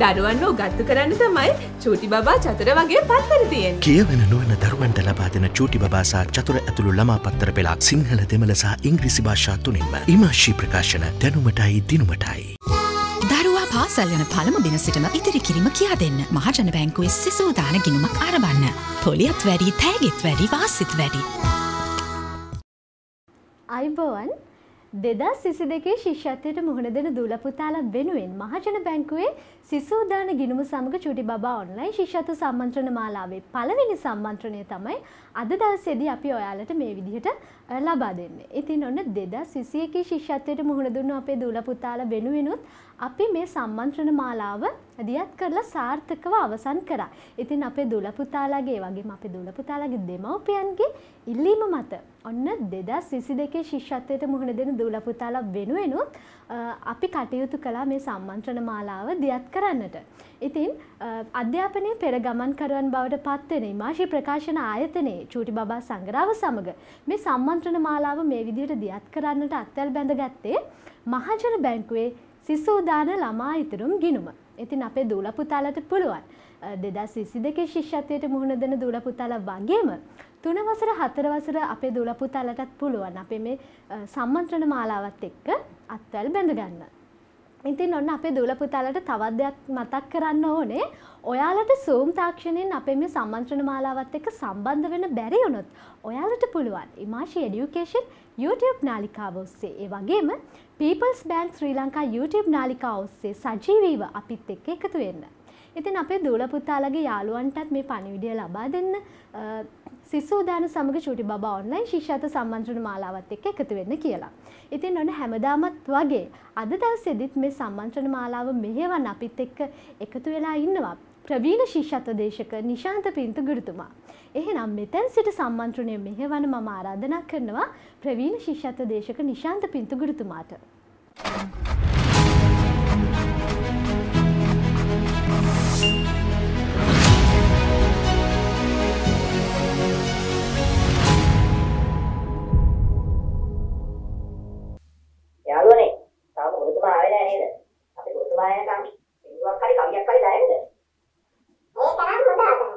දරුවන්ව ගත්තු කරන්න තමයි චූටි බා චතුර වගේ පත්තර තියෙන් කියවෙන නුවන දරුවන්ට ලබාදෙන චූටි බාසා චතුර ඇතුළු ළමා පත්තර පෙලාක් සිංහල දෙමලසා ඉංග්‍රිසි භාෂා තුනින්ම ඉමාශී ප්‍රකාශන දැනුමටයි දිනුමටයි. දරුවා පාසල්යන පළම දින සිටම ඉතිරි කිරීම කියා දෙන්න මහජන බැංකුවේ සිසූදාන ගිනුමක් අරබන්න. පොලියත් වැඩි තෑගෙත් වැඩි වාසිත් වැඩි. අයිබෝවන් දෙදා සිසි දෙකේ ශිෂ්‍යත්වයට මුහුණ දෙන දූලපුතාලා වෙනුවෙන් මහජන බැංකුවේ සිසූදාන ගිණුම සමග චුටි බබා ඔන්ලයින් ශිෂ්‍යත්ව සම්මන්ත්‍රණ මාලාවේ පළවෙනි සම්මන්ත්‍රණය තමයි අද දවසේදී අපි ඔයාලට මේ විදිහට ලබා දෙන්නේ. ඉතින් ඔන්න දෙදා සිසියකේ ශිෂ්‍යත්වයට මුහුණ දුන්න අපේ දූලපුතාලා වෙනුවෙනුත් අපි මේ සම්මන්ත්‍රණ මාලාව දියත් කරලා සාර්ථකව අවසන් කරා. ඉතින් අපේ දුලපුතාලාගේ වගේම අපේ දුලපුතාලාගේ දෙමව්පියන්ගේ ඉල්ලීම මත ඔන්න 2022 ශිෂ්‍යත්වයට මුහුණ දෙන දුලපුතාලා වෙනුවෙනුත් අපි කටයුතු කළා මේ සම්මන්ත්‍රණ මාලාව දියත් කරන්නට. ඉතින් අධ්‍යාපනයේ පෙර ගමන්කරුවන් බවට පත්වෙන ඉමාශි ප්‍රකාශන ආයතනයේ චූටි බබා සංගරාව සමග මේ සම්මන්ත්‍රණ මාලාව මේ විදිහට දියත් කරන්නට අත්වැල් බැඳගත්තේ මහජන බැංකුවේ සිසූදාන ළමා ඉතුරුම් ගිනුම. ඉතින් අපේ දූල පුතාලට පුළුවන්. දෙදස් විසි දෙකේ ශිෂ්‍යත්වයට මුහුණ දෙන දූල පුතාලා වගේම තුන වසර හතර වසර අපේ දූල පුතාලටත් පුළුවන්. අපේ මේ සම්මන්ත්‍රණ මාලාවත් එක්ක අත්වැල් බැඳගන්න. ඉතින් ඔන්න අපේ දූල පුතාලට තවත් දෙයක් මතක් කරන්න ඕනේ. ඔයාලට සූම් තාක්ෂණයෙන් අපේ මේ සම්මන්ත්‍රණ මාලාවත් එක්ක සම්බන්ධ වෙන්න බැරි වුණොත් ඔයාලට පුළුවන්. ඉමාෂි එඩියුකේෂන් YouTube නාලිකාව ඔස්සේ. ඒ වගේම People's Bank Sri Lanka YouTube නාලිකා ඔස්සේ සජීවීව අපිත් එක්ක එකතු වෙන්න. ඉතින් අපේ දූලපුතාලගේ යාළුවන්ටත් මේ පණිවිඩය ලබා දෙන්න සිසුදාන සමග චුටි බබා ඔන්ලයින් ශිෂ්‍යත සම්මන්ත්‍රණ මාලාවත් එක්ක එකතු වෙන්න කියලා. ඉතින් ඔන්න හැමදාමත් වගේ අද දවසේදීත් මේ සම්මන්ත්‍රණ මාලාව මෙහෙවන් අපිත් එක්ක එකතු වෙලා ඉන්නවා. ප්‍රවීණ ශිෂ්‍යත්ව දේශක නිශාන්ත පින්තු ගුරුතුමා. එහෙනම් මෙතැන් සිට සම්මන්ත්‍රණය මෙහෙවන මම ආරාධනා කරනවා ප්‍රවීණ ශිෂ්‍යත්ව දේශක නිශාන්ත පින්තු ගුරුතුමාට. යාළුවනේ, තාම ගුරුතුමා ආවේ නෑ නේද? අපි ගුරුතුමා එනකම් කවියක් හරි කවියක් හරි දායන්ද? කරන්න උදාගන්න.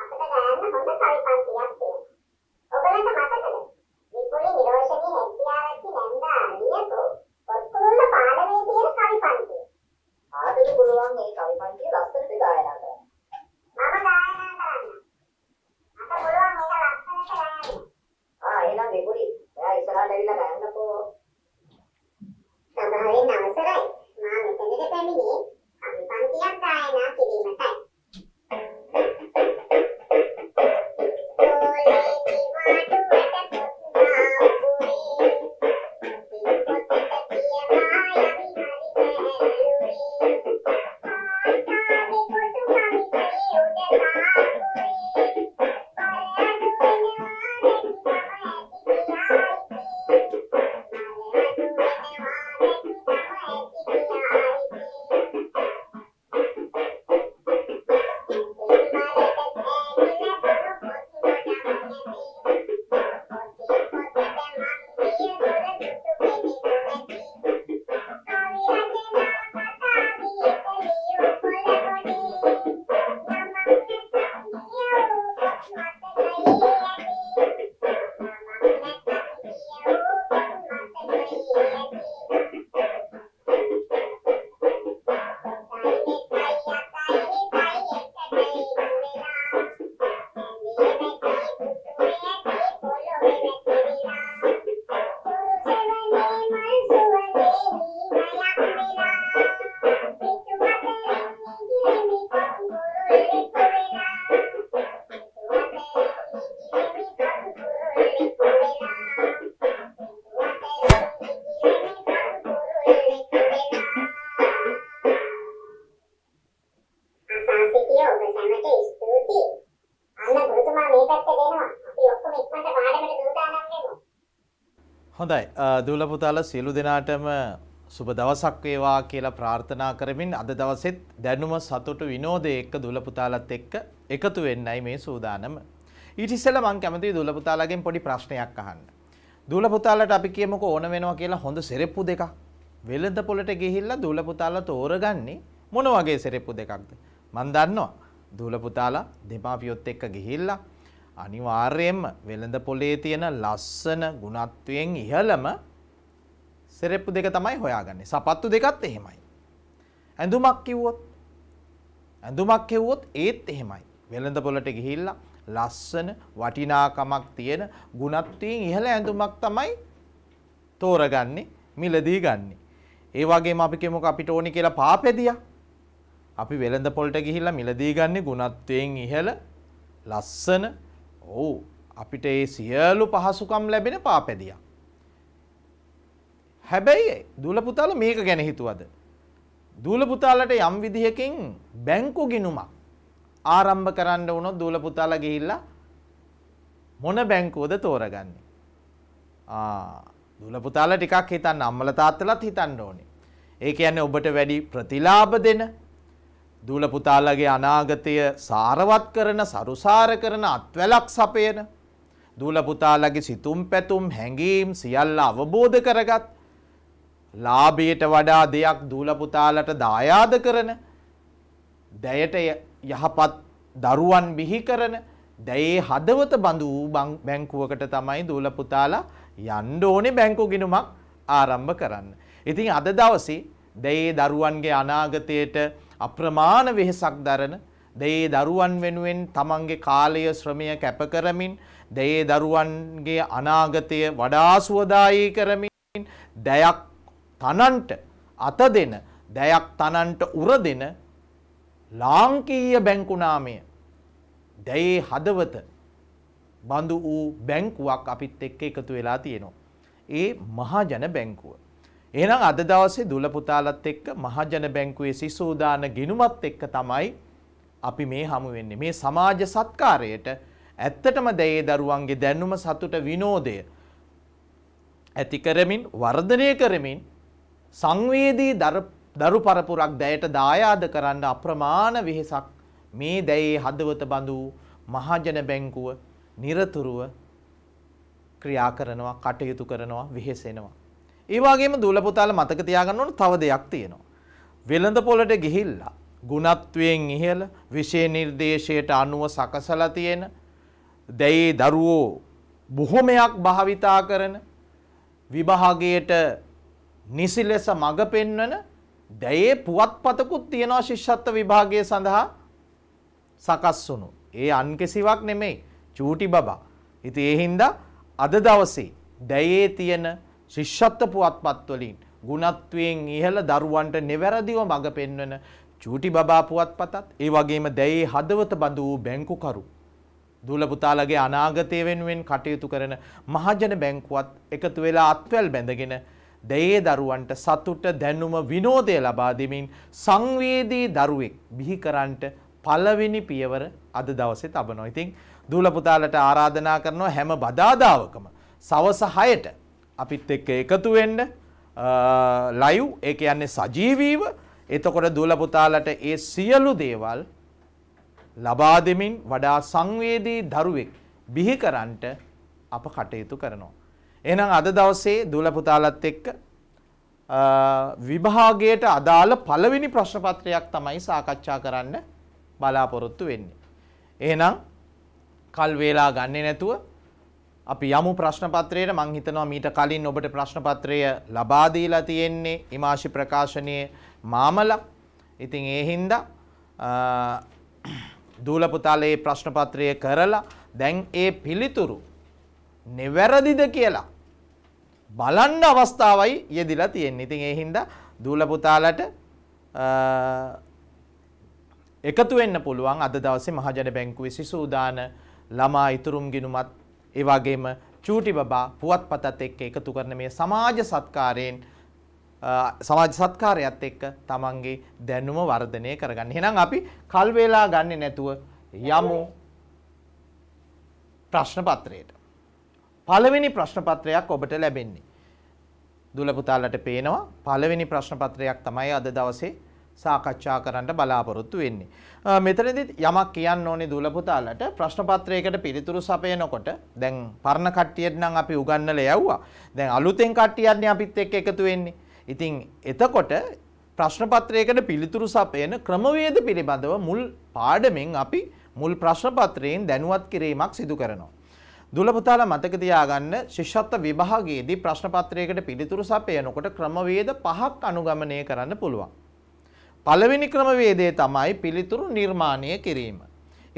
අපිට ගන්න හොඳ කල්පන්තියක් තියෙනවා. ඔබලට මතකද? විපුලි නිරෝෂණී හැකියාවකි නැන්දා ලියපු පොත්කුරුල්ල පාලමේ තියෙන දූල පුතාලා සියලු දෙනාටම සුබ දවසක් වේවා කියලා ප්‍රාර්ථනා කරමින් අද දවසෙත් දැනුම සතුට විනෝදයේ එක්ක දූල පුතාලත් එක්ක එකතු වෙන්නයි මේ සූදානම. ඊට ඉස්සෙල්ලා මම කැමතියි දූල පුතාලාගෙන් පොඩි ප්‍රශ්නයක් අහන්න. දූල පුතාලට අපි කියමුකෝ ඕන වෙනවා කියලා හොඳ සෙරෙප්පු දෙකක්. වෙළඳ පොළට ගිහිල්ලා දූල පුතාලා තෝරගන්නේ මොන වගේ සෙරෙප්පු දෙකක්ද? මම දන්නවා. දූල පුතාලා දෙමාපියොත් එක්ක ගිහිල්ලා අනිවාර්යයෙන්ම වෙළඳ පොලේ තියෙන ලස්සන ගුණත්වයෙන් ඉහළම සෙරෙප්පු දෙක තමයි හොයාගන්නේ. සපත්තු දෙකත් එහෙමයි. ඇඳුමක් කිව්වොත් ඇඳුමක් කිව්වොත් ඒත් එහෙමයි. වෙළඳ පොළට ගිහිල්ලා ලස්සන වටිනාකමක් තියෙන ගුණත්වයෙන් ඉහළ ඇඳුමක් තමයි තෝරගන්නේ මිලදී ගන්නෙ. ඒ වගේම අපි කෙමක අපිට ඕනි කියලා පාපෙදියා. අපි වෙළඳ පොළට ගිහිල්ලා මිලදී ගන්නේ ගුණත්වයෙන් ඉහළ ලස්සන ඔව් අපිට ඒ සියලු පහසුකම් ලැබෙන පාපෙදියා. හැබැයි දුල පුතාල මේක ගැන හිතුවද. දූල පුතාලට යම් විදිහකින් බැංකු ගිනුමක් ආරම්භ කරන්න වුණොත් දූල පුතාල ගිහිල්ලා මොන බැංකුවද තෝරගන්නේ. ආ දූල පුතාල ටිකක් හිතන්න අම්මලා තාත්තලාත් හිතන්න ඕනේ. ඒ කියන්නේ ඔබට වැඩි ප්‍රතිලාභ දෙන දූල පුතාලගේ අනාගතය සාරවත් කරන සරුසාර කරන අත්වැලක් සපයන දූල පුතාලගේ සිතුම් පැතුම් හැඟීම් සියල්ල අවබෝධ කරගත් ලාභයට වඩා දෙයක් දූලපුතාලට දායාද කරන දැයට යහපත් දරුවන් බිහි කරන දැයේ හදවත බඳු වූ බැංකුවකට තමයි දූලපුතාලා යන්න ඕනේ බැංකු ගිණුමක් ආරම්භ කරන්න. ඉතින් අද දවසේ දැයේ දරුවන්ගේ අනාගතයට අප්‍රමාණ වෙහෙසක් දරන දැයේ දරුවන් වෙනුවෙන් තමන්ගේ කාලය ශ්‍රමය කැප කරමින් දැයේ දරුවන්ගේ අනාගතය වඩා සුවදායී කරමින් දැයක් තනන්ට අත දෙන දැයක් තනන්ට උර දෙන ලාංකීය බැංකුනාමය දැයේ හදවත බඳු වූ බැංකුවක් අපිත් එක්ක එකතු වෙලා තියෙනවා. ඒ මහජන බැංකුව. එහෙනම් අද දවසේ දුලපුතාලත් එක්ක මහජන බැංකුවේ සිසෝදාන ගිණුමත් එක්ක තමයි අපි මේ හමු වෙන්නේ. මේ සමාජ සත්කාරයට ඇත්තටම දැයේ දරුවන්ගේ දැනුම සතුට විනෝදය ඇති කරමින් වර්ධනය කරමින් සංවේදී දරු පරපුරක් දැයට දායාද කරන්න අප්‍රමාණ වෙහෙසක් මේ දැයේ හදවත බඳු මහජන බැංකුව নিরතුරුව ක්‍රියා කරනවා කටයුතු කරනවා වෙහෙසෙනවා. ඒ වගේම දුලපොතාල මතක තියාගන්න ඕන තව දෙයක් තියෙනවා. වෙළඳ පොළට ගිහිල්ලා ගුණත්වයෙන් ඉහළ විෂය නිර්දේශයට අනුව සකසලා තියෙන දැයේ දරුවෝ බොහොමයක් භාවිතා කරන විභාගයට නිසි ලෙස මඟ පෙන්වන දැයේ පුවත්පතකුත් තියෙනවා ශිෂ්‍යත්ව විභාගය සඳහා සකස් වුණු. ඒ අන් කිසිවක් නෙමෙයි චූටි බබා. ඉතින් ඒ හින්දා අද දවසේ දැයේ තියෙන ශිෂ්‍යත්ව පුවත්පත් වලින් ගුණත්වයෙන් ඉහළ දරුවන්ට නිවැරදිව මඟ පෙන්වන චූටි බබා පුවත්පතත් ඒ වගේම දැයේ හදවත බඳු වූ බැංකුකරු දූල පුතාලගේ අනාගතය වෙනුවෙන් කටයුතු කරන මහජන බැංකුවත් එකතු වෙලා අත්වැල් බැඳගෙන දයේ දරුවන්ට සතුට දැනුම විනෝදය ලබා දෙමින් සංවේදී දරුවෙක් බිහි කරන්නට පළවෙනි පියවර අද දවසේ තබනවා. ඉතින් දූල පුතාලට ආරාධනා කරනවා හැම බදාදාවකම සවස 6ට අපිත් එක්ක එකතු වෙන්න ලයිව් ඒ කියන්නේ සජීවීව එතකොට දූල පුතාලට ඒ සියලු දේවල් ලබා දෙමින් වඩා සංවේදී දරුවෙක් බිහි කරන්නට අප කටයුතු කරනවා. එහෙනම් අද දවසේ දූල පුතාලත් එක්ක විභාගයට අදාළ පළවෙනි ප්‍රශ්න පත්‍රයක් තමයි සාකච්ඡා කරන්න බලාපොරොත්තු වෙන්නේ. එහෙනම් කල් වේලා ගන්නේ නැතුව අපි යමු ප්‍රශ්න පත්‍රයට මම හිතනවා මීට කලින් ඔබට ප්‍රශ්න පත්‍රය ලබා දීලා තියෙන්නේ හිමාශි ප්‍රකාශනයේ මාමලක්. ඉතින් ඒ හින්දා දූල පුතාලේ ප්‍රශ්න පත්‍රය කරලා දැන් ඒ පිළිතුරු නිවැරදිද කියලා බලන්න අවස්ථාවයි යෙදිලා තියෙන්නේ. ඉතින් ඒ හින්දා දූල පුතාලට එකතු වෙන්න පුළුවන් අද දවසේ මහජන බැංකුවේ සිසුදාන ළමා ඉතුරුම් ගිණුමත් ඒ වගේම චූටි බබා පුවත්පතත් එක්ක එකතු කරන මේ සමාජ සත්කාරයෙන් සමාජ සත්කාරයත් එක්ක තමන්ගේ දැනුම වර්ධනය කරගන්න. එහෙනම් අපි කල් වේලා ගන්නේ නැතුව යමු ප්‍රශ්න පත්‍රයට. පළවෙනි ප්‍රශ්න පත්‍රයක් ඔබට ලැබෙන්නේ. දුල පුතාලට පේනවා පළවෙනි ප්‍රශ්න පත්‍රයක් තමයි අද දවසේ සාකච්ඡා කරන්න බලාපොරොත්තු වෙන්නේ. මෙතනදි යමක් කියන්න ඕනේ දුලපුතාලට ප්‍රශ්න පත්‍රයකට පිළිතුරු සපයනකොට දැන් පරණ කට්ටියට නම් අපි උගන්වලා යවුවා. දැන් අලුතෙන් කට්ටියන්නේ අපිත් එක්ක එකතු වෙන්නේ. ඉතින් එතකොට ප්‍රශ්න පත්‍රයකට පිළිතුරු සපයන ක්‍රමවේද පිළිබඳව මුල් පාඩමෙන් අපි මුල් ප්‍රශ්න පත්‍රයෙන් දැනුවත් කිරීමක් සිදු කරනවා. දුලපුතාලා මතක තියාගන්න ශිෂ්‍යත්ව විභාගයේදී ප්‍රශ්න පත්‍රයකට පිළිතුරු සපයනකොට ක්‍රමවේද පහක් අනුගමනය කරන්න පුළුවන්. පළවෙනි ක්‍රමවේදය තමයි පිළිතුරු නිර්මාණය කිරීම.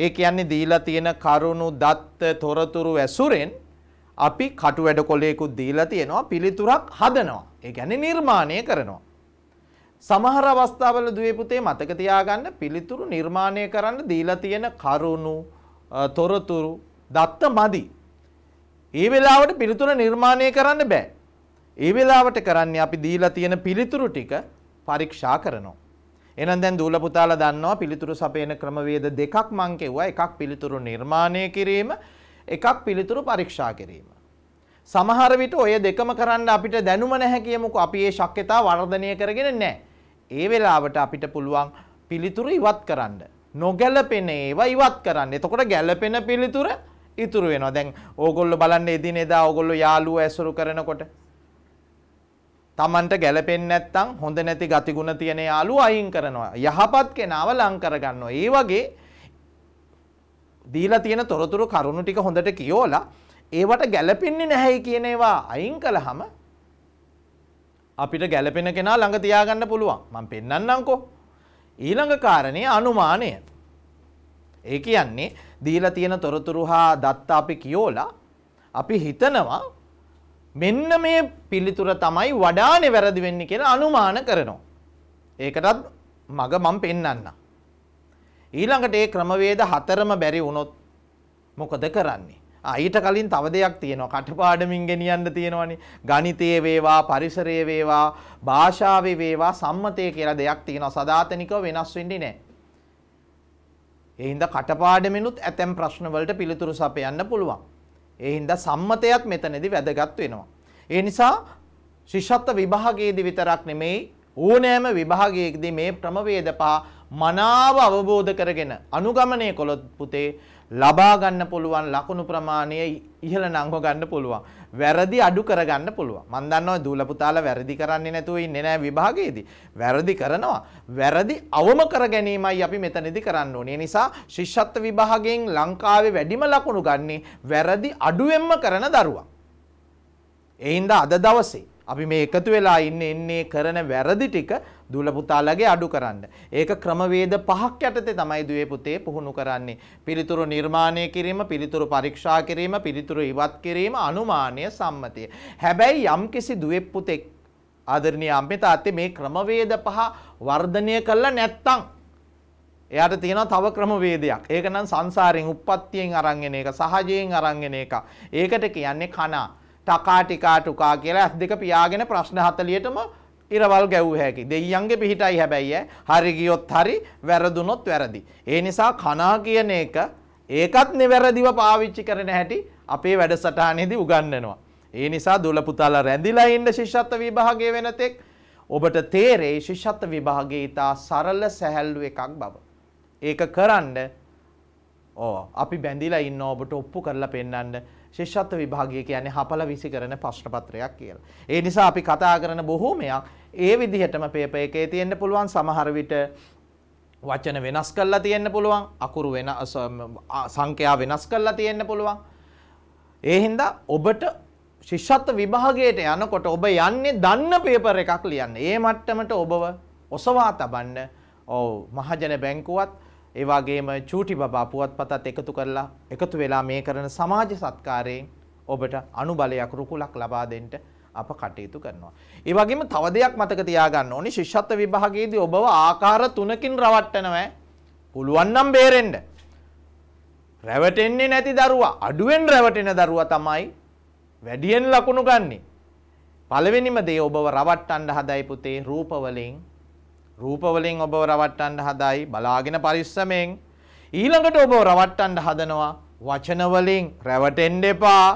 ඒ කියන්නේ දීලා තියෙන කරුණු දත්ත තොරතුරු ඇසුරෙන් අපි කටු වැඩ කොලේකුත් දීලා තියෙනවා පිළිතුරක් හදනවා. ඒ කියන්නේ නිර්මාණය කරනවා. සමහර අවස්ථාවල දුවේ පුතේ මතක තියාගන්න පිළිතුරු නිර්මාණය කරන්න දීලා තියෙන කරුණු තොරතුරු දත්ත මදි. ඒ වෙලාවට පිළිතුර නිර්මාණය කරන්න බෑ. ඒ වෙලාවට කරන්නේ අපි දීලා තියෙන පිළිතුරු ටික පරීක්ෂා කරනවා. එහෙනම් දැන් දූල පුතාලා දන්නවා පිළිතුරු සපයන ක්‍රමවේද දෙකක් මං කියුවා. එකක් පිළිතුරු නිර්මාණය කිරීම, එකක් පිළිතුරු පරීක්ෂා කිරීම. සමහර විට ඔය දෙකම කරන්න අපිට දැනුම නැහැ කියමුකෝ. අපි මේ ශක්්‍යතා වර්ධනය කරගෙන නැහැ. ඒ වෙලාවට අපිට පුළුවන් පිළිතුරු ඉවත් කරන්න. නොගැලපෙන ඒවා ඉවත් කරන්න. එතකොට ගැලපෙන පිළිතුරු ඉතුරු වෙනවා. දැන් ඕගොල්ලෝ බලන්න එදිනෙදා ඕගොල්ලෝ යාළුව ඇසුරු කරනකොට Tamanට ගැළපෙන්නේ නැත්නම් හොඳ නැති ගතිගුණ තියෙන යාළුව අයින් කරනවා. යහපත් කෙනාව ලං කරගන්නවා. ඒ වගේ දීලා තියෙන තොරතුරු කරුණු ටික හොඳට කියෝලා ඒවට ගැළපෙන්නේ නැහැයි කියන ඒවා අයින් කළාම අපිට ගැළපෙන කෙනා ළඟ තියාගන්න පුළුවන්. මම පෙන්නන්නම්කෝ. ඊළඟ කාරණේ අනුමානය. ඒ කියන්නේ දීලා තියෙන තොරතුරු හා දත්ත අපි කියෝලා අපි හිතනවා මෙන්න මේ පිළිතුර තමයි වඩා නිවැරදි වෙන්නේ කියලා අනුමාන කරනවා. ඒකටත් මග මම පෙන්වන්න. ඊළඟට ඒ ක්‍රමවේද හතරම බැරි වුණොත් මොකද කරන්නේ? ඊට කලින් තව දෙයක් තියෙනවා කටපාඩමින් ගෙනියන්න තියෙනවනේ ගණිතයේ වේවා පරිසරයේ වේවා භාෂාවේ වේවා සම්මතය කියලා දෙයක් තියෙනවා සදාතනිකව වෙනස් වෙන්නේ නැහැ ඒ හින්දා කටපාඩමිනුත් ඇතැම් ප්‍රශ්න වලට පිළිතුරු සපයන්න පුළුවන්. ඒ හින්දා සම්මතයත් මෙතනදී වැදගත් වෙනවා. ඒ නිසා ශිෂ්‍යත්ව විභාගයේදී විතරක් නෙමෙයි ඕනෑම විභාගයකදී මේ ක්‍රමවේද පහ මනාව අවබෝධ කරගෙන අනුගමනය කළොත් පුතේ ලබා ගන්න පුළුවන් ලකුණු ප්‍රමාණය ඉහළ නංව ගන්න පුළුවන්. වැරදි අඩු කරගන්න පුළුවන්. මම දන්නවා දූල පුතාලා වැරදි කරන්නේ නැතුව ඉන්නේ නැහැ විභාගයේදී. වැරදි කරනවා. වැරදි අවම කර ගැනීමයි අපි මෙතනදී කරන්න ඕනේ. නිසා ශිෂ්‍යත්ව විභාගයෙන් ලංකාවේ වැඩිම ලකුණු ගන්නේ වැරදි අඩුවෙන්ම කරන දරුවා. ඒ හින්දා අද දවසේ අපි මේ එකතු වෙලා ඉන්නේ ඉන්නේ කරන වැරදි ටික දුවල පුතාලගේ අඩු කරන්න. ඒක ක්‍රමවේද පහක් යටතේ තමයි දුවේ පුතේ පුහුණු කරන්නේ. පිළිතුරු නිර්මාණය කිරීම, පිළිතුරු පරීක්ෂා කිරීම, පිළිතුරු ඉවත් කිරීම, අනුමානය සම්මතය. හැබැයි යම්කිසි දුවේ පුතෙක් ආදරණීය අම්මේ තාත්තේ මේ ක්‍රමවේද පහ වර්ධනය කළා නැත්තම් එයාට තියෙනවා තව ක්‍රමවේදයක්. ඒක නම් සංසාරයෙන් උප්පත්තියෙන් අරන් එන එක, සහජයෙන් අරන් එන එක. ඒකට කියන්නේ කණා. ටකා ටිකා ටුකා කියලා ඇස් දෙක පියාගෙන ප්‍රශ්න 40ටම ඉරවල් ගැව්ව හැකි. දෙයියන්ගේ පිහිටයි හැබැයි ඈ. හරි ගියොත් හරි, වැරදුනොත් වැරදි. ඒ නිසා කනා කියන එක ඒකත් නිවැරදිව පාවිච්චි කරන හැටි අපේ වැඩසටහනේදී උගන්වනවා. ඒ නිසා දුල පුතාලා රැඳිලා ඉන්න ශිෂ්‍යත්ව විභාගයේ වෙනතෙක් ඔබට තේරේ ශිෂ්‍යත්ව විභාගයේ ඉතා සරල සැහැල්ලු එකක් බව. ඒක කරන්න ඕ අපි බැඳිලා ඉන්න ඔබට ඔප්පු කරලා පෙන්වන්න ශිෂ්‍යත්ව විභාගය කියන්නේ හපල විසි කරන ප්‍රශ්න පත්‍රයක් කියලා. ඒ නිසා අපි කතා කරන බොහෝමයක් ඒ විදිහටම පේපර් එකේ තියෙන්න පුළුවන් සමහර විට වචන වෙනස් කරලා තියෙන්න පුළුවන් අකුරු වෙන සංඛ්‍යා වෙනස් කරලා තියෙන්න පුළුවන්. ඒ හින්දා ඔබට ශිෂ්‍යත්ව විභාගයට යනකොට ඔබ යන්නේ දන්න පේපර් එකක් ලියන්න. ඒ මට්ටමට ඔබව ඔසවා තබන්න ඔව් මහජන බැංකුවත් ඒ වගේම චූටි බබා පුවත්පතත් එකතු කරලා එකතු වෙලා මේ කරන සමාජ සත්කාරයෙන් ඔබට අනුබලයක් රුකුලක් ලබා දෙන්න අප කටයුතු කරනවා. ඒ වගේම තව දෙයක් මතක තියාගන්න ඕනේ ශිෂ්‍යත්ව විභාගයේදී ඔබව ආකාර තුනකින් රවට්ටනවා. පුළුවන් නම් බේරෙන්න. රැවටෙන්නේ නැති දරුවා, අඩුවෙන් රැවටෙන දරුවා තමයි වැඩියෙන් ලකුණු ගන්නේ. පළවෙනිම දේ ඔබව රවට්ටන්න හදයි පුතේ රූපවලින් රූපවලින් ඔබව රවට්ටන්න හදයි බලාගෙන පරිස්සමෙන් ඊළඟට ඔබව රවට්ටන්න හදනවා වචනවලින් රැවටෙන්න එපා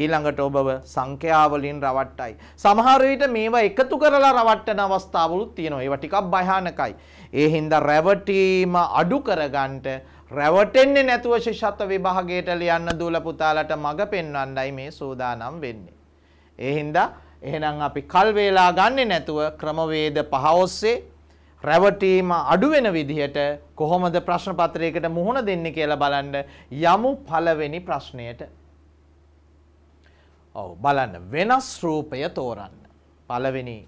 ඊළඟට ඔබව සංඛ්‍යාවලින් රවට්ටයි. සමහර විට මේවා එකතු කරලා රවට්ටන අවස්ථාවලුත් තියෙනවා. ඒවා ටිකක් භයානකයි. ඒ හින්දා රැවටීම අඩු කරගන්නට රැවටෙන්නේ නැතුව ශිෂ්‍යත්ව විභාගයට ලියන්න දූල පුතාලට මඟ පෙන්වන්නයි මේ සූදානම් වෙන්නේ. ඒ හින්දා එහෙනම් අපි කල් වේලා ගන්නෙ නැතුව ක්‍රමවේද පහ ඔස්සේ රැවටීම අඩුවෙන විදිහට කොහොමද ප්‍රශ්න පත්‍රයකට මුහුණ දෙන්නේ කියලා බලන්න යමු පළවෙනි ප්‍රශ්නයට. ඔව් බලන්න වෙනස් රූපය තෝරන්න. පළවෙනි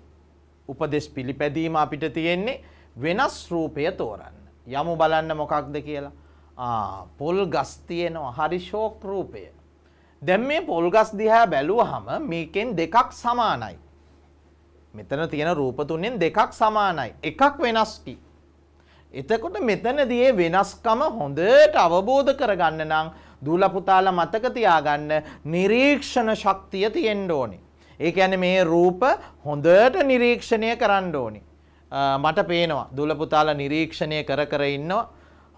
උපදේශ පිළිපැදීම අපිට තියෙන්නේ වෙනස් රූපය තෝරන්න. යමු බලන්න මොකක්ද කියලා. ආ පොල් ගස් තියෙනවා හරි ශෝක් රූපය. දැන් මේ පොල් ගස් දිහා බැලුවහම මේකෙන් දෙකක් සමානයි. මෙතන තියෙන රූප තුනෙන් දෙකක් සමානයි. එකක් වෙනස්ටි. එතකොට මෙතනදී ඒ වෙනස්කම හොඳට අවබෝධ කරගන්න නම් දූල පුතාලා මතක තියාගන්න නිරීක්ෂණ ශක්තිය තියෙන්න ඕනේ. ඒ කියන්නේ මේ රූප හොඳට නිරීක්ෂණය කරන්න ඕනේ. මට පේනවා දූල පුතාලා නිරීක්ෂණය කර කර ඉන්නවා.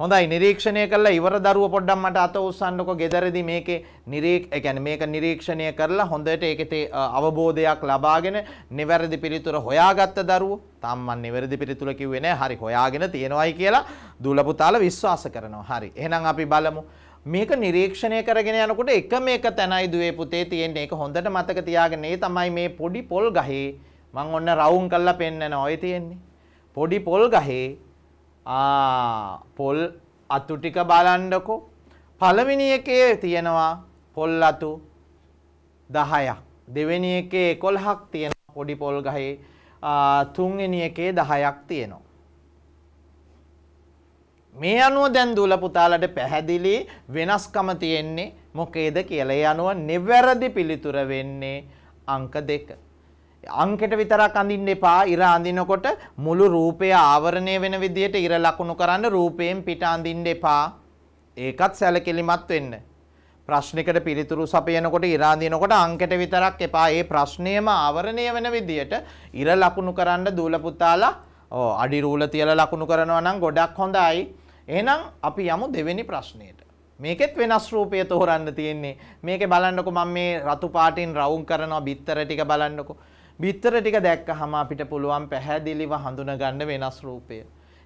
හොඳයි නිරීක්ෂණය කරලා ඉවර දරුව පොඩ්ඩක් මට අත උස්සන්නකො ගෙදරදී මේකේ නිරීක් ඒ කියන්නේ මේක නිරීක්ෂණය කරලා හොඳට ඒකේ අවබෝධයක් ලබාගෙන නිවැරදි පිළිතුර හොයාගත්ත දරුවෝ තාම්මන් නිවැරදි පිළිතුර කිව්වේ නැහැ හරි හොයාගෙන තියෙනවයි කියලා දුලපුතාල විශ්වාස කරනවා හරි එහෙනම් අපි බලමු මේක නිරීක්ෂණය කරගෙන යනකොට එකම එක තැනයි දුවේ පුතේ තියෙන්නේ. ඒක හොඳට මතක තියාගෙන ඒ තමයි මේ පොඩි පොල් ගහේ මම ඔන්න රවුම් කරලා පෙන්නන ඔය තියෙන්නේ. පොඩි පොල් ගහේ පොල් අතු ටික බලන්ඩකෝ පළවෙනි එකේ තියෙනවා පොල් අතු දහයක් දෙවෙනි එකේ එකොල්හක් තියෙන පොඩි පොල් ගහේ තුන්වෙනි එකේ දහයක් තියෙනවා. මේ අනුව දැන් දුල පුතාලට පැහැදිලි වෙනස්කම තියෙන්නේ මොකේද කියලා. ඒ අනුව නිවැරදි පිළිතුර වෙන්නේ අංක දෙක. අංකෙට විතරක් අඳින්න එපා ඉර අඳිනකොට මුළු රූපය ආවරණය වෙන විදිහට ඉර ලකුණු කරන්න රූපයෙන් පිට අඳින්න එපා. ඒකත් සැලකිලිමත් වෙන්න. ප්‍රශ්නිකට පිළිතුරු සපයනකොට ඉර අඳිනකොට අංකෙට විතරක් එපා. ඒ ප්‍රශ්නයම ආවරණය වෙන විදිහට ඉර ලකුණු කරන්න දූල පුතාලා අඩි රූල තියලා ලකුණු කරනවා නම් ගොඩක් හොඳයි. එහෙනම් අපි යමු දෙවෙනි ප්‍රශ්නයට. මේකෙත් වෙනස් රූපය තෝරන්න තියෙන්නේ. මේකේ බලන්නකෝ මම මේ රතු පාටින් රවුම් කරනවා බිත්තර ටික බලන්නකෝ. බිත්තර ටික දැක්කහම අපිට පුළුවන් පැහැදිලිව හඳුනගන්න වෙනස් රූපය.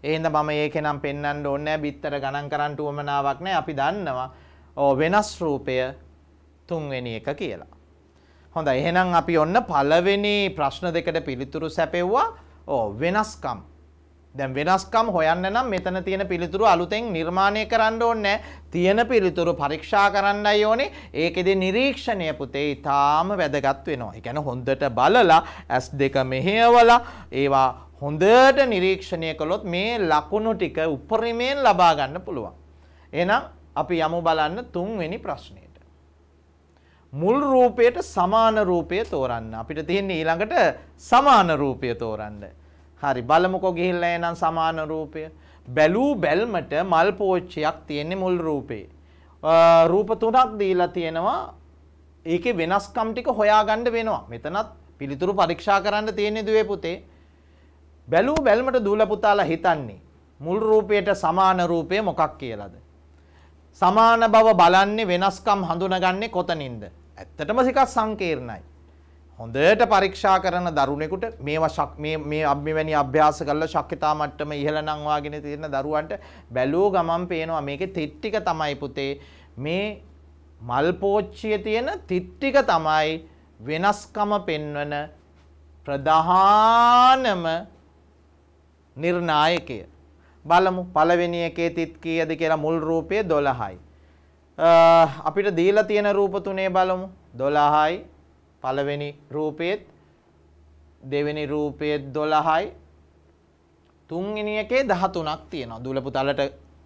ඒ හින්දා මම ඒකේනම් පෙන්වන්න ඕනේ නැහැ බිත්තර ගණන් කරන්න උවමනාවක් නැහැ. අපි දන්නවා ඕ වෙනස් රූපය තුන්වෙනි එක කියලා. හොඳයි එහෙනම් අපි ඔන්න පළවෙනි ප්‍රශ්න දෙකට පිළිතුරු සැපෙව්වා. ඕ වෙනස්කම් දැන් වෙනස්කම් හොයන්න නම් මෙතන තියෙන පිළිතුරු අලුතෙන් නිර්මාණය කරන්න ඕනේ තියෙන පිළිතුරු පරීක්ෂා කරන්නයි ඕනේ. ඒකෙදි නිරීක්ෂණය පුතේ ඊටාම වැදගත් වෙනවා. ඒ කියන්නේ හොඳට බලලා S2 මෙහෙයවලා ඒවා හොඳට නිරීක්ෂණය කළොත් මේ ලකුණු ටික උපරිමයෙන් ලබා ගන්න පුළුවන්. එහෙනම් අපි යමු බලන්න තුන්වෙනි ප්‍රශ්නය. මුල් රූපයට සමාන රූපය තෝරන්න. අපිට තියෙන්නේ ඊළඟට සමාන රූපය තෝරන්න. හරි බලමුකෝ ගිහිල්ලා එනං සමාන රූපය. බැලූ බැල්මට මල් පෝච්චියක් තියෙන්නේ මුල් රූපේ. රූප තුනක් දීලා තියෙනවා. ඒකේ වෙනස්කම් ටික හොයාගන්න වෙනවා. මෙතනත් පිළිතුරු පරීක්ෂා කරන්න තියෙන්නේ දුවේ පුතේ. බැලූ බැල්මට දූල පුතාලා හිතන්නේ මුල් රූපයට සමාන රූපය මොකක් කියලාද? සමාන බව බලන්නේ වෙනස්කම් හඳුනගන්නේ කොතනින්ද? ඇත්තටම සිකස් සංකීර්ණයි. හොඳට පරීක්ෂා කරන දරුණෙකුට මේවා මේ අභිවැනි අභ්‍යාස කරලා ශක්්‍යතා මට්ටම ඉහළ නම් වාගෙන තියෙන දරුවන්ට බැලුව ගමන් පේනවා මේකේ තිත් ටික තමයි පුතේ මේ මල් පෝච්චියේ තියෙන තිත් ටික තමයි වෙනස්කම පෙන්වන ප්‍රධානම නිර්ණායකය. බලමු පළවෙනි එකේ තිත් කීයද කියලා මුල් රූපයේ 12යි. අපිට දීලා තියෙන රූප තුනේ බලමු 12යි පළවෙනි රූපයේත් දෙවෙනි රූපයේ 12යි තුන්වෙනි එකේ 13ක් තියෙනවා. දුලපු තලට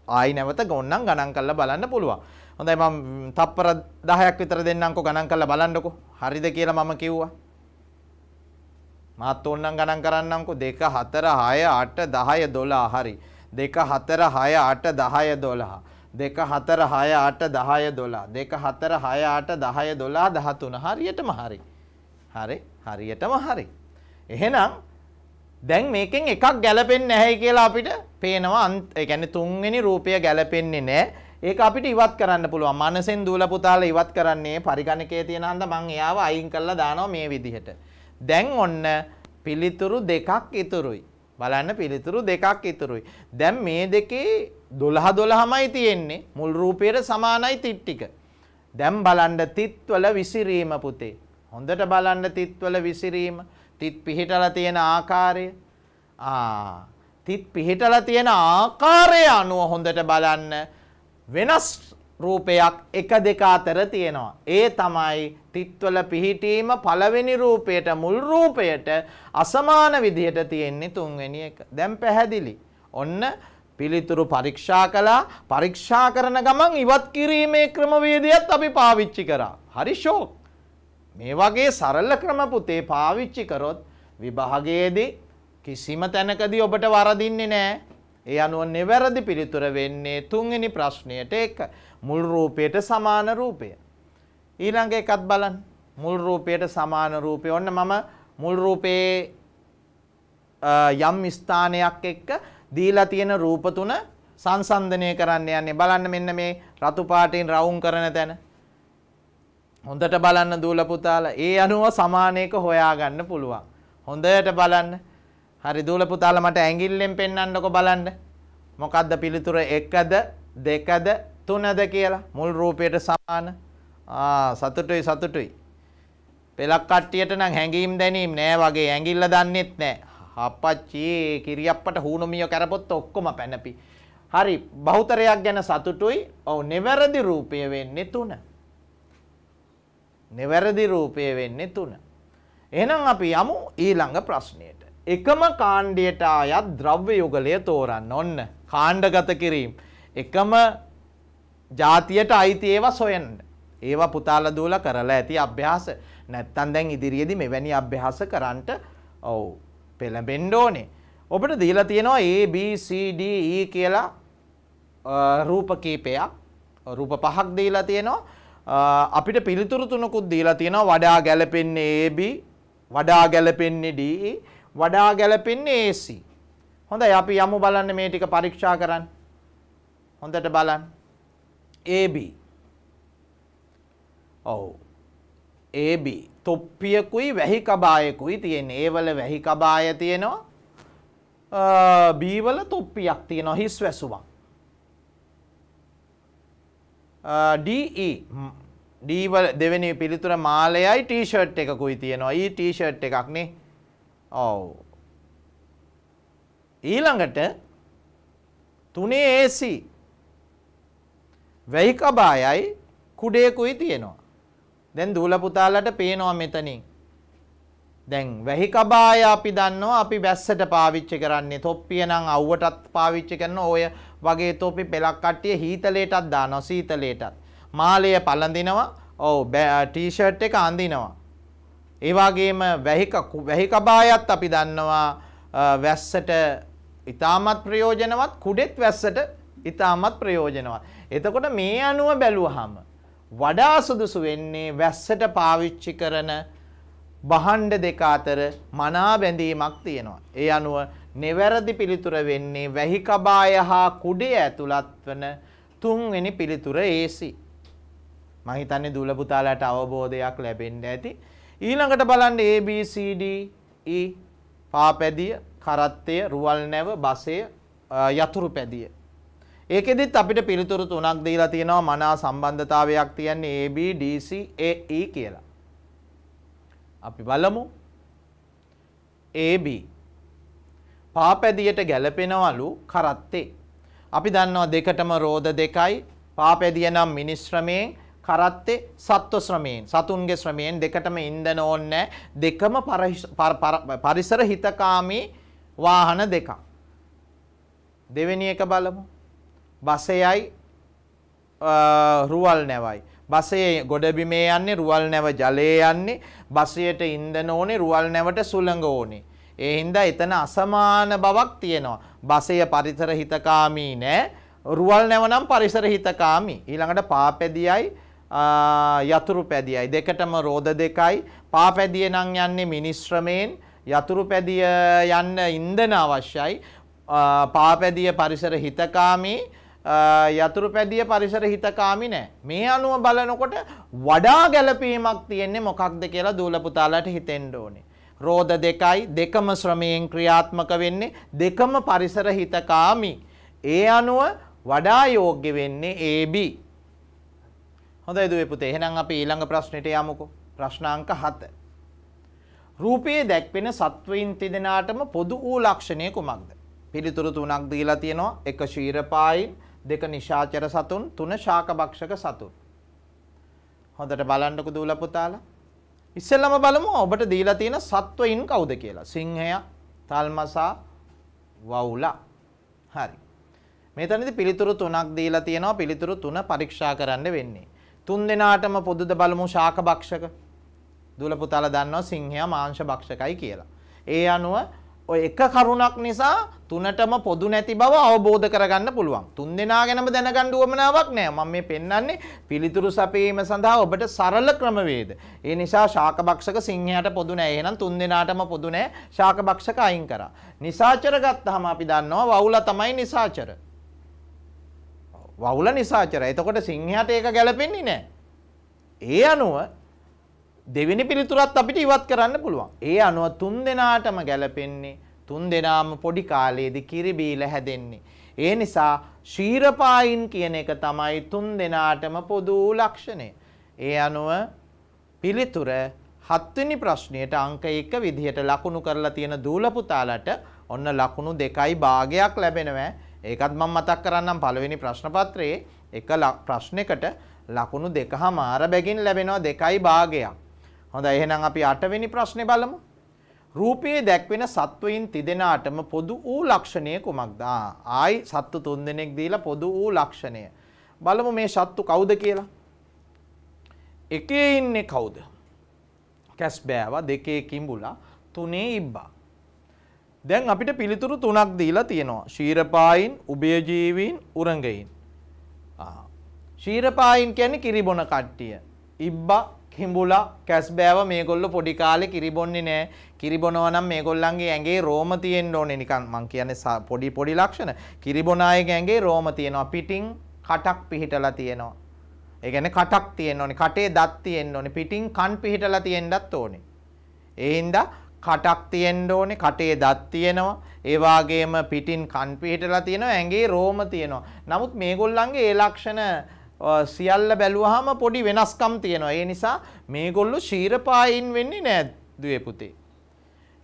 ආයි නැවත ගොන්නම් ගණන් කරලා බලන්න පුළුවන්. හොඳයි මම තප්පර 10ක් විතර දෙන්නම්කෝ ගණන් කරලා බලන්නකෝ. හරිද කියලා මම කිව්වා. මාත් ඕන්නම් ගණන් කරන්නම්කෝ 2 4 6 8 10 12 හරි. 2 4 6 8 10 12 දෙක හතර හය අට දහය දොලා දෙක හතර හය අට දහය දොලා දහතුන හරියටම හරි හරි හරියටම හරි එහෙනම් දැන් මේකෙන් එකක් ගැලපෙන්නේ නැහැ කියලා අපිට පේනවා ඒ කියන්නේ තුන්වෙනි රූපය ගැලපෙන්නේ නැහැ ඒක අපිට ඉවත් කරන්න පුළුවන් මනසෙන් දූල පුතාලා ඉවත් කරන්නේ පරිගණකයේ තියෙන හන්ද මං එයාව අයින් කරලා දානවා මේ විදිහට දැන් ඔන්න පිළිතුරු දෙකක් ඉතුරුයි බලන්න පිළිතුරු දෙකක් ඉතුරුයි දැන් මේ දෙකේ දොළහ දොළහමයි තියෙන්නේ මුල් රූපයට සමානයි තිත් ටික. දැන් බලන්න තිත්වල විසිරීම පුතේ. හොඳට බලන්න තිත්වල විසිරීම, තිත් පිහිටලා තියෙන ආකාරය. ආ තිත් පිහිටලා තියෙන ආකාරය අනුව හොඳට බලන්න වෙනස් රූපයක් එක දෙක අතර තියෙනවා. ඒ තමයි තිත්වල පිහිටීම පළවෙනි රූපයට මුල් රූපයට අසමාන විදිහට තියෙන්නේ තුන්වෙනි එක. දැන් පැහැදිලි. ඔන්න පිළිතුරු පරීක්ෂා කළා පරීක්ෂා කරන ගමන් ඉවත් කිරීමේ ක්‍රමවේදයත් අපි පාවිච්චි කරා. හරි ෂෝක්. මේ වගේ සරල ක්‍රම පුතේ පාවිච්චි කරොත් විභාගයේදී කිසිම තැනකදී ඔබට වරදින්නේ නැහැ. ඒ අනුව නිවැරදි පිළිතුර වෙන්නේ තුන්වෙනි ප්‍රශ්නයට එක. මුල් රූපයට සමාන රූපය. ඊළඟ එකත් බලන්න. මුල් රූපයට සමාන රූපය. ඔන්න මම මුල් රූපේ යම් ස්ථානයක් එක්ක දීලා තියෙන රූප තුන සංසන්දනය කරන්න යන්නේ බලන්න මෙන්න මේ රතු පාටින් රවුම් කරන තැන හොඳට බලන්න දූල පුතාලා ඒ අනුව සමානයක හොයාගන්න පුළුවන් හොඳට බලන්න හරි දූල පුතාලා මට ඇඟිල්ලෙන් පෙන්වන්නකෝ බලන්න මොකද්ද පිළිතුර 1ද 2ද 3ද කියලා මුල් රූපයට සමාන ආ සතුටුයි සතුටුයි පෙලක් කට්ටියට නම් හැඟීම් දැනීම් නෑ වගේ ඇඟිල්ල දන්නෙත් නෑ හපච්චි කිරියප්පට හුණුමිය කරපොත් ඔක්කොම පැනපි. හරි බහුතරයක් ගැන සතුටුයි. ඔව් නිවැරදි රූපය වෙන්නේ 3. නිවැරදි රූපය වෙන්නේ 3. එහෙනම් අපි යමු ඊළඟ ප්‍රශ්නයට. එකම කාණ්ඩයට ආයත් ද්‍රව්‍ය යුගලය තෝරන්න ඔන්න. කාණ්ඩගත කිරීම. එකම ජාතියට අයිති ඒවා සොයන්න. ඒවා පුතාලා දූලා කරලා ඇති අභ්‍යාස. නැත්තම් දැන් ඉදිරියේදී මෙවැනි අභ්‍යාස කරන්නට ඔව් පෙළඹෙන්න ඕනේ. ඔබට දීලා තියෙනවා A B C D E කියලා රූප කීපයක් රූප පහක් දීලා තියෙනවා අපිට පිළිතුරු තුනකුත් දීලා තියෙනවා වඩා ගැලපෙන්නේ AB වඩා ගැලපෙන්නේ DE වඩා ගැලපෙන්නේ AC හොඳයි අපි යමු බලන්න මේ ටික පරීක්ෂා කරන්න හොඳට බලන්න AB ඔව් AB තොප්පියකුයි වැහි කබායකුයි තියෙන්නේ. A වල වැහි කබාය තියෙනවා. B වල තොප්පියක් තියෙනවා හිස් වැසුමක්. DE D වල දෙවෙනි පිළිතුර මාලයයි ටී-ෂර්ට් එකකුයි තියෙනවා. ඊ e ටී-ෂර්ට් එකක් නේ. ඔව්. ඊළඟට තුනේ AC වෙයි කබායයි කුඩේකුයි තියෙනවා. දැන් දූල පුතාලට පේනවා මෙතනින්. දැන් වැහි කබාය අපි දන්නවා අපි වැස්සට පාවිච්චි කරන්නේ. තොප්පිය නම් අවුවටත් පාවිච්චි කරනවා. ඔය වගේ තොපි පෙලක් කට්ටිය හීතලයටත් දානවා සීතලයටත්. මාළය පළඳිනවා. ඔව් ටී-ෂර්ට් එක අඳිනවා. ඒ වගේම වැහි කබායත් අපි දන්නවා වැස්සට ඉතාමත් ප්‍රයෝජනවත් කුඩෙත් වැස්සට ඉතාමත් ප්‍රයෝජනවත්. එතකොට මේ අනුව බැලුවහම වඩා සුදුසු වෙන්නේ වැස්සට පාවිච්චි කරන බහණ්ඩ දෙක අතර මනා බැඳීමක් තියෙනවා. ඒ අනුව නිවැරදි පිළිතුර වෙන්නේ වැහි කබාය හා කුඩේ ඇතුළත් වන තුන්වෙනි පිළිතුර ඒසි. මම හිතන්නේ දුල පුතාලාට අවබෝධයක් ලැබෙන්න ඇති. ඊළඟට බලන්න A B C D E පාපැදිය, කරත්තය, රුවල් නැව, බසය, යතුරු පැදිය. ඒකෙදිත් අපිට පිළිතුරු තුනක් දීලා තියෙනවා මනා සම්බන්ධතාවයක් තියන්නේ AB DC AE කියලා. අපි බලමු AB පාපැදියට ගැලපෙනවලු කරත්තේ. අපි දන්නවා දෙකටම රෝධ දෙකයි. පාපැදිය නම් මිනිස් ශ්‍රමයෙන් කරත්තේ සත්ව ශ්‍රමයෙන් සතුන්ගේ ශ්‍රමයෙන් දෙකටම ඉන්ධන ඕනේ දෙකම පරිසර හිතකාමී වාහන දෙකක්. දෙවෙනි එක බලමු. බසයයි රුවල් නැවයි. බසයේ ගොඩබිමේ යන්නේ රුවල් නැව ජලයේ යන්නේ බසයට ඉන්ධන ඕනේ රුවල් නැවට සුළඟ ඕනේ. ඒ හින්දා එතන අසමාන බවක් තියෙනවා. බසය පරිසර හිතකාමී නෑ. රුවල් නැව නම් පරිසර හිතකාමී. ඊළඟට පාපැදියයි යතුරු පැදියයි දෙකටම රෝද දෙකයි. පාපැදිය නම් යන්නේ මිනිස්ශ්‍රමයෙන් යතුරු පැදිය යන්න ඉන්ධන අවශ්‍යයි. පාපැදිය පරිසර හිතකාමී යතුරු පැදිය පරිසර හිතකාමි නෑ. මේ අනුව බලනකොට වඩා ගැලපීමක් තියෙන්නේ මොකක්ද කියලා දූලපුතාලට හිතෙන්න ඕනේ. රෝධ දෙකයි දෙකම ශ්‍රමයෙන් ක්‍රියාත්මක වෙන්නේ දෙකම පරිසර හිතකාමි. ඒ අනුව වඩා යෝග්‍ය වෙන්නේ AB. හොඳයි දුවේ පුතේ. එහෙනම් අපි ඊළඟ ප්‍රශ්නෙට යමුකෝ. ප්‍රශ්න අංක 7. රූපයේ දැක්වෙන සත්වයින් තිදෙනාටම පොදු වූ ලක්ෂණය කුමක්ද? පිළිතුරු තුනක් දීලා තියෙනවා. එක ශීරපායින්, දෙක නිශාචර සතුන් තුන ශාකභක්ෂක සතුන්. හොඳට බලන්නකෝ දූල පුතාලා. ඉස්සෙල්ලම බලමු ඔබට දීලා තියෙන සත්වයින් කවුද කියලා. සිංහයා, තල්මසා, වවුලා. හරි. මෙතනදි පිළිතුරු තුනක් දීලා තියෙනවා. පිළිතුරු තුන පරීක්ෂා කරන්න වෙන්නේ. තුන් දෙනාටම පොදුද බලමු ශාකභක්ෂක. දූල පුතාලා දන්නවා සිංහයා මාංශ භක්ෂකයි කියලා. ඒ අනුව ඔය එක කරුණක් නිසා තුනටම පොදු නැති බව අවබෝධ කරගන්න පුළුවන්. තුන් දෙනා ගැනම දැනගන්න උවමනාවක් නෑ. මම මේ පෙන්වන්නේ පිළිතුරු සපයීම සඳහා ඔබට සරල ක්‍රමවේද. ඒ නිසා ශාකභක්ෂක සිංහයාට පොදු නෑ. එහෙනම් තුන් දෙනාටම පොදු නෑ. ශාකභක්ෂක අයින් කරා. නිසාචර ගත්තාම අපි දන්නවා වවුල තමයි නිසාචර. වවුල නිසාචර. එතකොට සිංහයාට ඒක ගැලපෙන්නේ නෑ. ඒ අනුව දෙවෙනි පිළිතුරත් අපිට ඉවත් කරන්න පුළුවන්. ඒ අනුව තුන් දෙනාටම ගැලපෙන්නේ තුන් දෙනාම පොඩි කාලයේදී කිරි බීලා හැදෙන්නේ. ඒ නිසා ශීරපායින් කියන එක තමයි තුන් දෙනාටම පොදු ලක්ෂණය. ඒ අනුව පිළිතුර හත්වෙනි ප්‍රශ්නයට අංක 1 විදිහට ලකුණු කරලා තියෙන දූල පුතාලට ඔන්න ලකුණු දෙකයි භාගයක් ලැබෙනවා. ඒකත් මම මතක් කරන්නම් පළවෙනි ප්‍රශ්න පත්‍රයේ එක ප්‍රශ්නයකට ලකුණු දෙකම ආර බැගින් ලැබෙනවා දෙකයි භාගයක්. හොඳයි එහෙනම් අපි 8 වෙනි ප්‍රශ්නේ බලමු. රූපයේ දැක්වෙන සත්වයින් තිදෙනාටම පොදු වූ ලක්ෂණය කුමක්ද? ආයි සත්තු තුන්දෙනෙක් දීලා පොදු වූ ලක්ෂණය. බලමු මේ සත්තු කවුද කියලා. එකේ ඉන්නේ කවුද? කැස් බෑවා, දෙකේ කිඹුලා, තුනේ ඉබ්බා. දැන් අපිට පිළිතුරු තුනක් දීලා තියෙනවා. ශීරපායින්, උභයජීවීන්, උරංගයින්. ආ. ශීරපායින් කියන්නේ කිරිබොන කට්ටිය. ඉබ්බා කිඹුලා කැස්බෑව මේගොල්ලෝ පොඩි කාලේ කිරිබොන්නේ නෑ කිරිබොනවා නම් මේගොල්ලන්ගේ ඇඟේ රෝම තියෙන්න ඕනේ නිකන් මං කියන්නේ පොඩි පොඩි ලක්ෂණ කිරිබොන අයගේ ඇඟේ රෝම තියෙනවා පිටින් කටක් පිහිටලා තියෙනවා ඒ කියන්නේ කටක් තියෙන්න ඕනේ කටේ දත් තියෙන්න ඕනේ පිටින් කන් පිහිටලා තියෙන්නත් ඕනේ ඒ හින්දා කටක් තියෙන්න ඕනේ කටේ දත් තියෙනවා ඒ වගේම පිටින් කන් පිහිටලා තියෙනවා ඇඟේ රෝම තියෙනවා නමුත් මේගොල්ලන්ගේ ඒ ලක්ෂණ සියල්ල බැලුවහම පොඩි වෙනස්කම් තියෙනවා. ඒ නිසා මේගොල්ලෝ ශීරපායින් වෙන්නේ නෑ දුවේ පුතේ.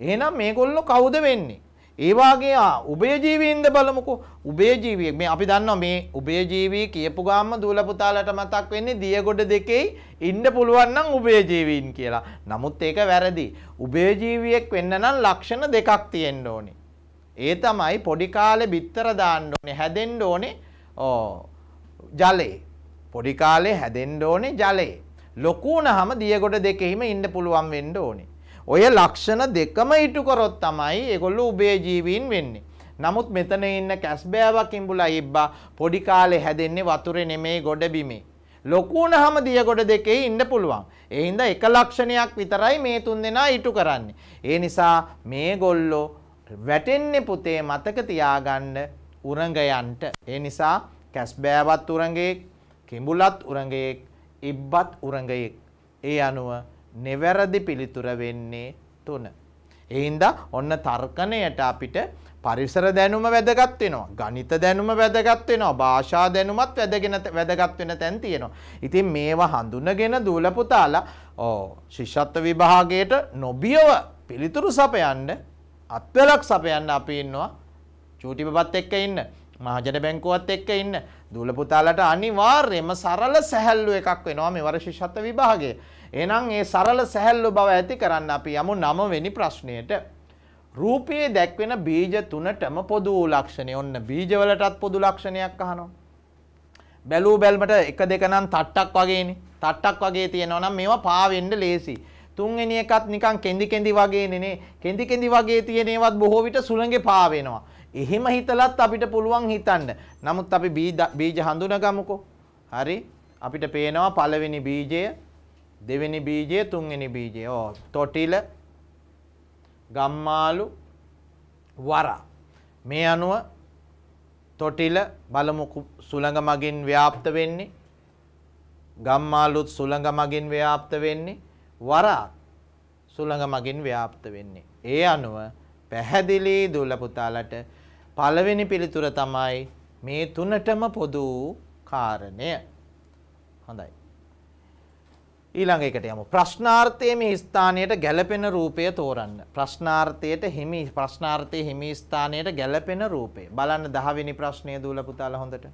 එහෙනම් මේගොල්ලෝ කවුද වෙන්නේ? ඒ වාගේ උභයජීවීන්ද බලමුකෝ. උභයජීවී මේ අපි දන්නවා මේ උභයජීවී කියපු ගාම දූල පුතාලට මතක් වෙන්නේ දියගොඩ දෙකේ ඉන්න පුළුවන් නම් උභයජීවීන් කියලා. නමුත් ඒක වැරදි. උභයජීවියෙක් වෙන්න නම් ලක්ෂණ දෙකක් තියෙන්න ඕනේ. ඒ තමයි පොඩි කාලේ බිත්තර දාන්න ඕනේ, හැදෙන්න ඕනේ. ඕ ජලයේ පොඩි කාලේ හැදෙන්න ඕනේ ජලයේ. ලොකු වුණාම දියගොඩ දෙකෙහිම ඉන්න පුළුවන් වෙන්න ඕනේ. ඔය ලක්ෂණ දෙකම ඉටු කරොත් තමයි ඒගොල්ලෝ උබේ ජීවීන් වෙන්නේ. නමුත් මෙතන ඉන්න කැස්බෑවක් ඉඹුලා ඉබ්බා පොඩි කාලේ හැදෙන්නේ වතුරේ නෙමෙයි ගොඩ බිමේ. ලොකු වුණාම දියගොඩ දෙකේ ඉන්න පුළුවන්. ඒ හින්දා එක ලක්ෂණයක් විතරයි මේ තුන් දෙනා ඉටු කරන්නේ. ඒ නිසා මේගොල්ලෝ වැටෙන්නේ පුතේ මතක තියාගන්න උරඟයන්ට. ඒ නිසා කැස්බෑවත් උරඟෙක් කිඹුලත් උරඟයෙක් ඉබ්බත් උරඟයෙක් ඒ අනුව නිවැරදි පිළිතුර වෙන්නේ තුන. එහින්ද ඔන්න තර්කණයට අපිට පරිසර දැනුම වැදගත් වෙනවා. ගණිත දැනුම වැදගත් වෙනවා. භාෂා දැනුමත් වැදගෙන වැදගත් වෙන තැන් තියෙනවා. ඉතින් මේවා හඳුනගෙන දූල පුතාලා ඕ ශිෂ්‍යත්ව විභාගයට නොබියව පිළිතුරු සපයන්න අත්වලක් සපයන්න අපි ඉන්නවා. චූටිපපත් එක්ක ඉන්න. මහජන බැංකුවත් එක්ක ඉන්න දුල පුතාලට අනිවාර්යයෙන්ම සරල සැහැල්ලු එකක් වෙනවා මේ වර්ෂිෂත් විභාගය. එහෙනම් ඒ සරල සැහැල්ලු බව ඇති කරන්න අපි යමු 9 වෙනි ප්‍රශ්නයට. රූපයේ දැක්වෙන බීජ තුනටම පොදු ලක්ෂණය. ඔන්න බීජවලටත් පොදු ලක්ෂණයක් අහනවා. බැලූ බැල්මට එක දෙක නම් තට්ටක් වගේනේ. තට්ටක් වගේ තියෙනවා නම් මේවා පාවෙන්න ලේසියි. තුන්වෙනි එකත් නිකන් කෙඳි කෙඳි වගේනේ නේ. කෙඳි කෙඳි වගේ තියෙන ඒවත් බොහෝ විට සුළඟේ පාවෙනවා. එහෙම හිතලත් අපිට පුළුවන් හිතන්න. නමුත් අපි බීජ හඳුනගමුකෝ. හරි. අපිට පේනවා පළවෙනි බීජය, දෙවෙනි බීජය, තුන්වෙනි බීජය. ඕ තොටිල ගම්මාලු වරා. මේ අනුව තොටිල බලමු සුළඟ මගින් ව්‍යාප්ත වෙන්නේ. ගම්මාලුත් සුළඟ මගින් ව්‍යාප්ත වෙන්නේ. වරාත් සුළඟ මගින් ව්‍යාප්ත වෙන්නේ. ඒ අනුව පැහැදිලි දුල පුතාලට පළවෙනි පිළිතුර තමයි මේ තුනටම පොදු කාරණය. හොඳයි. ඊළඟ එකට යමු. ප්‍රශ්නාර්ථයේ මේ ස්ථානයට ගැළපෙන රූපය තෝරන්න. ප්‍රශ්නාර්ථයට හිමි ප්‍රශ්නාර්ථයේ හිමි ස්ථානයට ගැළපෙන රූපය. බලන්න 10 වෙනි ප්‍රශ්නය දූල පුතාලා හොඳට.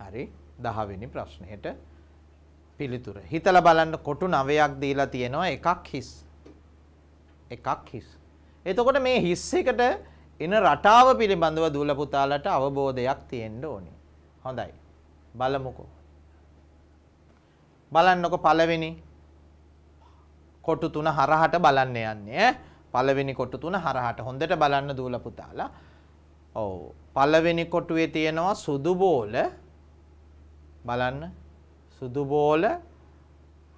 හරි 10 වෙනි ප්‍රශ්නයට පිළිතුර. හිතලා බලන්න කොටු 9ක් දීලා තියෙනවා. එකක් හිස්. එකක් හිස්. එතකොට මේ හිස් එකට එන රටාව පිළිබඳව දුවල පුතාලට අවබෝධයක් තියෙන්න ඕනේ. හොඳයි. බලමුකෝ. බලන්නකො පළවෙනි කොටු තුන හරහට බලන්න යන්නේ පළවෙනි කොටු තුන හරහට හොඳට බලන්න දූල පුතාලා. ඔව්. පළවෙනි කොටුවේ තියෙනවා සුදු බෝල බලන්න සුදු බෝල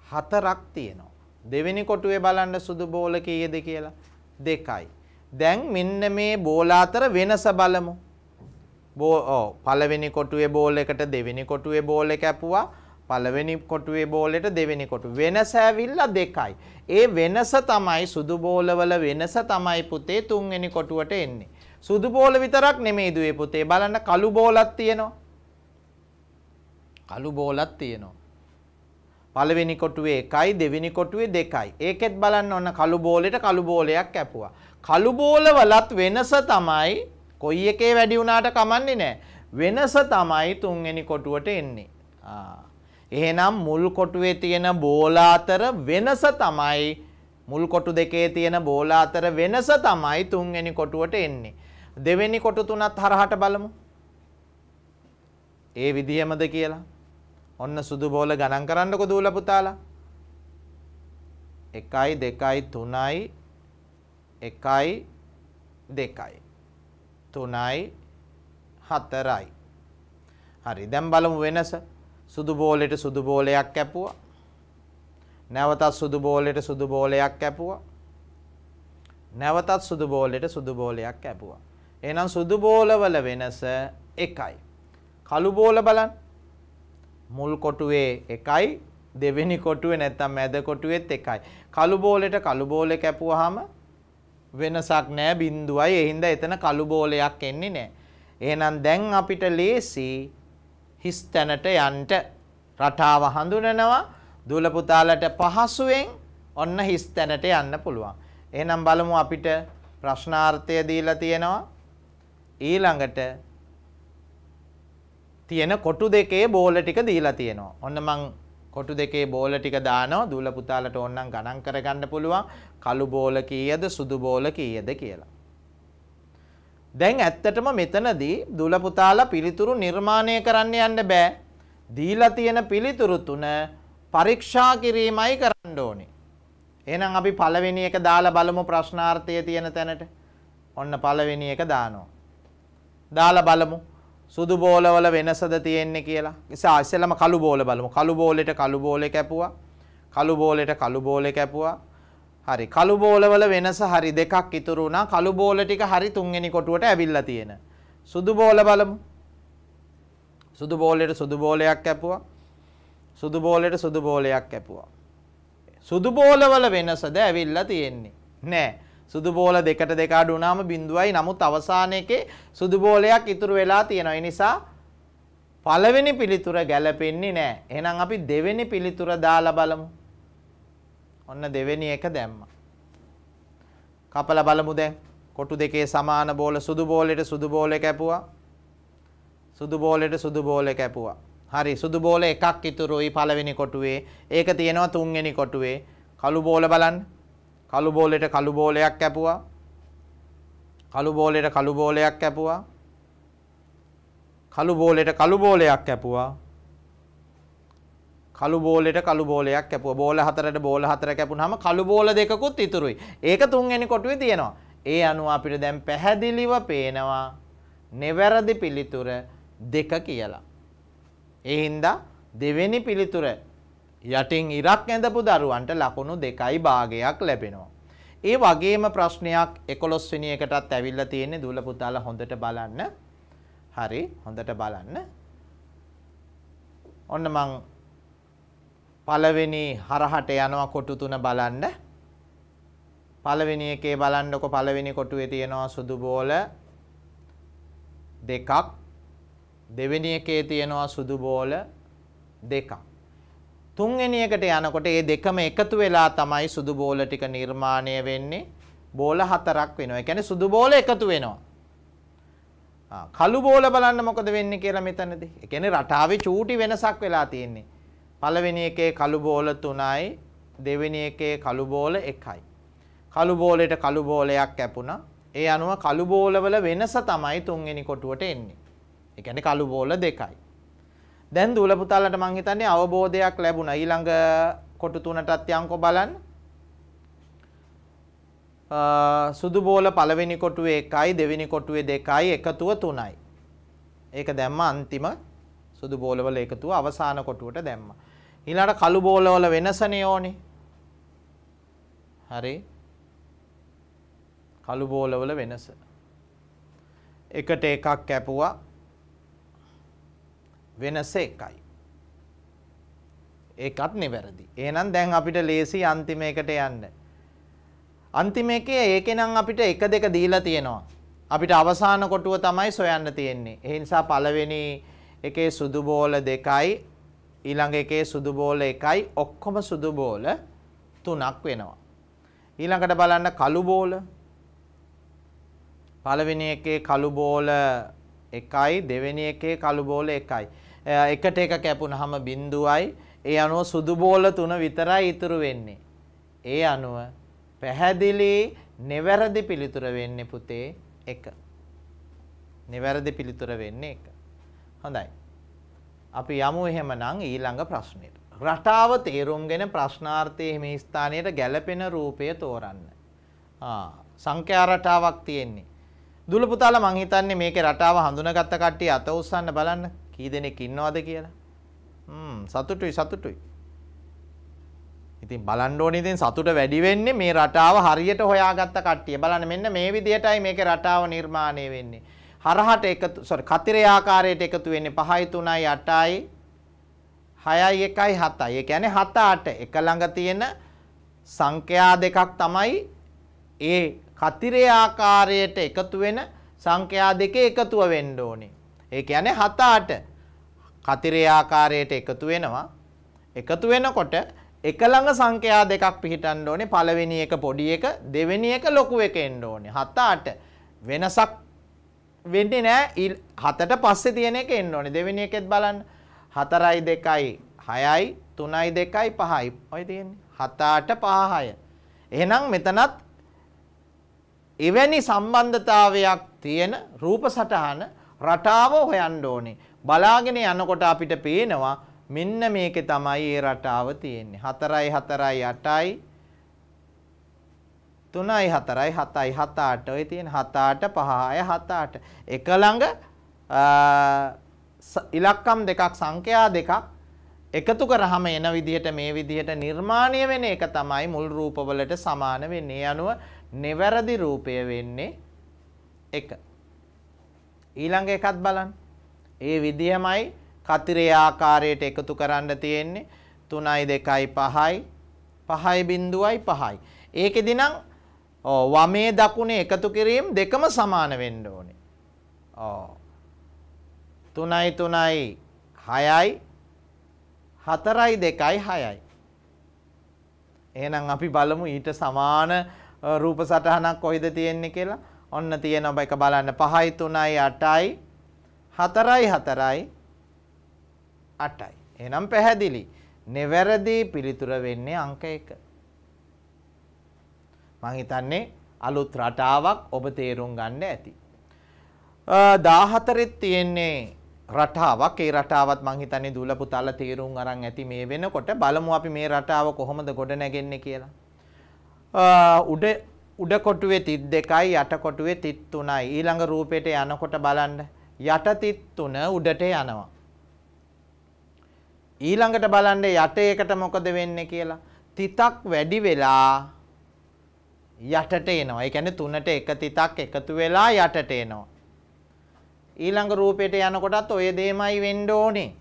හතරක් තියෙනවා. දෙවෙනි කොටුවේ බලන්න සුදු බෝල කීයද කියලා. දෙකයි. දැන් මෙන්න මේ බෝල අතර වෙනස බලමු. බෝ ඔව් පළවෙනි කොටුවේ බෝල් එකට දෙවෙනි කොටුවේ බෝල් එක ඇපුවා. පළවෙනි කොටුවේ බෝලෙට දෙවෙනි කොටුව වෙනස ඇවිල්ලා දෙකයි. ඒ වෙනස තමයි සුදු බෝලවල වෙනස තමයි පුතේ තුන්වෙනි කොටුවට එන්නේ. සුදු බෝල විතරක් නෙමෙයි දුවේ පුතේ බලන්න කළු බෝලක් තියෙනවා. කළු බෝලක් තියෙනවා. පළවෙනි කොටුවේ එකයි දෙවෙනි කොටුවේ දෙකයි. ඒකෙත් බලන්න ඔන්න කළු බෝලෙට කළු බෝලයක් කැපුවා. කළු බෝලවලත් වෙනස තමයි කොයි එකේ වැඩි වුණාට කමන්නේ නැහැ. වෙනස තමයි තුන්වෙනි කොටුවට එන්නේ. එහෙනම් මුල් කොටුවේ තියෙන බෝල අතර වෙනස තමයි මුල් කොටු දෙකේ තියෙන බෝල අතර වෙනස තමයි තුන්වෙනි කොටුවට එන්නේ. දෙවෙනි කොටු තුනත් හරහට බලමු. ඒ විදිහමද කියලා ඔන්න සුදු බෝල ගණන් කරන්නකො දූල පුතාලා. 1යි 2යි 3යි 1යි 2යි 3යි 4යි. හරි දැන් බලමු වෙනස. සුදු බෝලෙට සුදු බෝලයක් කැපුවා. නැවතත් සුදු බෝලෙට සුදු බෝලයක් කැපුවා. නැවතත් සුදු බෝලෙට සුදු බෝලයක් කැපුවා. එහෙනම් සුදු බෝලවල වෙනස 1යි. කළු බෝල බලන්න මුල් කොටුවේ එකයි දෙවෙනි කොටුවේ නැත්තම් මැද කොටුවෙත් එකයි. කළු බෝලෙට කළු බෝලේ කැපුවාම වෙනසක් නෑ බින්දුවයි. ඒ හින්දා එතන කළු බෝලයක් එන්නේ නෑ. එහෙනම් දැන් අපිට ලේසි හිස් තැනට යන්න රටාව හඳුනනවා. දුල පුතාලට පහසුවෙන් ඔන්න හිස් තැනට යන්න පුළුවන්. එහෙනම් බලමු අපිට ප්‍රශ්නාර්ථය දීලා තියෙනවා. ඊළඟට තියෙන කොටු දෙකේ බෝල ටික දීලා තියෙනවා. ඔන්න මං කොටු දෙකේ බෝල ටික දානවා. දූල පුතාලට ඕනනම් ගණන් කරගන්න පුළුවන්. කළු බෝල කීයද, සුදු බෝල කීයද කියලා. දැන් ඇත්තටම මෙතනදී දූල පුතාලා පිළිතුරු නිර්මාණය කරන්න යන්න බෑ. දීලා තියෙන පිළිතුරු තුන පරීක්ෂා කිරීමයි කරන්න ඕනේ. එහෙනම් අපි පළවෙනි එක දාලා බලමු ප්‍රශ්නාර්ථය තියෙන තැනට. ඔන්න පළවෙනි එක දානවා. දාලා බලමු. සුදු බෝලවල වෙනසද තියෙන්නේ කියලා. නිසා ඉස්සෙල්ලම කළු බෝල බලමු. කළු බෝලෙට කළු බෝලේ කැපුවා. කළු බෝලෙට කළු බෝලේ කැපුවා. හරි. කළු බෝලවල වෙනස හරි දෙකක් ඉතුරු වුණා. කළු බෝල ටික හරි තුන්වෙනි කොටුවට ඇවිල්ලා තියෙන. සුදු බෝල බලමු. සුදු බෝලෙට සුදු බෝලයක් කැපුවා. සුදු බෝලෙට සුදු බෝලයක් කැපුවා. සුදු බෝලවල වෙනසද ඇවිල්ලා තියෙන්නේ. නෑ. සුදු බෝල දෙකට දෙක අඩු වුණාම බිඳුවයි. නමුත් අවසාන එකේ සුදු බෝලයක් ඉතුරු වෙලා තියෙනවා. ඒ නිසා පළවෙනි පිළිතුර ගැලපෙන්නේ නැහැ. එහෙනම් අපි දෙවෙනි පිළිතුර දාලා බලමු. ඔන්න දෙවෙනි එක දැම්මා. කපලා බලමු දැන්. කොටු දෙකේ සමාන බෝල සුදු බෝලෙට සුදු බෝලේ කැපුවා. සුදු බෝලෙට සුදු බෝලේ කැපුවා. හරි සුදු බෝල එකක් ඉතුරුයි පළවෙනි කොටුවේ. ඒක තියෙනවා තුන්වෙනි කොටුවේ. කළු බෝල බලන්න. කළු බෝලෙට කළු බෝලයක් කැපුවා කළු බෝලෙට කළු බෝලයක් කැපුවා කළු බෝලෙට කළු බෝලයක් කැපුවා කළු බෝලෙට කළු බෝලයක් කැපුවා බෝල හතරට බෝල හතර කැපුනහම කළු බෝල දෙකකුත් ඉතුරුයි ඒක තුන්වෙනි කොටුවේ තියෙනවා ඒ අනුව අපිට දැන් පැහැදිලිව පේනවා නිවැරදි පිළිතුර දෙක කියලා ඒ හින්දා දෙවෙනි පිළිතුර යටින් ඉරක් ඇඳපු දරුවන්ට ලකුණු දෙකයි භාගයක් ලැබෙනවා. ඒ වගේම ප්‍රශ්නයක් 11 වෙනි එකටත් ඇවිල්ලා තියෙන්නේ දුවල පුතාලා හොඳට බලන්න. හරි හොඳට බලන්න. ඔන්න මං පළවෙනි හරහට යනවා කොටු තුන බලන්න. පළවෙනි එකේ බලන්නකො පළවෙනි කොටුවේ තියෙනවා සුදු බෝල දෙකක්. දෙවෙනි එකේ තියෙනවා සුදු බෝල දෙකක්. තුන්වෙනි එකට යනකොට මේ දෙකම එකතු වෙලා තමයි සුදු බෝල ටික නිර්මාණය වෙන්නේ. බෝල හතරක් වෙනවා. ඒ කියන්නේ සුදු බෝල එකතු වෙනවා. ආ කළු බෝල බලන්න මොකද වෙන්නේ කියලා මෙතනදී. ඒ කියන්නේ රටාවේ චූටි වෙනසක් වෙලා තියෙන්නේ. පළවෙනි එකේ කළු බෝල 3යි දෙවෙනි එකේ කළු බෝල 1යි. කළු බෝලෙට කළු බෝලයක් ඇපුණා. ඒ අනුව කළු බෝලවල වෙනස තමයි තුන්වෙනි කොටුවට එන්නේ. ඒ කියන්නේ කළු බෝල දෙකයි. දැන් දූල පුතාලට මං හිතන්නේ අවබෝධයක් ලැබුණා. ඊළඟ කොටු තුනටත් යන්කො බලන්න. සුදු බෝල පළවෙනි කොටුවේ 1යි දෙවෙනි කොටුවේ 2යි එකතුව 3යි. ඒක දැම්ම අන්තිම සුදු බෝල වල එකතුව අවසාන කොටුවට දැම්මා. ඊළඟට කළු බෝල වල වෙනසනේ ඕනේ. හරි. කළු බෝල වල වෙනස. එකට එකක් කැපුවා වෙනස එකයි. ඒකත් නිවැරදි. එහෙනම් දැන් අපිට ලේසි අන්තිම එකට යන්න. අන්තිම එකේ ඒකෙනම් අපිට එක දෙක දීලා තියෙනවා. අපිට අවසාන කොටුව තමයි සොයන්න තියෙන්නේ. ඒ නිසා පළවෙනි එකේ සුදු බෝල දෙකයි ඊළඟ එකේ සුදු බෝල එකයි ඔක්කොම සුදු බෝල තුනක් වෙනවා. ඊළඟට බලන්න කළු බෝල. පළවෙනි එකේ කළු බෝල එකයි දෙවෙනි එකේ කළු බෝල එකයි. එකට එක කැපුනහම බිඳුවයි. ඒ අනුව සුදු බෝල තුන විතරයි ඉතුරු වෙන්නේ. ඒ අනුව පැහැදිලි නිවැරදි පිළිතුර වෙන්නේ පුතේ 1. නිවැරදි පිළිතුර වෙන්නේ 1. හොඳයි. අපි යමු එහෙමනම් ඊළඟ ප්‍රශ්නෙට. රටාව තේරුම්ගෙන ප්‍රශ්නාර්ථයේ මේ ස්ථානයට ගැළපෙන රූපය තෝරන්න. ආ සංඛ්‍යා රටාවක් තියෙන්නේ. දුල පුතාලා මං හිතන්නේ මේකේ රටාව හඳුනාගත්ත කට්ටිය අත උස්සන්න බලන්න. කී දෙනෙක් ඉන්නවද කියලා. හ්ම් සතුටුයි සතුටුයි. ඉතින් බලන්න ඕනේ ඉතින් සතුට වැඩි වෙන්නේ මේ රටාව හරියට හොයාගත්ත කට්ටිය. බලන්න මෙන්න මේ විදියටයි මේකේ රටාව නිර්මාණය වෙන්නේ. හරහට එකතු සෝරි කතිරේ ආකාරයට එකතු වෙන්නේ 5යි 3යි 8යි 6යි 1යි 7යි. ඒ කියන්නේ 7 8 එක ළඟ තියෙන සංඛ්‍යා දෙකක් තමයි ඒ කතිරේ ආකාරයට එකතු වෙන සංඛ්‍යා දෙකේ එකතුව වෙන්න ඕනේ. ඒ කියන්නේ 7 කතිරේ ආකාරයට එකතු වෙනවා. එකතු වෙනකොට එක ළඟ සංඛ්‍යා දෙකක් පිහිටන්න ඕනේ. පළවෙනි එක පොඩි එක, දෙවෙනි එක ලොකු එක එන්න ඕනේ. 7 වෙනසක් වෙන්නේ නැහැ. 7ට පස්සේ තියෙන එක එන්න ඕනේ. දෙවෙනි එකෙත් බලන්න. 4යි 2යි 6යි 3යි 2යි 5යි. ඔය තියෙන්නේ. 7 8 5 6. එහෙනම් මෙතනත් එවැනි සම්බන්ධතාවයක් තියෙන රූප සටහන රටාව හොයන්න ඕනේ. බලාගෙන යනකොට අපිට පේනවා මෙන්න මේකේ තමයි ඒ රටාව තියෙන්නේ. 4යි 4යි 8යි 3යි 4යි 7යි 7 8 ඔය තියෙන 7 8 5 6 7 8 එක ළඟ ඉලක්කම් දෙකක් සංඛ්‍යා දෙකක් එකතු කරාම එන විදිහට මේ විදිහට නිර්මාණය වෙන එක තමයි මුල් රූපවලට සමාන වෙන්නේ. අනුව නිවැරදි රූපය වෙන්නේ 1 ඊළඟ එකත් බලන්න. ඒ විදිහමයි කතිරේ ආකාරයට එකතු කරන්න තියෙන්නේ 3යි 2යි 5යි 5.5යි 5යි. ඒකෙදි නම් වමේ දකුණේ එකතු කිරීම දෙකම සමාන වෙන්න ඕනේ. ඕ. 3යි 3යි 6යි 4යි 2යි 6යි. එහෙනම් අපි බලමු ඊට සමාන රූප සටහනක් කොයිද තියෙන්නේ කියලා. ඔන්න තියෙන ඔබ එක බලන්න 5යි 3යි 8යි 4යි 4යි 8යි. එහෙනම් පැහැදිලි. නිවැරදි පිළිතුර වෙන්නේ අංක 1. මම හිතන්නේ අලුත් රටාවක් ඔබ තේරුම් ගන්න ඇති. 14ෙත් තියෙන්නේ රටාවක් ඒ රටාවත් මං හිතන්නේ දූලපුතාලා තීරුම් අරන් ඇති මේ වෙනකොට බලමු අපි මේ රටාව කොහොමද ගොඩ නැගෙන්නේ කියලා. උඩ උඩ කොටුවේ 32යි යට කොටුවේ 33යි. ඊළඟ රූපයට යනකොට බලන්න යට 33 උඩට යනවා. ඊළඟට බලන්න යට එකට මොකද වෙන්නේ කියලා. තිතක් වැඩි වෙලා යටට එනවා. ඒ කියන්නේ 3ට එක තිතක් එකතු වෙලා යටට එනවා. ඊළඟ රූපයට යනකොටත් ඔය දෙයමයි වෙන්න ඕනේ.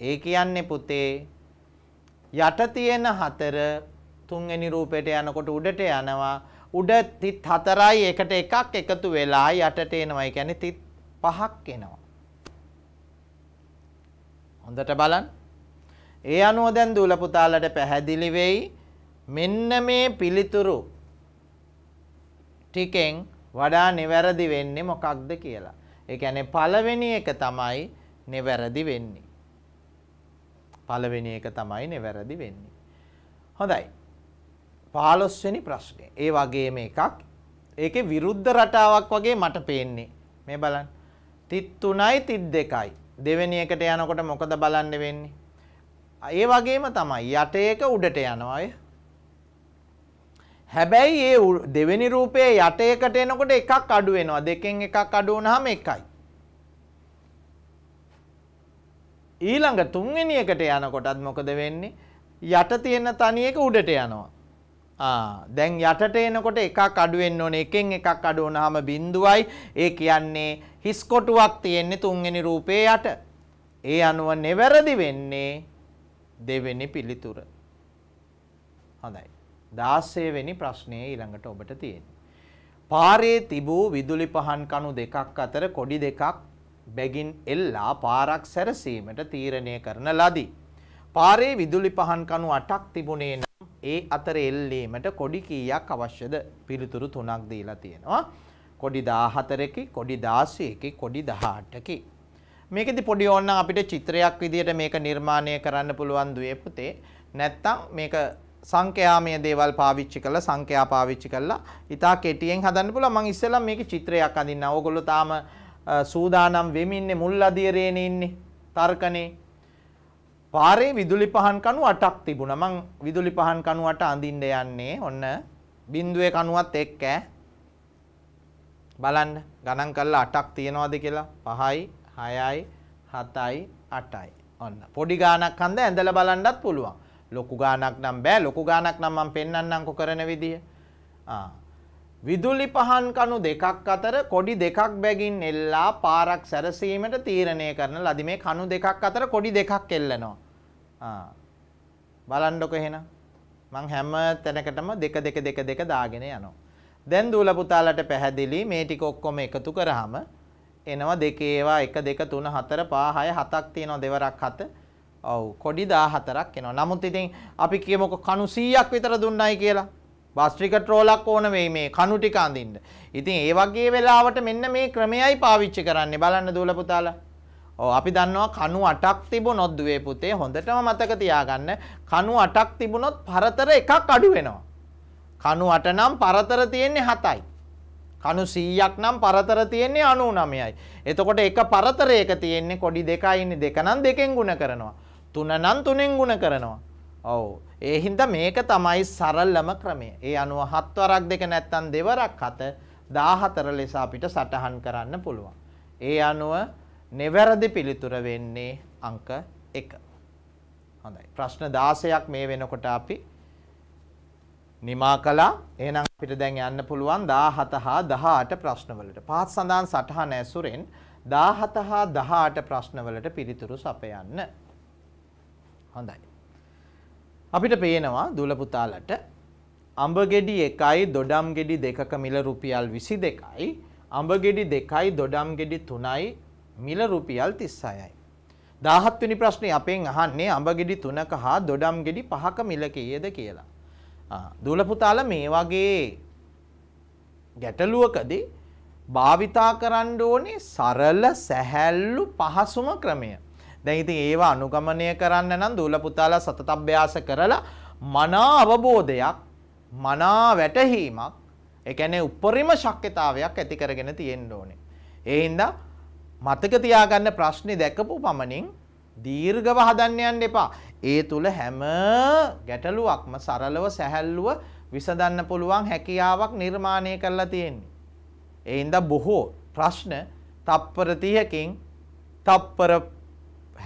ඒ කියන්නේ පුතේ යට තියෙන හතර තුන්වෙනි රූපයට යනකොට උඩට යනවා උඩ තිත් 4යි එකට එකක් එකතු වෙලා යටට එනවා. ඒ කියන්නේ තිත් 5ක් එනවා. හොඳට බලන්න. ඒ අනුව දැන් දූල පුතාලට පැහැදිලි වෙයි මෙන්න මේ පිළිතුරු ටිකෙන් වඩා නිවැරදි වෙන්නේ මොකක්ද කියලා. ඒ කියන්නේ පළවෙනි එක තමයි නිවැරදි වෙන්නේ. පළවෙනි එක තමයි නිවැරදි වෙන්නේ. හොඳයි. 15වෙනි ප්‍රශ්නේ. ඒ වගේම එකක්. ඒකේ විරුද්ධ රටාවක් වගේ මට පේන්නේ. මේ බලන්න. 33යි 32යි. දෙවෙනි එකට යනකොට මොකද බලන්න වෙන්නේ? ඒ වගේම තමයි යට එක උඩට යනවා අය. හැබැයි ඒ දෙවෙනි රූපයේ යට එකට එනකොට එකක් අඩු වෙනවා. දෙකෙන් එකක් අඩු වුනහම එකයි. ඊළඟ තුන්වෙනි එකට යනකොටත් මොකද වෙන්නේ? යට තියෙන තනි එක උඩට යනවා. දැන් යටට එනකොට එකක් අඩු වෙන්න ඕනේ. එකෙන් එකක් අඩු වුණාම බිඳුවයි. ඒ කියන්නේ හිස් කොටුවක් තියෙන්නේ තුන්වෙනි රූපේ යට. ඒ අනුව නෙවැරදි වෙන්නේ දෙවෙනි පිළිතුර. හොඳයි. 16 වෙනි ප්‍රශ්නේ ඊළඟට ඔබට තියෙන්නේ. පාරේ තිබූ විදුලි පහන් කණු දෙකක් අතර කොඩි දෙකක් බැගින් එල්ලා පාරක් සැරසීමට තීරණය කරන ලදී. පාරේ විදුලි පහන් කණු 8ක් තිබුණේ ඒ අතර එල්ලීමට කොඩි කීයක් අවශ්‍යද? පිළිතුරු තුනක් දීලා තියෙනවා. කොඩි 14කි, කොඩි 16කි, කොඩි 18කි. මේකෙදි පොඩි ඕන්න අපිට චිත්‍රයක් විදියට මේක නිර්මාණය කරන්න පුළුවන් දුවේ පුතේ. නැත්තම් මේක සංඛ්‍යාමය දේවල් පාවිච්චි කරලා සංඛ්‍යා පාවිච්චි කරලා ඉතා කෙටියෙන් හදන්න පුළුවන්. මම ඉස්සෙල්ලා මේක චිත්‍රයක් අඳින්නවා. ඕගොල්ලෝ තාම සූදානම් වෙමින් ඉන්නේ මුල් අධීරයේනේ ඉන්නේ. තර්කනේ පාරේ විදුලි පහන් කණු 8ක් තිබුණා. මං විදුලි පහන් කණු 8 අඳින්න යන්නේ. ඔන්න බිඳුවේ කණුවත් එක්ක බලන්න ගණන් කරලා 8ක් තියනවාද කියලා. 5යි, 6යි, 7යි, 8යි. ඔන්න. පොඩි ගාණක් හන්ද ඇඳලා බලන්නත් පුළුවන්. ලොකු ගාණක් නම් බෑ. ලොකු ගාණක් නම් මම පෙන්වන්නම්කො කරන විදිය. ආ විදුලි පහන් කණු දෙකක් අතර කොඩි දෙකක් බැගින් එල්ලා පාරක් සැරසීමට තීරණය කරන ලදි මේ කණු දෙකක් අතර කොඩි දෙකක් එල්ලනවා. ආ. බලන්නකො එහෙනම්. මං හැම තැනකටම දෙක දෙක දෙක දෙක දාගෙන යනවා. දැන් දූල පුතාලට පැහැදිලි මේ ටික ඔක්කොම එකතු කරාම එනවා දෙකේ ඒවා 1 2 3 4 5 6 7ක් තියෙනවා දෙවරක් 7. ඔව් කොඩි 14ක් එනවා. නමුත් ඉතින් අපි කියමුකෝ කණු 100ක් විතර දුන්නයි කියලා. බස්ට්‍රික ට්‍රෝලක් ඕන වෙයි මේ කණු ටික අඳින්න. ඉතින් ඒ වගේ වෙලාවට මෙන්න මේ ක්‍රමයයි පාවිච්චි කරන්නේ බලන්න දූල පුතාලා. ඔව් අපි දන්නවා කණු 8ක් තිබුණොත් දුවේ පුතේ හොඳටම මතක තියාගන්න කණු 8ක් තිබුණොත් පරතර එකක් අඩු වෙනවා. කණු 8 නම් පරතර තියෙන්නේ 7යි. කණු 100ක් නම් පරතර තියෙන්නේ 99යි. එතකොට එක පරතරයක තියෙන්නේ කොඩි දෙකයිනේ දෙක නම් දෙකෙන් ಗುಣ කරනවා. තුන නම් තුනෙන් ಗುಣ කරනවා. ඔව්. ඒ හින්දා මේක තමයි සරලම ක්‍රමය. ඒ අනුව හත්වරක් දෙක නැත්තම් දෙවරක් අත 14 ලෙස අපිට සටහන් කරන්න පුළුවන්. ඒ අනුව නිවැරදි පිළිතුර වෙන්නේ අංක 1. හොඳයි. ප්‍රශ්න 16ක් මේ වෙනකොට අපි නිමා කළා. එහෙනම් අපිට දැන් යන්න පුළුවන් 17 හා 18 ප්‍රශ්නවලට. පහත් සඳහන් සටහන ඇසුරෙන් 17 හා 18 ප්‍රශ්නවලට පිළිතුරු සපයන්න. හොඳයි. අපිට පේනවා දුලපුතාලට අඹගෙඩි එකයි දොඩම් ගෙඩි දෙකක මිල රුපියල් විසි දෙකයි අඹගෙඩි දෙකයි දොඩම් ගෙඩි තුනයි මිල රුපියල් තිස්සයයි. දාහත්වනි ප්‍රශ්නය අපෙන් අහන්නේ අඹගෙඩි තුනක හා දොඩම් ගෙඩි පහක මිලකයේද කියලා. දුලපුතාල මේ වගේ ගැටලුවකදී භාවිතා කරන්න ඕනේ සරල සැහැල්ලු පහසුම ක්‍රමය. දැන් ඉතින් ඒවා අනුගමනය කරන්න නම් දූල පුතාලා සතත අභ්‍යාස කරලා මනා අවබෝධයක් මනා වැටහීමක් ඒ කියන්නේ උපරිම ශක්්‍යතාවයක් ඇති කරගෙන තියෙන්න ඕනේ. ඒ හින්දා මතක තියාගන්න ප්‍රශ්නේ දැකපු පමණින් දීර්ඝව හදන්න යන්න එපා. ඒ තුල හැම ගැටලුවක්ම සරලව සැහැල්ලුව විසඳන්න පුළුවන් හැකියාවක් නිර්මාණය කරලා තියෙන්නේ. ඒ හින්දා බොහෝ ප්‍රශ්න තප්පර 30කින් තප්පර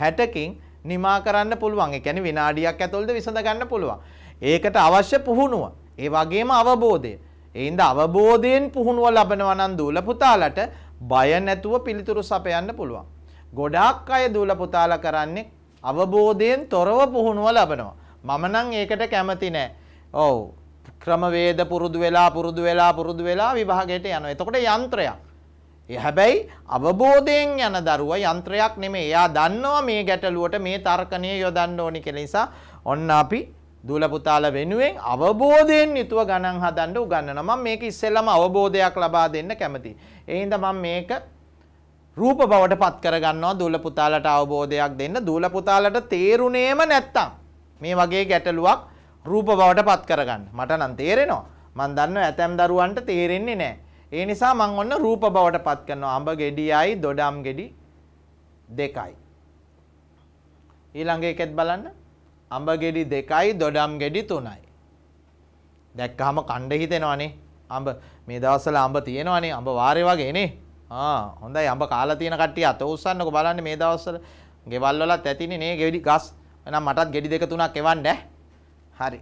හැටකින් නිමා කරන්න පුළුවන්. ඒ කියන්නේ විනාඩියක් ඇතුළත විසඳ ගන්න පුළුවන්. ඒකට අවශ්‍ය පුහුණුව. ඒ වගේම අවබෝධය. ඒඳ අවබෝධයෙන් පුහුණුව ලබනවා නම් දූල පුතාලට බය නැතුව පිළිතුරු සපයන්න පුළුවන්. ගොඩාක් අය දූල පුතාලා කරන්නේ අවබෝධයෙන් තොරව පුහුණුව ලබනවා. මම නම් ඒකට කැමති නෑ. ඔව්. ක්‍රමවේද පුරුදු වෙලා පුරුදු වෙලා පුරුදු වෙලා විභාගයට යනවා. එතකොට යන්ත්‍රයක්. ඒ හැබැයි අවබෝධයෙන් යන දරුවා යන්ත්‍රයක් නෙමෙයි. එයා දන්නවා මේ ගැටලුවට මේ තර්කණය යොදන්න ඕනි කියලා නිසා ඔන්න අපි දූල පුතාලා වෙනුවෙන් අවබෝධයෙන් යුතුව ගණන් හදන්න උගන්වනවා. මම මේක ඉස්සෙල්ලාම අවබෝධයක් ලබා දෙන්න කැමතියි. ඒ හින්දා මම මේක රූප බවට පත් කරගන්නවා දූල පුතාලට අවබෝධයක් දෙන්න. දූල පුතාලට තේරුණේම නැත්තම් මේ වගේ ගැටලුවක් රූප බවට පත් කරගන්න. මට නම් තේරෙනවා. මම දන්නවා ඇතැම් දරුවන්ට තේරෙන්නේ නැහැ. ඒ නිසා මම ඔන්න රූප බවට පත් කරනවා. අඹ ගෙඩියයි දොඩම් ගෙඩි දෙකයි. ඊළඟ එකෙත් බලන්න. අඹ ගෙඩි දෙකයි දොඩම් ගෙඩි තුනයි. දැක්කහම කණ්ඩ හිතෙනවනේ. අඹ මේ දවස්වල අඹ තියෙනවනේ. අඹ වාරේ වගේනේ. ආ හොඳයි අඹ කාලා තියෙන කට්ටිය අත උස්සන්නකෝ බලන්න මේ දවස්වල ගෙවල් වලත් ඇතිනේ නේ ගෙඩි ගස්. එහෙනම් මටත් ගෙඩි දෙක තුනක් එවන්න ඈ. හරි.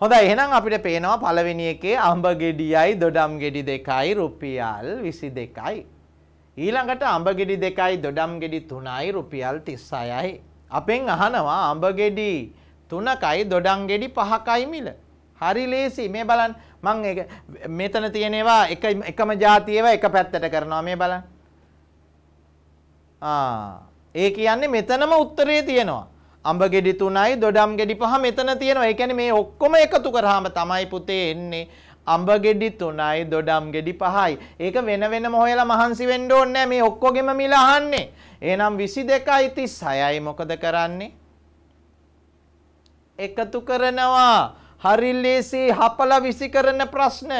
හොඳයි එහෙනම් අපිට පේනවා පළවෙනි එකේ අඹ ගෙඩියයි දොඩම් ගෙඩි දෙකයි රුපියල් 22යි. ඊළඟට අඹ ගෙඩි දෙකයි දොඩම් ගෙඩි තුනයි රුපියල් 36යි. අපෙන් අහනවා අඹ ගෙඩි තුනකයි දොඩම් ගෙඩි පහකයි මිල. හරි ලේසි මේ බලන්න මම ඒක මෙතන තියෙන ඒවා එක එකම જાති ඒවා එක පැත්තට කරනවා මේ බලන්න. ආ ඒ කියන්නේ මෙතනම උත්තරේ තියෙනවා. අඹ ගෙඩි 3යි දොඩම් ගෙඩි 5 මෙතන තියෙනවා. ඒ කියන්නේ මේ ඔක්කොම එකතු කරාම තමයි පුතේ එන්නේ අඹ ගෙඩි 3යි දොඩම් ගෙඩි 5යි. ඒක වෙන වෙනම හොයලා මහන්සි වෙන්න ඕනේ නැහැ. මේ ඔක්කොගෙම මිල අහන්නේ. එහෙනම් 22යි 36යි මොකද කරන්නේ? එකතු කරනවා. හරි ලේසි හපලා විසි කරන ප්‍රශ්න.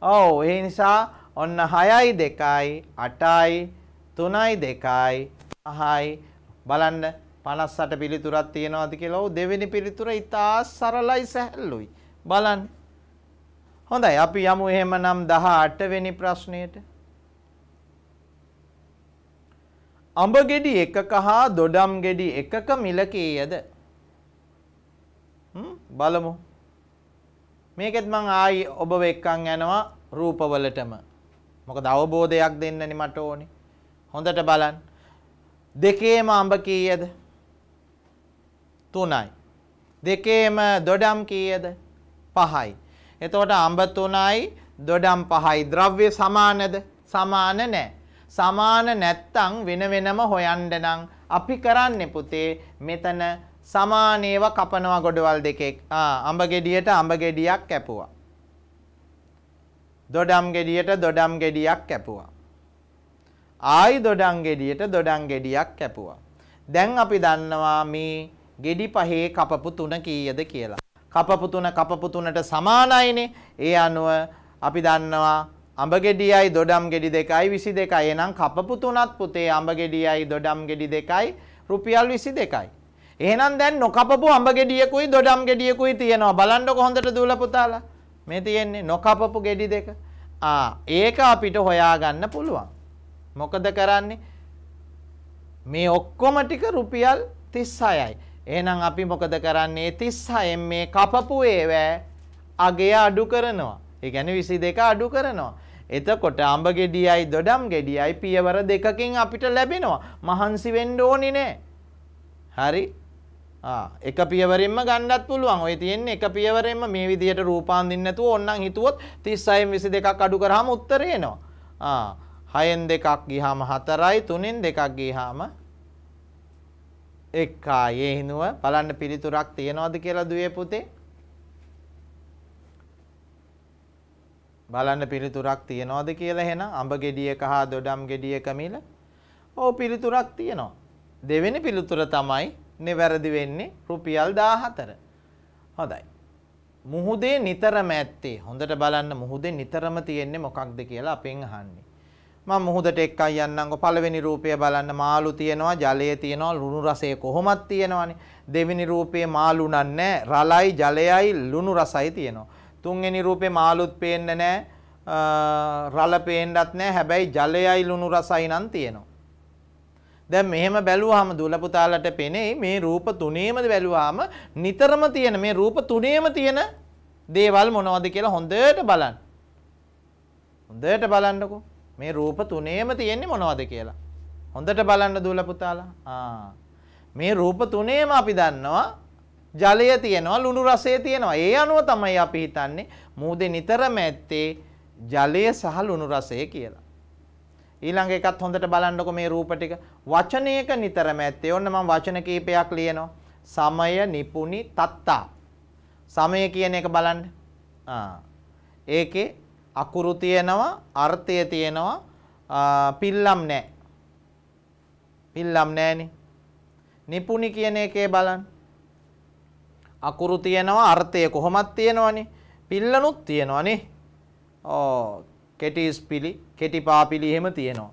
ඔව් ඒ නිසා ඔන්න 6යි 2යි 8යි 3යි 2යි 5යි බලන්න 58 පිළිතුරක් තියනවාද කියලා ඔව් දෙවෙනි පිළිතුර ඉතා සරලයි සැහැල්ලුයි. බලන්න. හොඳයි අපි යමු එහෙමනම් 18 වෙනි ප්‍රශ්නයට. අඹ ගෙඩි එකක හා දොඩම් ගෙඩි එකක මිල කීයද? හ්ම් බලමු. මේකෙත් මං ආයි ඔබව එක්කන් යනවා රූපවලටම. මොකද අවබෝධයක් දෙන්නනේ මට ඕනේ. හොඳට බලන්න. දෙකේම අඹ කීයද? 3යි. දෙකේම දොඩම් කීයද? 5යි. එතකොට අඹ 3යි දොඩම් 5යි ද්‍රව්‍ය සමානද? සමාන නැහැ. සමාන නැත්තම් වෙන වෙනම හොයන්න නම් අපි කරන්නේ පුතේ මෙතන සමානේව කපනවා ගොඩවල් දෙකෙක්. ආ අඹ ගෙඩියට අඹ ගෙඩියක් කැපුවා. දොඩම් ගෙඩියට දොඩම් ගෙඩියක් කැපුවා. ආයි දොඩම් ගෙඩියට දොඩම් ගෙඩියක් කැපුවා. දැන් අපි දන්නවා මේ ගෙඩි පහේ කපපු තුන කීයද කියලා. කපපු තුන කපපු තුනට සමානයිනේ. ඒ අනුව අපි දන්නවා අඹ ගෙඩියයි දොඩම් ගෙඩි දෙකයි 22යි. එහෙනම් කපපු තුනත් පුතේ අඹ ගෙඩියයි දොඩම් ගෙඩි දෙකයි රුපියල් 22යි. එහෙනම් දැන් නොකපපු අඹ ගෙඩියකුයි දොඩම් ගෙඩියකුයි තියෙනවා. බලන්නකො හොඳට දූල පුතාලා. මේ තියෙන්නේ නොකපපු ගෙඩි දෙක. ආ ඒක අපිට හොයාගන්න පුළුවන්. මොකද කරන්නේ? මේ ඔක්කොම ටික රුපියල් 36යි. එහෙනම් අපි මොකද කරන්නේ 36 මේ කපපු ඒවෑ අගය අඩු කරනවා. ඒ කියන්නේ 22 අඩු කරනවා. එතකොට අඹ ගෙඩියයි දොඩම් ගෙඩියයි පියවර දෙකකින් අපිට ලැබෙනවා. මහන්සි වෙන්න ඕනේ නෑ. හරි. ආ එක පියවරෙන්ම ගන්නත් පුළුවන්. ඔය තියෙන්නේ එක පියවරෙන්ම මේ විදිහට රූපාන්දින්න නැතුව ඕන්නම් හිතුවොත් 36න් 22ක් අඩු කරාම උත්තරේ එනවා. ආ 6න් 2ක් ගියාම 4යි 3න් 2ක් ගියාම එක්කායේ හිනුව බලන්න පිළිතුරක් තියනවද කියලා දුවේ පුතේ බලන්න පිළිතුරක් තියනවද කියලා එහෙනම් අඹ ගෙඩියක හා දොඩම් ගෙඩියක මිල ඕ පිළිතුරක් තියනවා දෙවෙනි පිළිතුර තමයි නිවැරදි වෙන්නේ රුපියල් 14 හොඳයි මුහුදේ නිතරම ඇත්තේ හොඳට බලන්න මුහුදේ නිතරම තියෙන්නේ මොකක්ද කියලා අපෙන් අහන්නේ මම මුහුදට එක්කන් යන්නම්කො පළවෙනි රූපය බලන්න මාළු තියෙනවා ජලයේ තියෙනවා ලුණු රසය කොහොමත් තියෙනවනේ දෙවෙනි රූපේ මාළු නන්නේ රළයි ජලයයි ලුණු රසයි තියෙනවා තුන්වෙනි රූපේ මාළුත් පේන්නේ නැහැ රළ පේන්නත් නැහැ හැබැයි ජලයයි ලුණු රසයි නම් තියෙනවා දැන් මෙහෙම බැලුවාම දුලපුතාලට පෙනේ මේ රූප තුනේම බැලුවාම නිතරම තියෙන මේ රූප තුනේම තියෙන දේවල් මොනවද කියලා හොඳට බලන්න හොඳට බලන්නකෝ මේ රූප තුනේම තියෙන්නේ මොනවද කියලා. හොඳට බලන්න දුවලා පුතාලා. ආ. මේ රූප තුනේම අපි දන්නවා ජලය තියෙනවා ලුණු රසය තියෙනවා. ඒ අනුව තමයි අපි හිතන්නේ මූදේ නිතරම ඇත්තේ ජලය සහ ලුණු රසය කියලා. ඊළඟ එකත් හොඳට බලන්නකො මේ රූප ටික වචනයක නිතරම ඇත්තේ. ඔන්න මම වචන කීපයක් ලියනවා. සමය නිපුනි තත්තා. සමය කියන එක බලන්න. ආ. ඒකේ අකුරු තියෙනවා අර්ථය තියෙනවා පිල්ලම් නැහැ පිල්ලම් නැහනේ නිපුණි කියන එකේ බලන්න අකුරු තියෙනවා අර්ථය කොහොමත් තියෙනවනේ පිල්ලනුත් තියෙනවනේ ඕ කෙටිස් පිලි කෙටි පාපිලි එහෙම තියෙනවා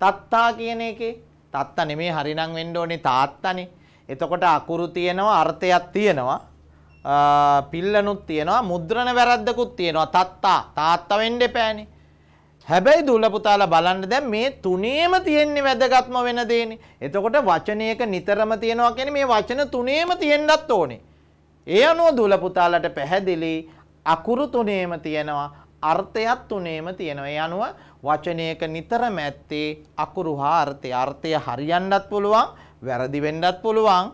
තත්තා කියන එකේ තත්තා නෙමේ හරිනම් වෙන්න ඕනේ තාත්තනේ එතකොට අකුරු තියෙනවා අර්ථයක් තියෙනවා පිල්ලනුත් තියෙනවා මුද්‍රණ වැරද්දකුත් තියෙනවා තත්තා තාත්තා වෙන්න එපෑනේ. හැබැයි දුලපුතාලා බලන්න දැන් මේ තුනේම තියෙන්නේ වැදගත්ම වෙන දේනේ. එතකොට වචනයක නිතරම තියෙනවා කියන්නේ මේ වචන තුනේම තියෙන්නත් ඕනේ. ඒ අනුව දුලපුතාලට පැහැදිලි අකුරු තුනේම තියෙනවා අර්ථයක් තුනේම තියෙනවා. ඒ අනුව වචනයක නිතරම ඇත්තේ අකුරු හා අර්ථය. අර්ථය හරියන්නත් පුළුවන්, වැරදි වෙන්නත් පුළුවන්.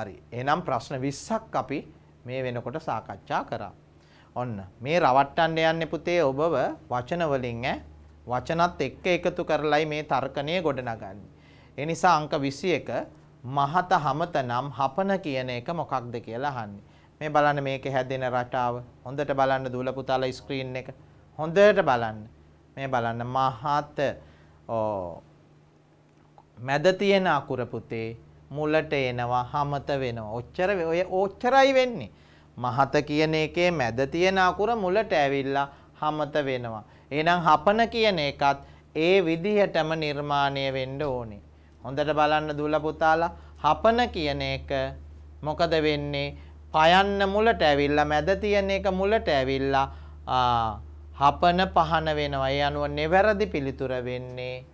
හරි. එහෙනම් ප්‍රශ්න 20ක් අපි මේ වෙනකොට සාකච්ඡා කරා. ඔන්න මේ රවට්ටන්න යන්නේ පුතේ ඔබව වචන වලින් ඈ වචනත් එක්ක එකතු කරලයි මේ තර්කණය ගොඩනගන්නේ. ඒ නිසා අංක 21 මහත හමත නම් හපන කියන එක මොකක්ද කියලා අහන්නේ. මේ බලන්න මේකේ හැදෙන රටාව. හොඳට බලන්න දූල පුතාලා ස්ක්‍රීන් එක. හොඳට බලන්න. මේ බලන්න මහත ඕ මැද තියෙන අකුර පුතේ මුලට එනවා හමත වෙනවා. ඔච්චර ඔය ඔච්චරයි වෙන්නේ. මහත කියන එකේ මැද තියෙන අකුර මුලට ඇවිල්ලා හමත වෙනවා. එහෙනම් හපන කියන එකත් ඒ විදිහටම නිර්මාණය වෙන්න ඕනේ. හොඳට බලන්න දුල පුතාලා හපන කියන එක මොකද වෙන්නේ? පයන්න මුලට ඇවිල්ලා මැද තියෙන එක මුලට ඇවිල්ලා හපන පහන වෙනවා. ඒ අනුව නිවැරදි පිළිතුර වෙන්නේ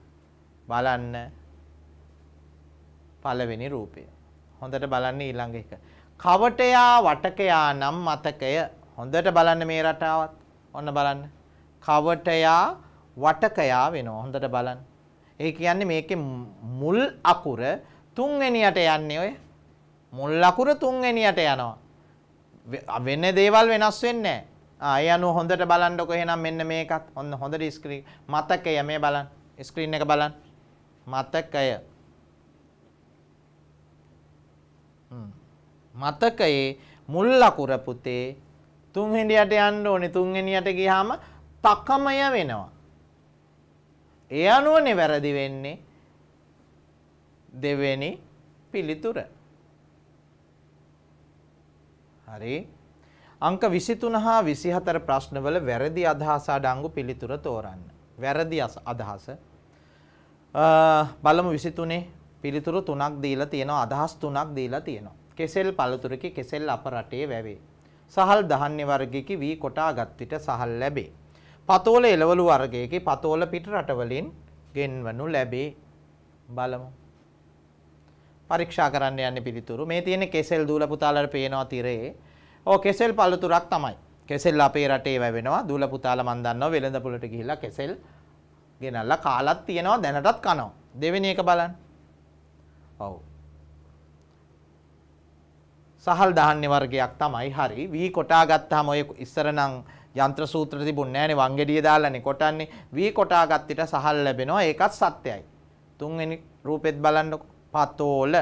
බලන්න පළවෙනි රූපය. හොඳට බලන්න ඊළඟ එක. කවටයා වටකයා නම් මතකය. හොඳට බලන්න මේ රටාවත්. ඔන්න බලන්න. කවටයා වටකයා වෙනවා. හොඳට බලන්න. ඒ කියන්නේ මේකේ මුල් අකුර තුන්වෙනියට යන්නේ ඔය. මුල් අකුර තුන්වෙනියට යනවා. වෙන දේවල් වෙනස් වෙන්නේ නැහැ. ආ අනුව හොඳට බලන්නකො එහෙනම් මෙන්න මේකත්. ඔන්න හොඳට ස්ක්‍රීන් මතකය මේ බලන්න. ස්ක්‍රීන් එක බලන්න. මතකය මතකයේ මුල් ලකුර පුතේ තුන්හෙඩියට යන්න ඕනේ තුන්හෙනියට ගියාම තකමය වෙනවා. ඒ අනුවනේ වැරදි වෙන්නේ දෙවෙනි පිළිතුර. හරි. අංක 23 හා 24 ප්‍රශ්නවල වැරදි අදහස අඩංගු පිළිතුර තෝරන්න. වැරදි අදහස බලමු 23 පිළිතුරු තුනක් දීලා තියෙනවා අදහස් තුනක් දීලා තියෙනවා. කෙසෙල් පළතුරකි කෙසෙල් අප රටේ වැවේ. සහල් දහන්‍ය වර්ගයකි වී කොටාගත් විට සහල් ලැබේ. පතෝල එළවලු වර්ගයකි පතෝල පිට රටවලින් ගෙන්වනු ලැබේ. බලමු. පරීක්ෂා කරන්න යන්නේ පිළිතුරු. මේ තියෙන කෙසෙල් දූල පුතාලට පේනවා තිරේ. ඕ කෙසෙල් පළතුරක් තමයි. කෙසෙල් අපේ රටේ වැවෙනවා. දූල පුතාලා මන් දන්නවා වෙළඳපොළට ගිහිල්ලා කෙසෙල් ගෙනල්ලා කාලත් තියනවා දැනටත් කනවා. දෙවෙනි එක බලන්න. ඔව්. සහල් දහන්නේ වර්ගයක් තමයි. හරි. වී කොටා ගත්තාම ඔය ඉස්සර නම් යන්ත්‍ර සූත්‍ර තිබුණේ නැහනේ වංගෙඩිය දාලානේ කොටන්නේ. වී කොටා ගත්තිට සහල් ලැබෙනවා. ඒකත් සත්‍යයි. තුන්වෙනි රූපෙත් බලන්නකො. පතෝල.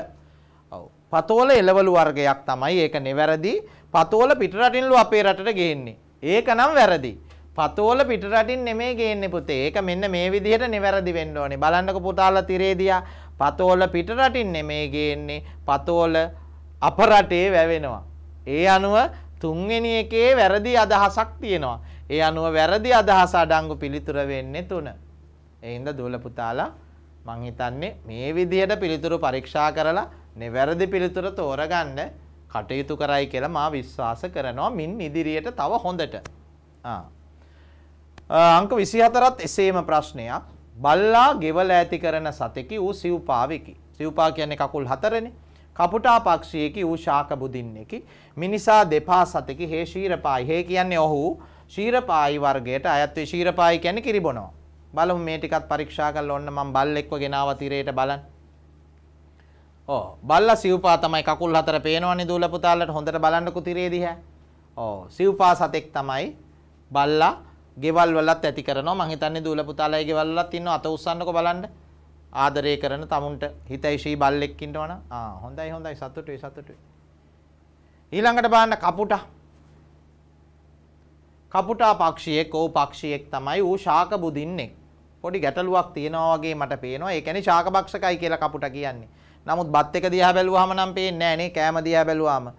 ඔව්. පතෝල එළවලු වර්ගයක් තමයි. ඒක නෙවැරදි. පතෝල පිටරටින්ලු අපේ රටට ගේන්නේ. ඒක නම් වැරදි. පතෝල පිටරටින් නෙමේ ගේන්නේ පුතේ. ඒක මෙන්න මේ විදිහට නෙවැරදි වෙන්න ඕනේ. බලන්නකො පුතාලා තිරේදියා. පතෝල පිටරටින් නෙමේ ගේන්නේ. පතෝල අප රටේ වැවෙනවා. ඒ අනුව තුන්වෙනි එකේ වැරදි අදහසක් තියෙනවා. ඒ අනුව වැරදි අදහස අඩංගු පිළිතුර වෙන්නේ තුන. ඒ හින්දා දූල පුතාලා මං හිතන්නේ මේ විදිහට පිළිතුරු පරීක්ෂා කරලා නිවැරදි පිළිතුර තෝරගන්න කටයුතු කරයි කියලා මා විශ්වාස කරනවා මින් ඉදිරියට තව හොඳට. ආ. අංක 24ත් එසේම ප්‍රශ්නයක්. බල්ලා ගෙවල ඇති කරන සතෙකි ඌ සිව්පාවෙකි. සිව්පා කියන්නේ කකුල් හතරනේ. කපුටා පක්ෂියකි වූ ශාක බුදින්නෙකි. මිනිසා දෙපා සතකි හේ ශීරපායි. හේ කියන්නේ ඔහු ශීරපායි වර්ගයට අයත් වේ ශීරපායි කියන්නේ කිරිබොනවා. බලමු මේ ටිකත් පරීක්ෂා කරලා ඔන්න මම බල්ලෙක්ව ගෙනාව තිරයට බලන්න. ඕ බල්ලා සිව්පා තමයි කකුල් හතර පේනවනේ දූල පුතාලට හොඳට බලන්නකෝ තිරේ දිහා. ඕ සිව්පා සතෙක් තමයි බල්ලා ගෙවල් වලත් ඇති කරනවා මං හිතන්නේ දූල පුතාලයි ගෙවල් වලත් ඉන්නව අත උස්සන්නකෝ බලන්න. ආදරය කරන තමුන්ට හිතයිශී බල්ලෙක් ඉන්නවනම් ආ හොඳයි හොඳයි සතුටුයි සතුටුයි ඊළඟට බලන්න කපුටා කපුටා පක්ෂියෙක් ඕ පක්ෂියෙක් තමයි ඌ ශාක බුදින්නෙක් පොඩි ගැටලුවක් තියෙනවා වගේ මට පේනවා ඒ කියන්නේ ශාක භක්ෂකයි කියලා කපුටා කියන්නේ නමුත් බත් එක දිහා බැලුවාම නම් පේන්නේ නැහැ නේ කෑම දිහා බැලුවාම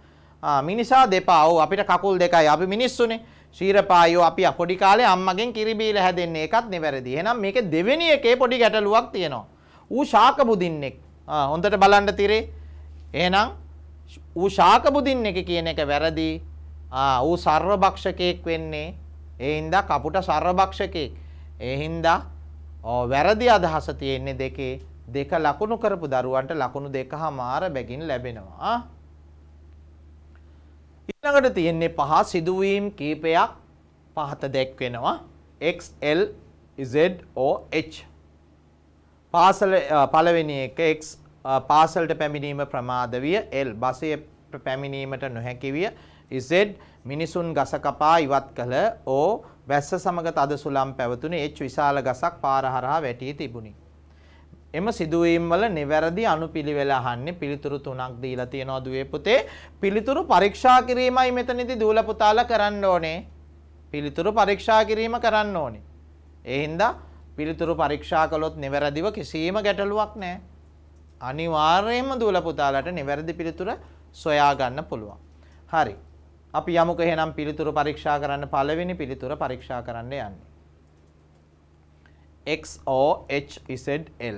ආ මිනිසා දෙපා ඔව් අපිට කකුල් දෙකයි අපි මිනිස්සුනේ ශීරපායෝ අපි පොඩි කාලේ අම්මගෙන් කිරි බීලා හැදෙන්නේ ඒකත් නෙවැරදි එහෙනම් මේකේ දෙවෙනි එකේ පොඩි ගැටලුවක් තියෙනවා ඌ ශාක බුදින්නෙක්. හොඳට බලන්න තිරේ. එහෙනම් ඌ ශාක බුදින්නෙක් කියන එක වැරදි. ඌ සර්වභක්ෂකයෙක් වෙන්නේ. ඒ හින්දා කපුට සර්වභක්ෂකයෙක්. ඒ හින්දා වැරදි අදහස තියෙන්නේ දෙකේ. දෙක ලකුණු කරපු දරුවන්ට ලකුණු දෙකහමාර බැගින් ලැබෙනවා. ඊළඟට තියෙන්නේ පහ සිදුවීම් කීපයක් පහත දැක්වෙනවා XL Z O H පාසල පළවෙනි එක x පාසලට පැමිණීම ප්‍රමාද විය l බසයේ පැමිණීමට නොහැකි විය z මිනිසුන් ගස කපා ඉවත් කළ o වැස්ස සමග තද සුළම් පැවතුණි h විශාල ගසක් පාර හරහා වැටී තිබුණි එම සිදුවීම් වල නිවැරදි අනුපිළිවෙල අහන්නේ පිළිතුරු තුනක් දීලා තියෙනවා දුවේ පුතේ පිළිතුරු පරීක්ෂා කිරීමයි මෙතනදී දූල පුතාලා කරන්න ඕනේ පිළිතුරු පරීක්ෂා කිරීම කරන්න ඕනේ ඒ හින්දා පිළිතුරු පරීක්ෂා කළොත් නිවැරදිව කිසිම ගැටලුවක් නැහැ. අනිවාර්යයෙන්ම දූල පුතාලට නිවැරදි පිළිතුර සොයා ගන්න පුළුවන්. හරි. අපි යමුක එහෙනම් පිළිතුරු පරීක්ෂා කරන්න පළවෙනි පිළිතුර පරීක්ෂා කරන්න යන්නේ. X O H Z L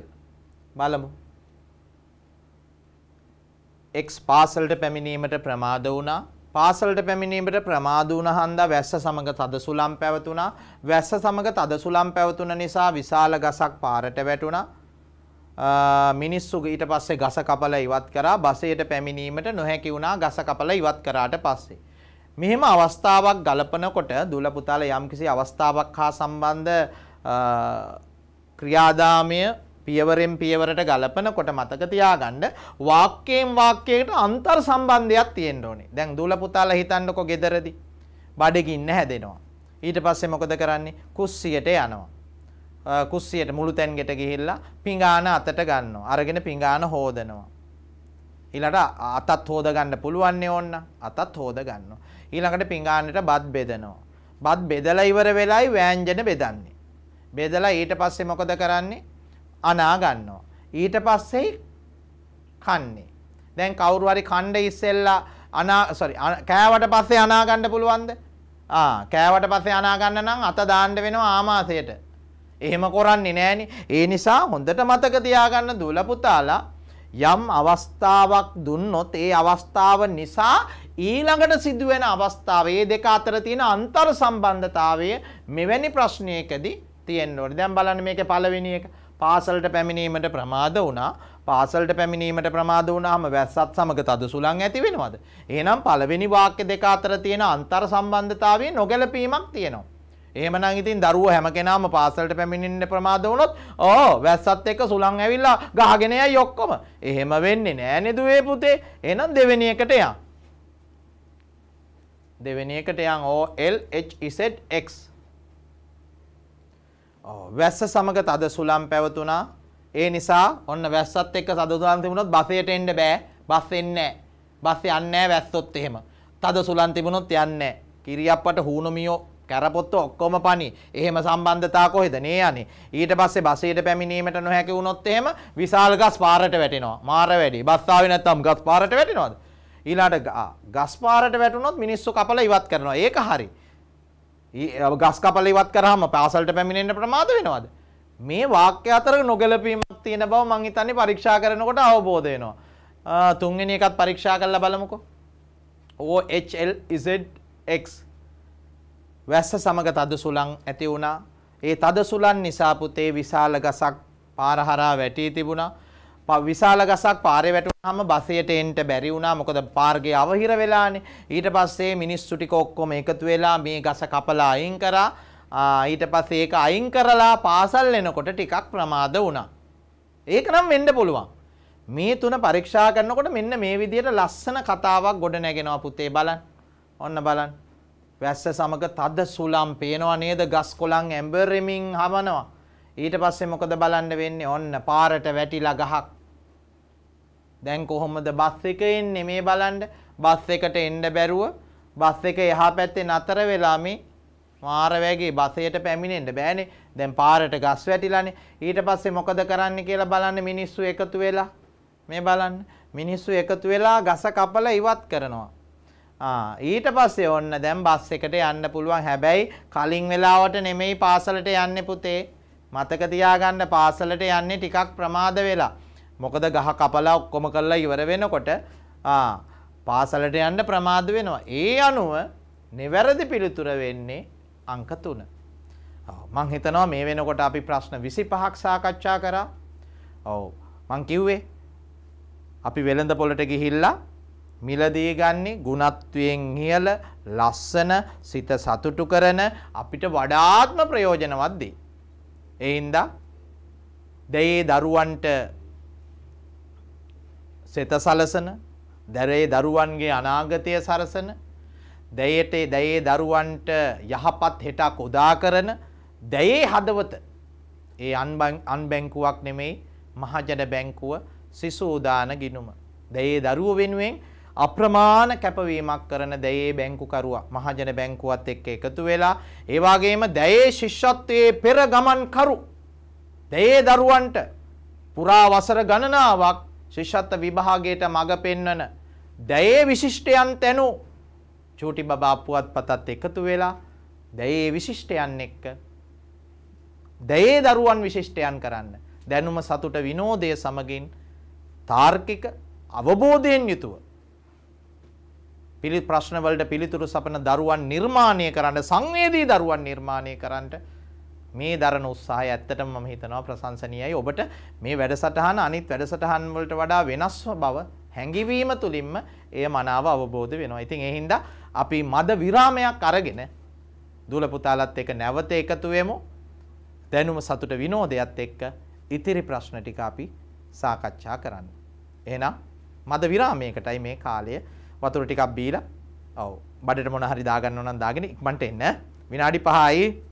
බලමු. X පාසලට පැමිණීමට ප්‍රමාද වුණා. පාසලට පැමිණීමට ප්‍රමාද වුණ හන්දා වැස්ස සමග තද සුළම් පැවතුණා. වැස්ස සමග තද සුළම් පැවතුන නිසා විශාල ගසක් පාරට වැටුණා. මිනිස්සු ඊට පස්සේ ගස කපලා ඉවත් කරා. බසයට පැමිණීමට නොහැකි වුණා ගස කපලා ඉවත් කරාට පස්සේ. මෙහෙම අවස්ථාවක් ගලපනකොට දුල පුතාලා යම්කිසි අවස්ථාවක් හා සම්බන්ධ ක්‍රියාදාමය පියවරෙන් පියවරට ගලපනකොට මතක තියාගන්න වාක්‍යයෙන් වාක්‍යයකට අන්තර් සම්බන්ධයක් තියෙන්න ඕනේ. දැන් දූල පුතාලා හිතන්නකෝ gederedi බඩගින්න හැදෙනවා. ඊට පස්සේ මොකද කරන්නේ? කුස්සියට යනවා. කුස්සියට මුළු තැන්ගෙට ගිහිල්ලා පිඟාන අතට ගන්නවා. අරගෙන පිඟාන හොදනවා. ඊළඟට අතත් හොද ගන්න පුළුවන් නේ ඕන්න. අතත් හොද ගන්නවා. ඊළඟට පිඟානෙට බත් බෙදනවා. බත් බෙදලා ඉවර වෙලයි වෑංජන බෙදන්නේ. බෙදලා ඊට පස්සේ මොකද කරන්නේ? අනා ගන්නවා. ඊට පස්සේ කන්නේ. දැන් කවුරු හරි කණ්ඩ ඉස්සෙල්ලා අනා sorry කෑවට පස්සේ අනා ගන්න පුළුවන්ද? ආ කෑවට පස්සේ අනා ගන්න නම් අත දාන්න වෙනවා ආමාශයට. එහෙම කරන්නේ නෑනේ. ඒ නිසා හොඳට මතක තියාගන්න දුල පුතාලා යම් අවස්ථාවක් දුන්නොත් ඒ අවස්ථාව නිසා ඊළඟට සිදුවෙන අවස්ථාවේ දෙක අතර තියෙන අන්තර් සම්බන්ධතාවය මෙවැනි ප්‍රශ්නයකදී තියෙන්න ඕනේ. දැන් බලන්න මේකේ පළවෙනි එක පාසලට පැමිණීමට ප්‍රමාද වුණා පාසලට පැමිණීමට ප්‍රමාද වුණාම වැස්සත් සමග තද සුළං ඇති වෙනවද එහෙනම් පළවෙනි වාක්‍ය දෙක අතර තියෙන අන්තර් සම්බන්ධතාවයේ නොගැලපීමක් තියෙනවා එහෙමනම් ඉතින් දරුවෝ හැම කෙනාම පාසලට පැමිණෙන්න ප්‍රමාද වුණොත් ඕ වැස්සත් එක්ක සුළං ඇවිල්ලා ගහගෙන යයි ඔක්කොම එහෙම වෙන්නේ නෑ නේද පුතේ එහෙනම් දෙවෙනි එකට යන්න දෙවෙනි එකට යන් O L H Z X වැස්ස සමග තද සුළම් පැවතුණා. ඒ නිසා ඔන්න වැස්සත් එක්ක තද සුළම් තිබුණොත් බසයට එන්න බෑ. බස් එන්නේ නෑ. බස් යන්නේ නෑ වැස්සොත් එහෙම. තද සුළම් තිබුණොත් යන්නේ නෑ. කිරියප්පට හූනමියෝ කැරපොත්ත ඔක්කොම පණි. එහෙම සම්බන්ධතා කොහෙද නේ යන්නේ. ඊට පස්සේ බසයට පැමිණීමට නොහැකි වුණොත් එහෙම විශාල ගස් පාරට වැටෙනවා. මාර වැඩි. බස් ආවේ නැත්තම් ගස් පාරට වැටෙනවද? ඊළාට ගස් පාරට වැටුනොත් මිනිස්සු කපලා ඉවත් කරනවා. ඒක හරි. ගස් කපල ඉවත් කරහම පාසල්ට පැමිණෙන්ට ප්‍රමාද වෙනවාද. මේ වාක්‍ය අතර නොගැලපීමක් තියෙන බව මං හිතන්නේ පරීක්ෂා කරනකොට අවබෝධයනවා. තුන්වෙනි එකත් පරීක්ෂා කරලා බලමුකෝ. OHLZX වැස්ස සමග තද සුළං ඇති වුණා. ඒ තද සුළං නිසා පුතේ විශාල ගසක් පාර හරහා වැටී තිබුණා. විශාල ගසක් පාරේ වැටුනහම බසයට එන්න බැරි වුණා. මොකද පාර්ගේ අවහිර වෙලානේ. ඊට පස්සේ මිනිස්සු ටික ඔක්කොම එකතු වෙලා මේ ගස කපලා අයින් කරා. ඊට පස්සේ ඒක අයින් කරලා පාසල් එනකොට ටිකක් ප්‍රමාද වුණා. ඒක නම් වෙන්න පුළුවන්. මේ තුන පරීක්ෂා කරනකොට මෙන්න මේ විදිහට ලස්සන කතාවක් ගොඩ නැගෙනවා පුතේ බලන්න. ඔන්න බලන්න. වැස්ස සමග තද සුළම් පේනවා නේද? ගස් කොළන් ඇඹරෙමින් හවනවා. ඊට පස්සේ මොකද බලන්න වෙන්නේ? ඔන්න පාරට වැටිලා ගහක් දැන් කොහොමද බස් එක එන්නේ මේ බලන්න බස් එකට එන්න බැරුව බස් එක එහා පැත්තේ නතර වෙලා මේ මාර වැගේ බසයට පැමිණෙන්න බෑනේ දැන් පාරට ගස් වැටිලානේ ඊට පස්සේ මොකද කරන්න කියලා බලන්න මිනිස්සු එකතු වෙලා මේ බලන්න මිනිස්සු එකතු වෙලා ගස කපලා ඉවත් කරනවා ආ ඊට පස්සේ ඔන්න දැන් බස් එකට යන්න පුළුවන් හැබැයි කලින් වෙලාවට නෙමෙයි පාසලට යන්නේ පුතේ මතක තියාගන්න පාසලට යන්නේ ටිකක් ප්‍රමාද වෙලා මොකද ගහ කපලා ඔක්කොම කරලා ඉවර වෙනකොට පාසලට යන්න ප්‍රමාද වෙනවා. ඒ අනුව නිවැරදි පිළිතුර වෙන්නේ අංක 3. මං හිතනවා මේ වෙනකොට අපි ප්‍රශ්න 25ක් සාකච්ඡා කරා. ඔව්. මං කිව්වේ අපි වෙළඳ පොළට ගිහිල්ලා මිලදී ගන්නේ ගුණත්වයෙන් ඉහළ ලස්සන සිත සතුටු කරන අපිට වඩාත්ම ප්‍රයෝජනවත් දේ. ඒ හින්දා දෙයේ දරුවන්ට සෙත සලසන දැරේ දරුවන්ගේ අනාගතය සරසන දැයට දැයේ දරුවන්ට යහපත් හෙටක් උදා කරන දැයේ හදවත ඒ අන්බැංකුවක් නෙමෙයි මහජන බැංකුව සිසූදාන ගිනුම. දැයේ දරුව වෙනුවෙන් අප්‍රමාණ කැපවීමක් කරන දැයේ බැංකුකරුවා මහජන බැංකුවත් එක්ක එකතු වෙලා ඒ වගේම දැයේ ශිෂ්‍යත්වයේ පෙර ගමන් කරු දැයේ දරුවන්ට පුරා වසර ගණනාවක් ශිෂ්‍යත්ව විභාගයට මඟ පෙන්වන දැයේ විශිෂ්ටයන් තැනු චූටි බබා පුවත්පතත් එකතු වෙලා දැයේ විශිෂ්ටයන් එක්ක දැයේ දරුවන් විශිෂ්ටයන් කරන්න දැනුම සතුට විනෝදය සමගින් තාර්කික අවබෝධයෙන් යුතුව පිළි ප්‍රශ්නවලට පිළිතුරු සපන දරුවන් නිර්මාණය කරන්න සංවේදී දරුවන් නිර්මාණය කරන්නට මේ දරන උත්සාහය ඇත්තටම මම හිතනවා ප්‍රශංසනීයයි. ඔබට මේ වැඩසටහන අනිත් වැඩසටහන් වලට වඩා වෙනස් බව හැඟිවීම තුලින්ම එය මනාව අවබෝධ වෙනවා. ඉතින් ඒ හින්දා අපි මද විරාමයක් අරගෙන දූල පුතාලත් එක්ක නැවත එකතු වෙමු. දැනුම සතුට විනෝදයත් එක්ක ඉතිරි ප්‍රශ්න ටික අපි සාකච්ඡා කරන්න. එහෙනම් මද විරාමයකටයි මේ කාලය වතුර ටිකක් බීලා ඔව් බඩට මොන හරි දාගන්න ඕන නම් දාගෙන ඉක්මනට එන්න. විනාඩි 5යි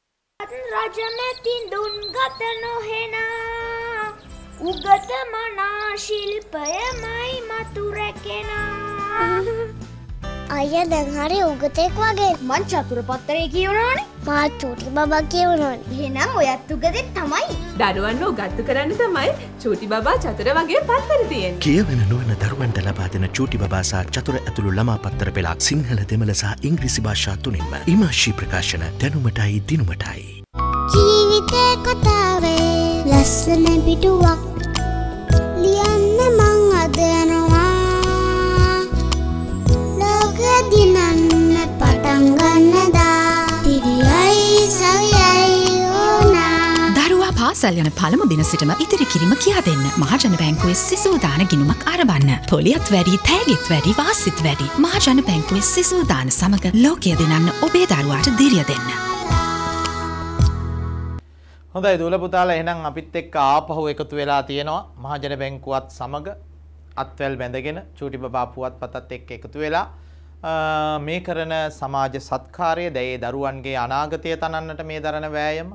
රජමැතින් දුන්ගත නොහෙනා උගත මනා ශිල්පයමයි මතුරැකෙනා අය දැන්හරි උගතෙක් වගේ මං චතුර පත්තරය කියවුණන මාත් චූටි බබා කියවුණන් හෙනම් ඔයත් උගතෙක් තමයි දරුවන්ව ගත්තු කරන්න තමයි චූටි බා චතුර වගේ පත්තර තියෙන් කියවෙන නුවන දරුවන්ට ලබාදන චූටි බාසා චතුර ඇතුළු ළමා පත්තර පෙලාක් සිංහල දෙමලසා ඉංග්‍රිසි භාෂා තුනින්ම ඉමශී ප්‍රකාශන දැනුමටයි දිනුමටයි ජීවිතේ කතාවේ ලස්සන පිටුවක් ලියන්න මං අද යනවා ලෝක දිනන්න පටන් ගන්නදා තිරියයි සවියයි ඕනා දරුවා පාසල් යන පළමු දින සිටම ඉතිරි කිරීම කියා දෙන්න මහජන බැංකුවේ සිසු දාන ගිණුමක් අරබන්න පොලියත් වැඩි තෑගිත් වැඩි වාසිත් වැඩි මහජන බැංකුවේ සිසු දාන සමග ලෝකය දිනන්න ඔබේ දරුවාට දිරිය දෙන්න හොඳයි දුවල පුතාලා එහෙනම් අපිත් එක්ක ආපහු එකතු වෙලා තියෙනවා මහජන බැංකුවත් සමග අත්වැල් බැඳගෙන චූටි බබා පුවත්පතත් එක්ක එකතු වෙලා මේ කරන සමාජ සත්කාරය දැයේ දරුවන්ගේ අනාගතය තනන්නට මේ දරන වෑයම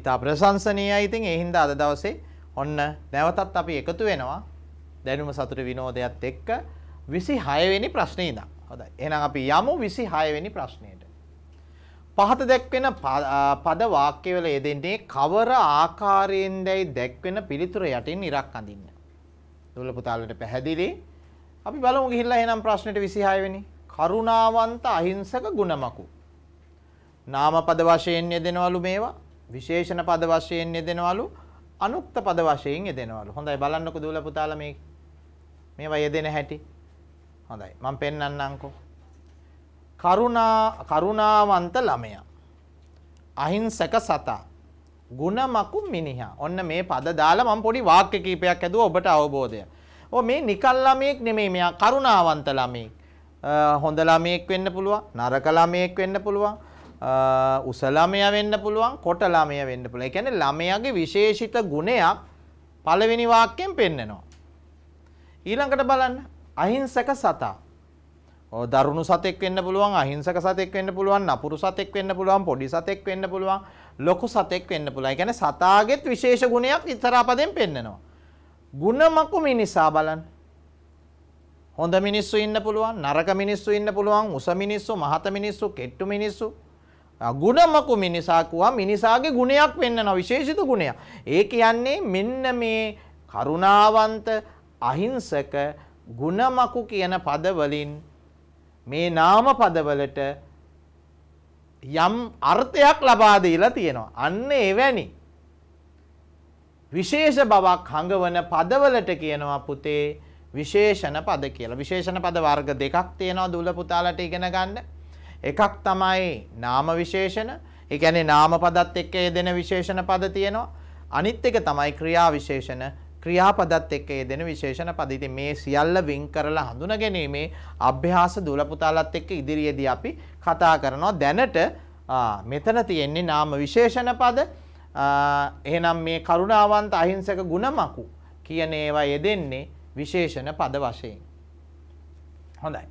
ඉතා ප්‍රශංසනීයයි ඉතින් ඒ හින්දා අද දවසේ ඔන්න නැවතත් අපි එකතු වෙනවා දැනුම සතුට විනෝදයත් එක්ක 26 වෙනි ප්‍රශ්නේ ඉඳන්. හොඳයි. එහෙනම් අපි යමු 26 වෙනි ප්‍රශ්නෙට. පහත දැක්වෙන පද වාක්‍යවල යෙදෙන්නේ කවර ආකාරයෙන්දැයි දැක්වෙන පිළිතුර යටින් ඉරක් අඳින්න. දුල පුතාලට පැහැදිලි. අපි බලමු ගිහිල්ලා එහෙනම් ප්‍රශ්නෙට 26 වෙනි. කරුණාවන්ත අහිංසක ගුණමකු. නාම පද වශයෙන් යෙදෙනවලු මේවා. විශේෂණ පද වශයෙන් යෙදෙනවලු. අනුක්ත පද වශයෙන් යෙදෙනවලු. හොඳයි බලන්නකෝ දුල පුතාලා මේ මේවා යෙදෙන හැටි. හොඳයි. මම පෙන්වන්නම්කෝ. කරුණා කරුණාවන්ත ළමයා. අහිංසක සතා. ಗುಣමකු මිනිහා. ඔන්න මේ පද දාලා මම පොඩි වාක්‍ය කීපයක් ඇදුවා ඔබට අවබෝධය. ඔව් මේ නිකල් ළමයෙක් නෙමෙයි මෙයා කරුණාවන්ත ළමයෙක්. හොඳ ළමයෙක් වෙන්න පුළුවන්, නරක ළමයෙක් වෙන්න පුළුවන්, උස ළමයා වෙන්න පුළුවන්, කොට ළමයා වෙන්න පුළුවන්. ඒ කියන්නේ ළමයාගේ විශේෂිත ගුණයක් පළවෙනි වාක්‍යයෙන් පෙන්නනවා. ඊළඟට බලන්න අහිංසක සතා දරුණු සතෙක් වෙන්න පුළුවන් අහිංසක සතෙක් වෙන්න පුළුවන් නපුරු සතෙක් වෙන්න පුළුවන් පොඩි සතෙක් වෙන්න පුළුවන් ලොකු සතෙක් වෙන්න පුළුවන්. ඒ කියන්නේ සතාගෙත් විශේෂ ගුණයක් ඉතරපදෙන් පෙන්නනවා. ಗುಣ මකුමි නිසා බලන්න. හොඳ මිනිස්සු ඉන්න පුළුවන්, නරක මිනිස්සු ඉන්න පුළුවන්, උස මිනිස්සු, මහත මිනිස්සු, කෙට්ටු මිනිස්සු. ಗುಣ මකුමි නිසා කුවා මිනිසාගේ ගුණයක් වෙන්නනවා විශේෂිත ගුණයක්. ඒ කියන්නේ මෙන්න මේ කරුණාවන්ත අහිංසක ගුණමකු කියන පද වලින් මේ නාම පදවලට යම් අර්ථයක් ලබා දීලා තියෙනවා. අන්න එවැනි විශේෂ බවක් හඟවන පදවලට කියනවා පුතේ විශේෂණ පද කියලා. විශේෂණ පද වර්ග දෙකක් තියෙනවා දුල පුතාලට ඉගෙන ගන්න. එකක් තමයි නාම විශේෂණ. ඒ කියන්නේ නාම පදත් එක්ක දෙන විශේෂණ පද තියෙනවා. අනිත් එක තමයි ක්‍රියා විශේෂණ ක්‍රියාපදත් එක්ක ඒ දෙන විශේෂණ පද. ඉතින් මේ සියල්ල වින් කරලා හඳුනාගැනීමේ අභ්‍යාස දුලපුතාලත් එක්ක ඉදිරියේදී අපි කතා කරනවා. දැනට මෙතන තියෙන්නේ නාම විශේෂණ පද. එහෙනම් මේ කරුණාවන්ත අහිංසක ගුණමකු කියන ඒවා යෙදෙන්නේ විශේෂණ පද වශයෙන්. හොඳයි.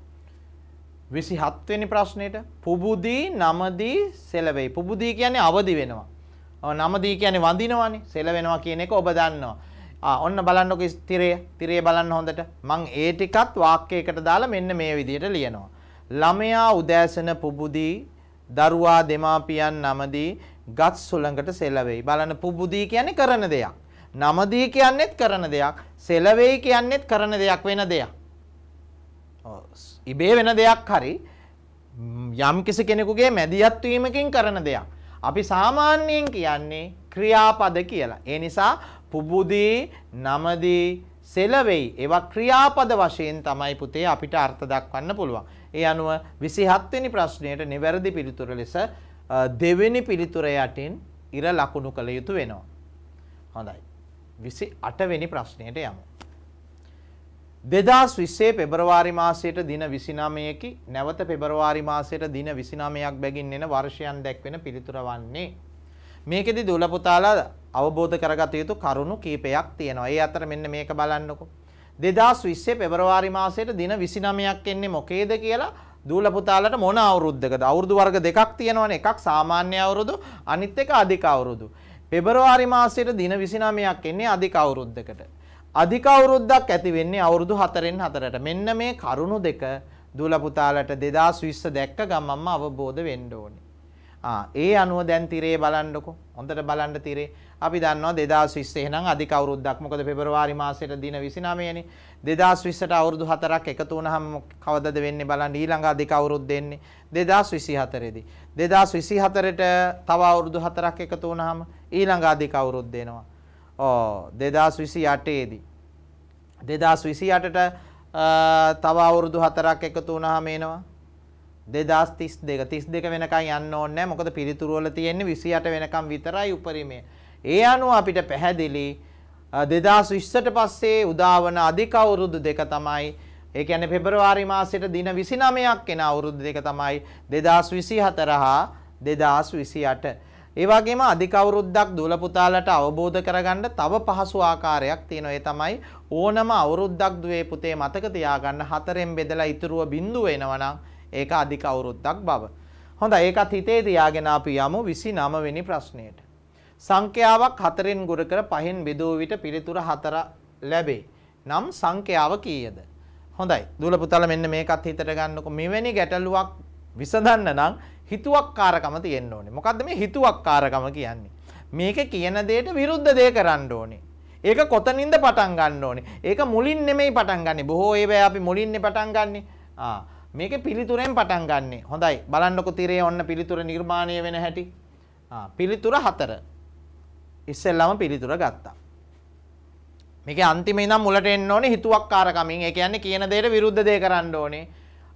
27 වෙනි ප්‍රශ්නෙට පුබුදී නමදී සෙලවෙයි. පුබුදී කියන්නේ අවදි වෙනවා. නමදී කියන්නේ වඳිනවානේ. සෙලවෙනවා කියන එක ඔබ දන්නවා. ඔන්න බලන්නකො ස්ථිරය තිරේ බලන්න හොඳට මං ඒ ටිකත් වාක්‍යයකට දාලා මෙන්න මේ විදිහට ලියනවා. ළමයා උදෑසන පුබුදී දරුවා දෙමාපියන් නමදී ගත් සුළඟට සෙලවෙයි. බලන්න පුබුදී කියන්නේ කරන දෙයක්. නමදී කියන්නේත් කරන දෙයක්. සෙලවෙයි කියන්නේත් කරන දෙයක් වෙන දෙයක්. ඉබේ වෙන දෙයක් හරි යම් කිසි කෙනෙකුගේ මැදිහත් වීමකින් කරන දෙයක්. අපි සාමාන්‍යයෙන් කියන්නේ ක්‍රියාපද කියලා. ඒ නිසා පුබුදී නමදී සෙලවෙයි. ඒවා ක්‍රියාපද වශයෙන් තමයි පුතේ අපිට අර්ථ දක්වන්න පුළුවන්. ඒ අනුව 27 වෙනි ප්‍රශ්නයට නිවැරදි පිළිතුර ලෙස දෙවෙනි පිළිතුර යටින් ඉර ලකුණු කළ යුතු වෙනවා. හොඳයි. 28 වෙනි ප්‍රශ්නයට යමු. 2020 පෙබරවාරි මාසයට දින 29කි නැවත පෙබරවාරි මාසයට දින 29ක් බැගින් එන වර්ෂයන් දැක්වෙන පිළිතුර වන්නේ මේකෙදි දුලපුතාලා අවබෝධ කරගත යුතු කරුණු කීපයක් තියෙනවා. ඒ අතර මෙන්න මේක බලන්නකෝ. 2020 පෙබරවාරි මාසයේ දින 29ක් එන්නේ මොකේද කියලා දූල පුතාලට මොන අවුරුද්දකද? අවුරුදු වර්ග දෙකක් තියෙනවනේ. එකක් සාමාන්‍ය අවුරුදු, අනිත් එක අධික අවුරුදු. පෙබරවාරි මාසයේ දින 29ක් එන්නේ අධික අවුරුද්දකට. අධික අවුරුද්දක් ඇති වෙන්නේ අවුරුදු 4න් 4ට. මෙන්න මේ කරුණු දෙක දූල පුතාලට 2020 දැක්ක ගමන්ම අවබෝධ වෙන්න ඕනේ. ඒ අනුව දැන් තිරේ බලන්නකො හොඳට බලන්න තිරේ අපි දන්නවා 2020 එහෙනම් අධික අවුරුද්දක් මොකද පෙබරවාරි මාසයේ දින 29 නේ 2020ට අවුරුදු 4ක් එකතු වුණාම කවදද වෙන්නේ බලන්න ඊළඟ අධික අවුරුද්ද එන්නේ 2024 දී 2024ට තව අවුරුදු 4ක් එකතු වුණාම ඊළඟ අධික අවුරුද්ද එනවා ඕ 2028 දී 2028ට තව අවුරුදු 4ක් එකතු වුණාම එනවා 2032 32 වෙනකන් යන්න ඕනේ නැහැ මොකද පිරිතුරු වල තියෙන්නේ 28 වෙනකන් විතරයි උපරිමය. ඒ අනුව අපිට පැහැදිලි 2020ට පස්සේ උදාවන අධික අවුරුදු දෙක තමයි ඒ කියන්නේ පෙබරවාරි මාසයට දින 29ක් එන අවුරුදු දෙක තමයි 2024 හා 2028. ඒ වගේම අධික අවුරුද්දක් දුවල පුතාලට අවබෝධ කරගන්න තව පහසු ආකාරයක් තියෙනවා. ඒ තමයි ඕනම අවුරුද්දක් දුවේ පුතේ මතක තියාගන්න හතරෙන් බෙදලා ඉතුරුව බිඳුව වෙනවා නම් ඒක අධික අවුරුද්දක් බව. හොඳයි ඒකත් හිතේ තියාගෙන අපි යමු 29 වෙනි ප්‍රශ්නයට. සංඛ්‍යාවක් 4ෙන් ගුණ කර 5ෙන් බෙදූ විට පිළිතුර 4 ලැබේ. නම් සංඛ්‍යාව කීයද? හොඳයි. දුල පුතල මෙන්න මේකත් හිතට ගන්නකො මෙවැනි ගැටලුවක් විසඳන්න නම් හිතුවක්කාරකම තියෙන්න ඕනේ. මොකද්ද මේ හිතුවක්කාරකම කියන්නේ? මේක කියන දෙයට විරුද්ධ දේ කරන්න ඕනේ. ඒක කොතනින්ද පටන් ගන්න ඕනේ? ඒක මුලින් නෙමෙයි පටන් ගන්නෙ. බොහෝ ඒවා අපි මුලින්නේ පටන් ගන්නෙ. ආ මේක පිළිතුරෙන් පටන් ගන්න හොඳයි බලන්නකො තිරේ ඔන්න පිළිතුර නිර්මාණය වෙන හැටි පිළිතුර හතර ඉස්සෙල්ලම පිළිතුර ගත්තා මේක අන්තිම ඉඳන් මුලට එන්න ඕනේ හිතුවක්කාරකමින් ඒ කියන්නේ කියන දේට විරුද්ධ දේ කරන්න ඕනේ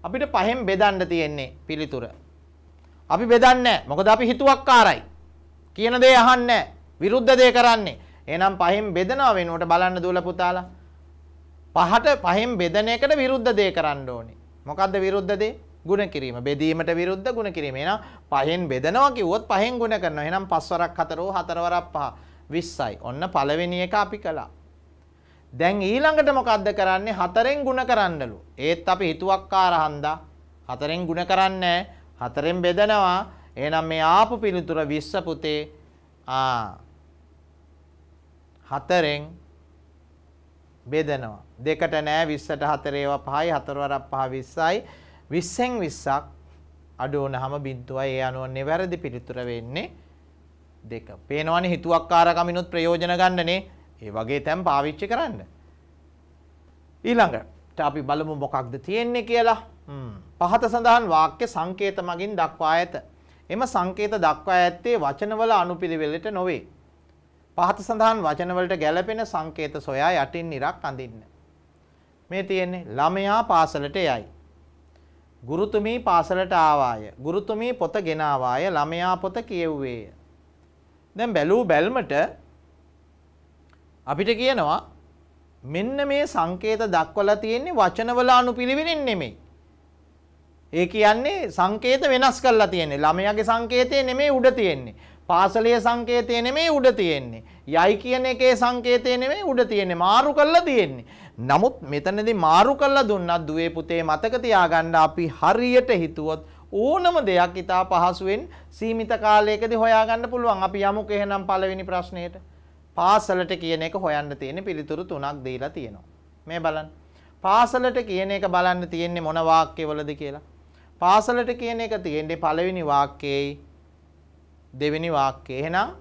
අපිට පහෙන් බෙදන්න තියෙන්නේ පිළිතුර අපි බෙදන්නේ මොකද අපි හිතුවක්කාරයි කියන දේ අහන්නේ විරුද්ධ දේ කරන්නේ එහෙනම් පහෙන් බෙදනවා වෙනුවට බලන්න දුවලා පුතාලා පහට පහෙන් බෙදන එකට විරුද්ධ දේ කරන්න ඕනේ මොකක්ද විරුද්ධ දේ? ගුණ කිරීම. බෙදීමට විරුද්ධ ගුණ කිරීම. එහෙනම් පහෙන් බෙදනවා කිව්වොත් පහෙන් ගුණ කරනවා. එහෙනම් 5 වරක් 4 4 වරක් 5 20යි. ඔන්න පළවෙනි එක අපි කළා. දැන් ඊළඟට මොකද්ද කරන්නේ? හතරෙන් ගුණ කරන්නලු. ඒත් අපි හිතුවක්කාර හන්දා හතරෙන් ගුණ කරන්නේ හතරෙන් බෙදනවා. එහෙනම් මේ ආපු පිළිතුර 20 පුතේ ආ හතරෙන් බෙදනවා. දෙකට නෑ 20ට 4 ඒවා 5යි 4 වරක් 5 20යි 20න් 20ක් අඩු වුණාම බිඳුවයි ඒ අනුව නිවැරදි පිළිතුර වෙන්නේ දෙක. පේනවනේ හිතුවක්කාරකමිනුත් ප්‍රයෝජන ගන්නනේ. ඒ වගේ තැන් පාවිච්චි කරන්න. ඊළඟට අපි බලමු මොකක්ද තියෙන්නේ කියලා. පහත සඳහන් වාක්‍ය සංකේත මගින් දක්වා ඇත. එම සංකේත දක්වා ඇත්තේ වචනවල අනුපිළිවෙලට නොවේ. පහත සඳහන් වචනවලට ගැළපෙන සංකේත සොයා යටින් ඉරක් අඳින්න. මේ තියෙන්නේ ළමයා පාසලට යයි. ගුරුතුමී පාසලට ආවාය. ගුරුතුමී පොත ගෙනාවාය. ළමයා පොත කියව්වේය. දැන් බැලූ බැල්මට අපිට කියනවා මෙන්න මේ සංකේත දක්වලා තියෙන්නේ වචනවල අනුපිළිවෙලින් නෙමෙයි. ඒ කියන්නේ සංකේත වෙනස් කරලා තියෙන්නේ. ළමයාගේ සංකේතය නෙමෙයි උඩ තියෙන්නේ. පාසලේ සංකේතය නෙමේ උඩ තියෙන්නේ. යයි කියන එකේ සංකේතය නෙමේ උඩ තියෙන්නේ. මාරු කරලා තියෙන්නේ. නමුත් මෙතනදී මාරු කරලා දුන්නත් දුවේ පුතේ මතක තියාගන්න අපි හරියට හිතුවොත් ඕනම දෙයක් ඉතා පහසුවෙන් සීමිත කාලයකදී හොයාගන්න පුළුවන්. අපි යමු එහෙනම් පළවෙනි ප්‍රශ්නයට. පාසලට කියන එක හොයන්න තියෙන පිළිතුරු තුනක් දීලා තියෙනවා. මේ බලන්න. පාසලට කියන එක බලන්න තියෙන්නේ මොන වාක්‍යවලද කියලා. පාසලට කියන එක තියෙන්නේ පළවෙනි වාක්‍යයේ දෙවෙනි වාක්‍යය. එහෙනම්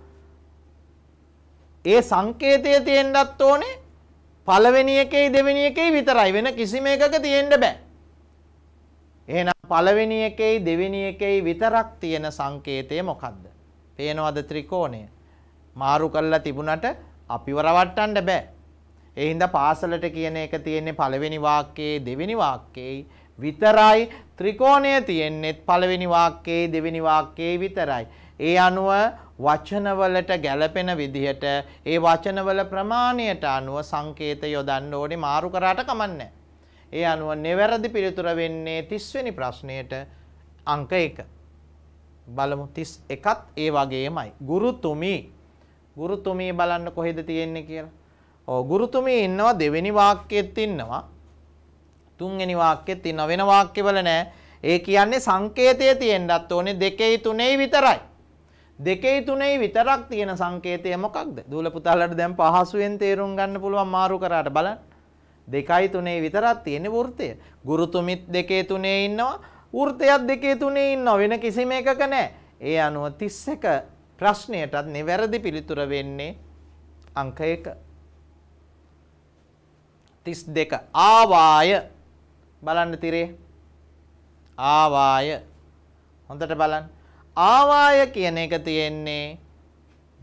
ඒ සංකේතය තියෙන්නත් ඕනේ පළවෙනි එකේ දෙවෙනි එකේ විතරයි වෙන කිසිම එකක තියෙන්න බෑ. එහෙනම් පළවෙනි එකේ දෙවෙනි එකේ විතරක් තියෙන සංකේතය මොකද්ද? පේනවද ත්‍රිකෝණය? මාරු කරලා තිබුණට අපිව රවට්ටන්න බෑ. ඒ හින්දා පාසලට කියන එක තියෙන්නේ පළවෙනි වාක්‍යයේ දෙවෙනි වාක්‍යයේ විතරයි ත්‍රිකෝණය තියෙන්නේ පළවෙනි වාක්‍යයේ දෙවෙනි වාක්‍යයේ විතරයි. ඒ අනුව වචනවලට ගැළපෙන විදිහට ඒ වචනවල ප්‍රමාණයට අනුව සංකේත යොදන්න ඕනේ මාරු කරාට කමන්නේ. ඒ අනුව නිවැරදි පිළිතුර වෙන්නේ 30 වෙනි ප්‍රශ්නයට අංක 1. බලමු 31ත් ඒ වගේමයි. ගුරුතුමි ගුරුතුමි බලන්න කොහෙද තියෙන්නේ කියලා. ඔව් ගුරුතුමි ඉන්නවා දෙවෙනි වාක්‍යෙත් ඉන්නවා. තුන්වෙනි වාක්‍යෙත් ඉන්නවා වෙන වාක්‍යවල නෑ. ඒ කියන්නේ සංකේතය තියෙන්නත් ඕනේ දෙකේ තුනේ විතරයි. දෙකේ තුනේ විතරක් තියෙන සංකේතය මොකක්ද? දූල පුතාලට දැන් පහසුවෙන් තේරුම් ගන්න පුළුවන් මාරු කරාට බලන්න. දෙකයි තුනේ විතරක් තියෙන වෘතය. ගුරුතුමිත් දෙකේ තුනේ ඉන්නවා. වෘතයත් දෙකේ තුනේ ඉන්නවා. වෙන කිසිම එකක නැහැ. ඒ අනුව 31 ප්‍රශ්නයටත් නිවැරදි පිළිතුර වෙන්නේ අංක 1. 32 ආවාය බලන්න තිරේ ආවාය හොඳට බලන්න ආවාය කියන එක තියෙන්නේ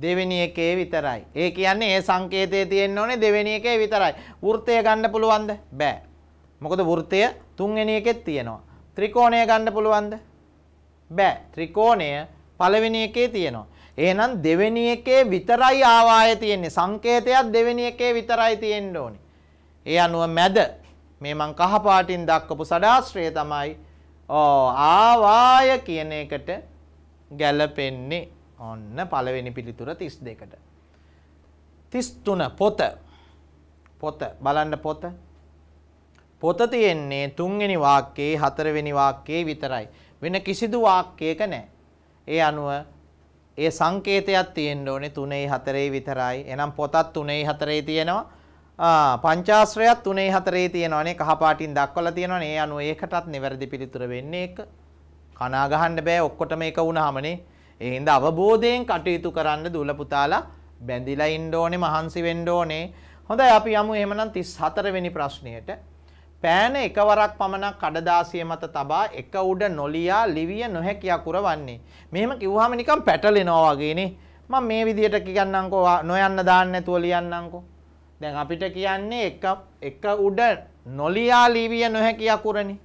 දෙවෙනි එකේ විතරයි. ඒ කියන්නේ ඒ සංකේතයේ තියෙන්න ඕනේ දෙවෙනි එකේ විතරයි. වෘත්තය ගන්න පුළුවන්ද? බෑ. මොකද වෘත්තය තුන්වෙනි එකෙත් තියෙනවා. ත්‍රිකෝණය ගන්න පුළුවන්ද? බෑ. ත්‍රිකෝණය පළවෙනි එකේ තියෙනවා. එහෙනම් දෙවෙනි එකේ විතරයි ආවාය තියෙන්නේ. සංකේතයක් දෙවෙනි එකේ විතරයි තියෙන්න ඕනේ. ඒ අනුව මැද මේ මං කහ පාටින් දක්වපු සඩාස්ත්‍රය තමයි ආවාය කියන එකට ගැලපෙන්නේ ඔන්න පළවෙනි පිළිතුර 32ට. 33 පොත. පොත බලන්න පොත. පොත තියෙන්නේ තුන්වෙනි වාක්‍යයේ හතරවෙනි වාක්‍යයේ විතරයි. වෙන කිසිදු වාක්‍යයක නැහැ. ඒ අනුව ඒ සංකේතයක් තියෙන්න ඕනේ 3යි 4යි විතරයි. එහෙනම් පොතත් 3යි 4යි තියෙනවා. පංචාශ්‍රයත් 3යි 4යි තියෙනවානේ කහ පාටින් දක්වලා තියෙනවානේ. ඒ අනුව ඒකටත් නිවැරදි පිළිතුර වෙන්නේ 1. කනා ගහන්න බෑ ඔක්කොටම එක වුණාමනේ. ඒ හින්දා අවබෝධයෙන් කටයුතු කරන්න දුල පුතාලා බැඳිලා ඉන්න ඕනේ මහන්සි වෙන්න ඕනේ. හොඳයි අපි යමු එහෙමනම් 34 වෙනි ප්‍රශ්නයට. පෑන එකවරක් පමණක් කඩදාසිය මත තබා එක උඩ නොලියා ලිවිය නොහැකි අකුර වන්නේ. මෙහෙම කිව්වහම නිකන් පැටලෙනවා වගේනේ. මම මේ විදියට කියන්නම්කෝ නොයන්න දාන්න නැතුව ලියන්නම්කෝ. දැන් අපිට කියන්නේ එක එක උඩ නොලියා ලිවිය නොහැකි අකුරනේ.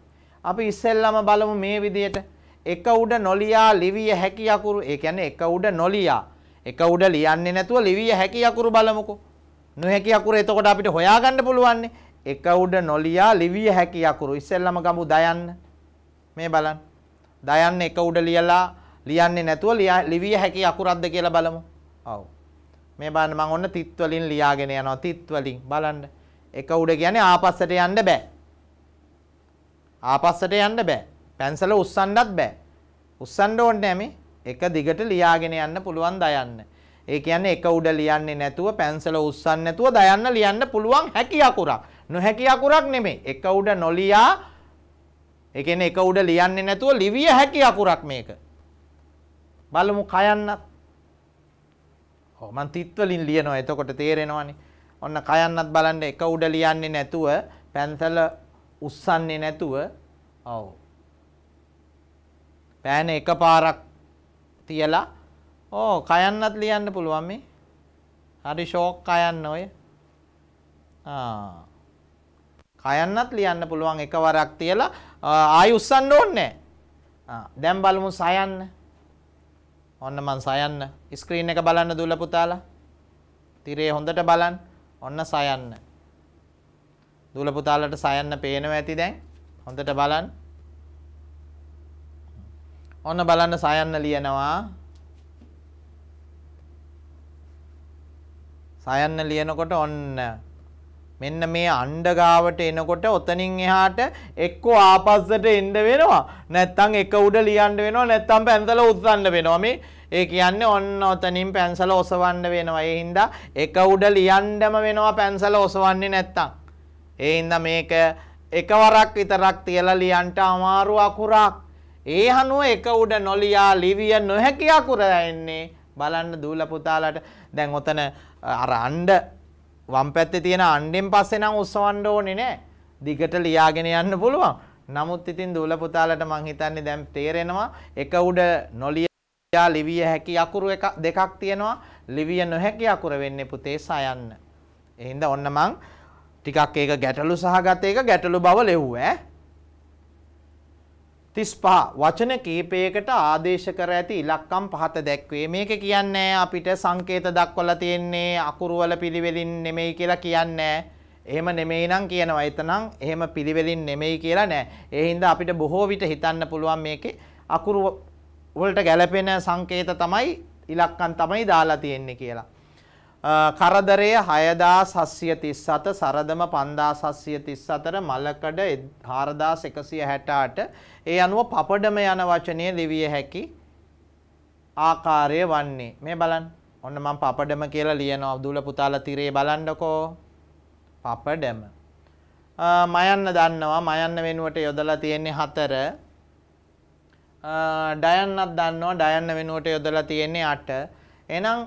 අපි ඉස්සෙල්ලම බලමු මේ විදියට. එක උඩ නොලියා ලිවිය හැකි අකුරු ඒ කියන්නේ එක උඩ නොලියා එක උඩ ලියන්නේ නැතුව ලිවිය හැකි අකුරු බලමුකෝ නොහැකි අකුර එතකොට අපිට හොයාගන්න පුළුවන්නේ එක උඩ නොලියා ලිවිය හැකි අකුරු ඉස්සෙල්ලම ගමු දයන්න මේ බලන්න දයන්න එක උඩ ලියලා ලියන්නේ නැතුව ලිවිය හැකි අකුරක්ද කියලා බලමු ඔව් මේ බලන්න මම ඔන්න තිත් වලින් ලියාගෙන යනවා තිත් වලින් බලන්න එක උඩ කියන්නේ ආපස්සට යන්න බෑ ආපස්සට යන්න බෑ පැන්සල උස්සන්නත් බෑ. උස්සන්න ඕනේ නෑ මේ. එක දිගට ලියාගෙන යන්න පුළුවන් දයන්න. ඒ කියන්නේ එක උඩ ලියන්නේ නැතුව පැන්සල උස්සන්නේ නැතුව දයන්න ලියන්න පුළුවන් හැකි අකුරක්. නොහැකි අකුරක් නෙමෙයි. එක උඩ නොලියා ඒ කියන්නේ එක උඩ ලියන්නේ නැතුව ලිවිය හැකි අකුරක් මේක. බලමු කයන්නත්. ඔව් මං තිත් වලින් ලියනවා. එතකොට තේරෙනවනේ. ඔන්න කයන්නත් බලන්න එක උඩ ලියන්නේ නැතුව පැන්සල උස්සන්නේ නැතුව. ඔව්. පෑන එකපාරක් තියලා ඕ කයන්නත් ලියන්න පුළුවන් මේ. හරි ෂෝක් කයන්න ඔය. ආ. කයන්නත් ලියන්න පුළුවන් එකවරක් තියලා ආයි උස්සන්න ඕනේ නැහැ. දැන් බලමු සයන්න. ඔන්න මං සයන්න. ස්ක්‍රීන් එක බලන්න දුල පුතාලා. තිරේ හොඳට බලන්න. ඔන්න සයන්න. දුල පුතාලට සයන්න පේනවා ඇති දැන්. හොඳට බලන්න. ඔන්න බලන්න සයන්න ලියනවා. සයන්න ලියනකොට ඔන්න මෙන්න මේ අණ්ඩ ගාවට එනකොට ඔතනින් එහාට එක්කෝ ආපස්සට එන්න වෙනවා නැත්නම් එක උඩ ලියන්න වෙනවා නැත්නම් පැන්සල උස්සන්න වෙනවා මේ ඒ කියන්නේ ඔන්න ඔතනින් පැන්සල ඔසවන්න වෙනවා ඒ හින්දා එක උඩ ලියන්නම වෙනවා පැන්සල ඔසවන්නේ නැත්නම් ඒ හින්දා මේක එකවරක් විතරක් තියලා ලියන්න අමාරු අකුරක් ඒ හනුව එක උඩ නොලියා ලිවිය නොහැකි අකුර එන්නේ බලන්න දූල පුතාලට දැන් ඔතන අර අණ්ඩ වම් පැත්තේ තියෙන අණ්ඩෙන් පස්සේ නම් උස්සවන්න ඕනේ නෑ. දිගට ලියාගෙන යන්න පුළුවන්. නමුත් ඉතින් දූල පුතාලට මං හිතන්නේ දැන් තේරෙනවා එක උඩ නොලියා ලිවිය හැකි අකුරු එක දෙකක් තියෙනවා. ලිවිය නොහැකි අකුර වෙන්නේ පුතේ සයන්න. එහෙනම් ඔන්න මං ටිකක් ඒක ගැටලු සහගත එක ගැටලු බව ලෙව්වා ඈ. 35 වචන කීපයකට ආදේශ කර ඇති ඉලක්කම් පහත දැක්වේ. මේක කියන්නේ අපිට සංකේත දක්වලා තියෙන්නේ අකුරු වල පිළිවෙලින් නෙමෙයි කියලා කියන්නේ. එහෙම නෙමෙයි නම් කියනවා. එතනම් එහෙම පිළිවෙලින් නෙමෙයි කියලා නෑ. ඒ හින්දා අපිට බොහෝ විට හිතන්න පුළුවන් මේකේ අකුරු වලට ගැළපෙන සංකේත තමයි ඉලක්කම් තමයි දාලා තියෙන්නේ කියලා. කරදරය 6737 සරදම 5734 මලකඩ 4168 ඒ අනුව පපඩම යන වචනය ලිවිය හැකි ආකාරය වන්නේ. මේ බලන්න. ඔන්න මම පපඩම කියලා ලියනවා. දුල පුතාලා තිරේ බලන්නකෝ. පපඩම. මයන්න දන්නවා. මයන්න වෙනුවට යොදලා තියෙන්නේ 4. ඩයන්නත් දන්නවා. ඩයන්න වෙනුවට යොදලා තියෙන්නේ 8. එහෙනම්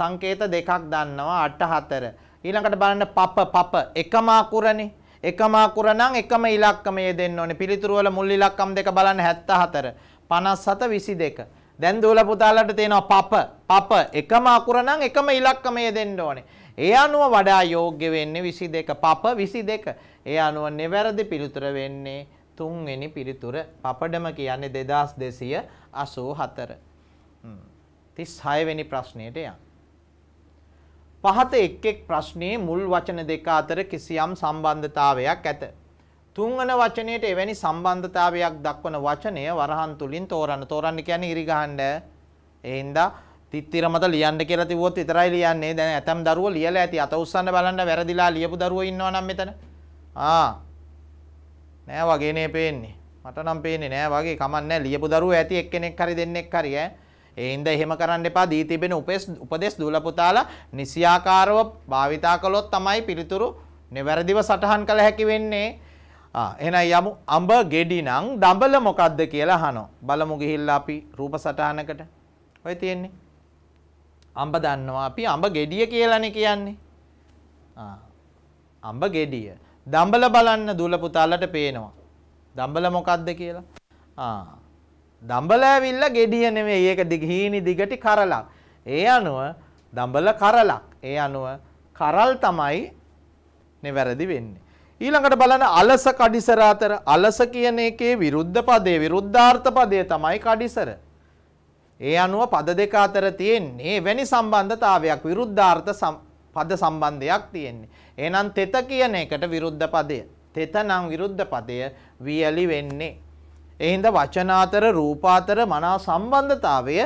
සංකේත දෙකක් දන්නවා 8 4. ඊළඟට බලන්න පප පප එකම අකුරනේ. එකම අකුර නම් එකම ඉලක්කම යෙදෙන්න ඕනේ. පිළිතුරු වල මුල් ඉලක්කම් දෙක බලන්න 74 57 22. දැන් දූල පුතාලට තියෙනවා පප පප එකම අකුර නම් එකම ඉලක්කම යෙදෙන්න ඕනේ. ඒ අනුව වඩා යෝග්‍ය වෙන්නේ 22 පප 22. ඒ අනුව නිවැරදි පිළිතුර වෙන්නේ තුන්වෙනි පිළිතුර. පපඩම කියන්නේ 2284. 36 වෙනි ප්‍රශ්නෙට යන්න. පහත එක් එක් ප්‍රශ්නයේ මුල් වචන දෙක අතර කිසියම් සම්බන්ධතාවයක් ඇත. තුන්වන වචනයට එවැනි සම්බන්ධතාවයක් දක්වන වචනය වරහන් තුලින් තෝරන්න. තෝරන්න කියන්නේ ඉරි ගහන්න. ඒ හින්දා තිත්තිර මත ලියන්න කියලා තිබුවොත් විතරයි ලියන්නේ. දැන් ඇතම් දරුවෝ ලියලා ඇති. අත උස්සන්න බලන්න වැරදිලා ලියපු දරුවෝ ඉන්නවා නම් මෙතන. ආ. නෑ වගේ නේ පේන්නේ. මට නම් පේන්නේ නෑ වගේ. කමක් නෑ ලියපු දරුවෝ ඇති එක්කෙනෙක් හරි දෙන්නෙක් හරි ඈ. ඒ හින්දා එහෙම කරන්න එපා දී තිබෙන උපදෙස් දූල පුතාලා නිසියාකාරව භාවිතා කළොත් තමයි පිළිතුරු નિවැරදිව සටහන් කළ හැකි වෙන්නේ. ආ එහෙනම් යමු අඹ ගෙඩි නම් දඹල මොකද්ද කියලා අහනවා. බලමු ගිහිල්ලා අපි රූප සටහනකට. ඔය තියෙන්නේ. අඹ දන්නවා අපි අඹ ගෙඩිය කියලානේ කියන්නේ. ආ අඹ ගෙඩිය. දඹල බලන්න දුල පුතාලට පේනවා. දඹල මොකද්ද කියලා. ආ දඹලෑවිල්ල gediya නෙමෙයි. ඒක දිගහීනි දිගටි කරලක්. ඒ අනුව දඹල කරලක්. ඒ අනුව කරල් තමයි නිවැරදි වෙන්නේ. ඊළඟට බලන අලස කඩිසර අතර අලස කියන එකේ විරුද්ධ පදේ විරුද්ධාර්ථ පදේ තමයි කඩිසර. ඒ අනුව පද දෙක අතර තියෙන්නේ එවැනි සම්බන්ධතාවයක් විරුද්ධාර්ථ පද සම්බන්ධයක් තියෙන්නේ. එහෙනම් තෙත කියන එකට විරුද්ධ පදය. තෙත නම් විරුද්ධ පදය වියලි වෙන්නේ. එහින්ද වචනාතර රූපාතර මනා සම්බන්ධතාවය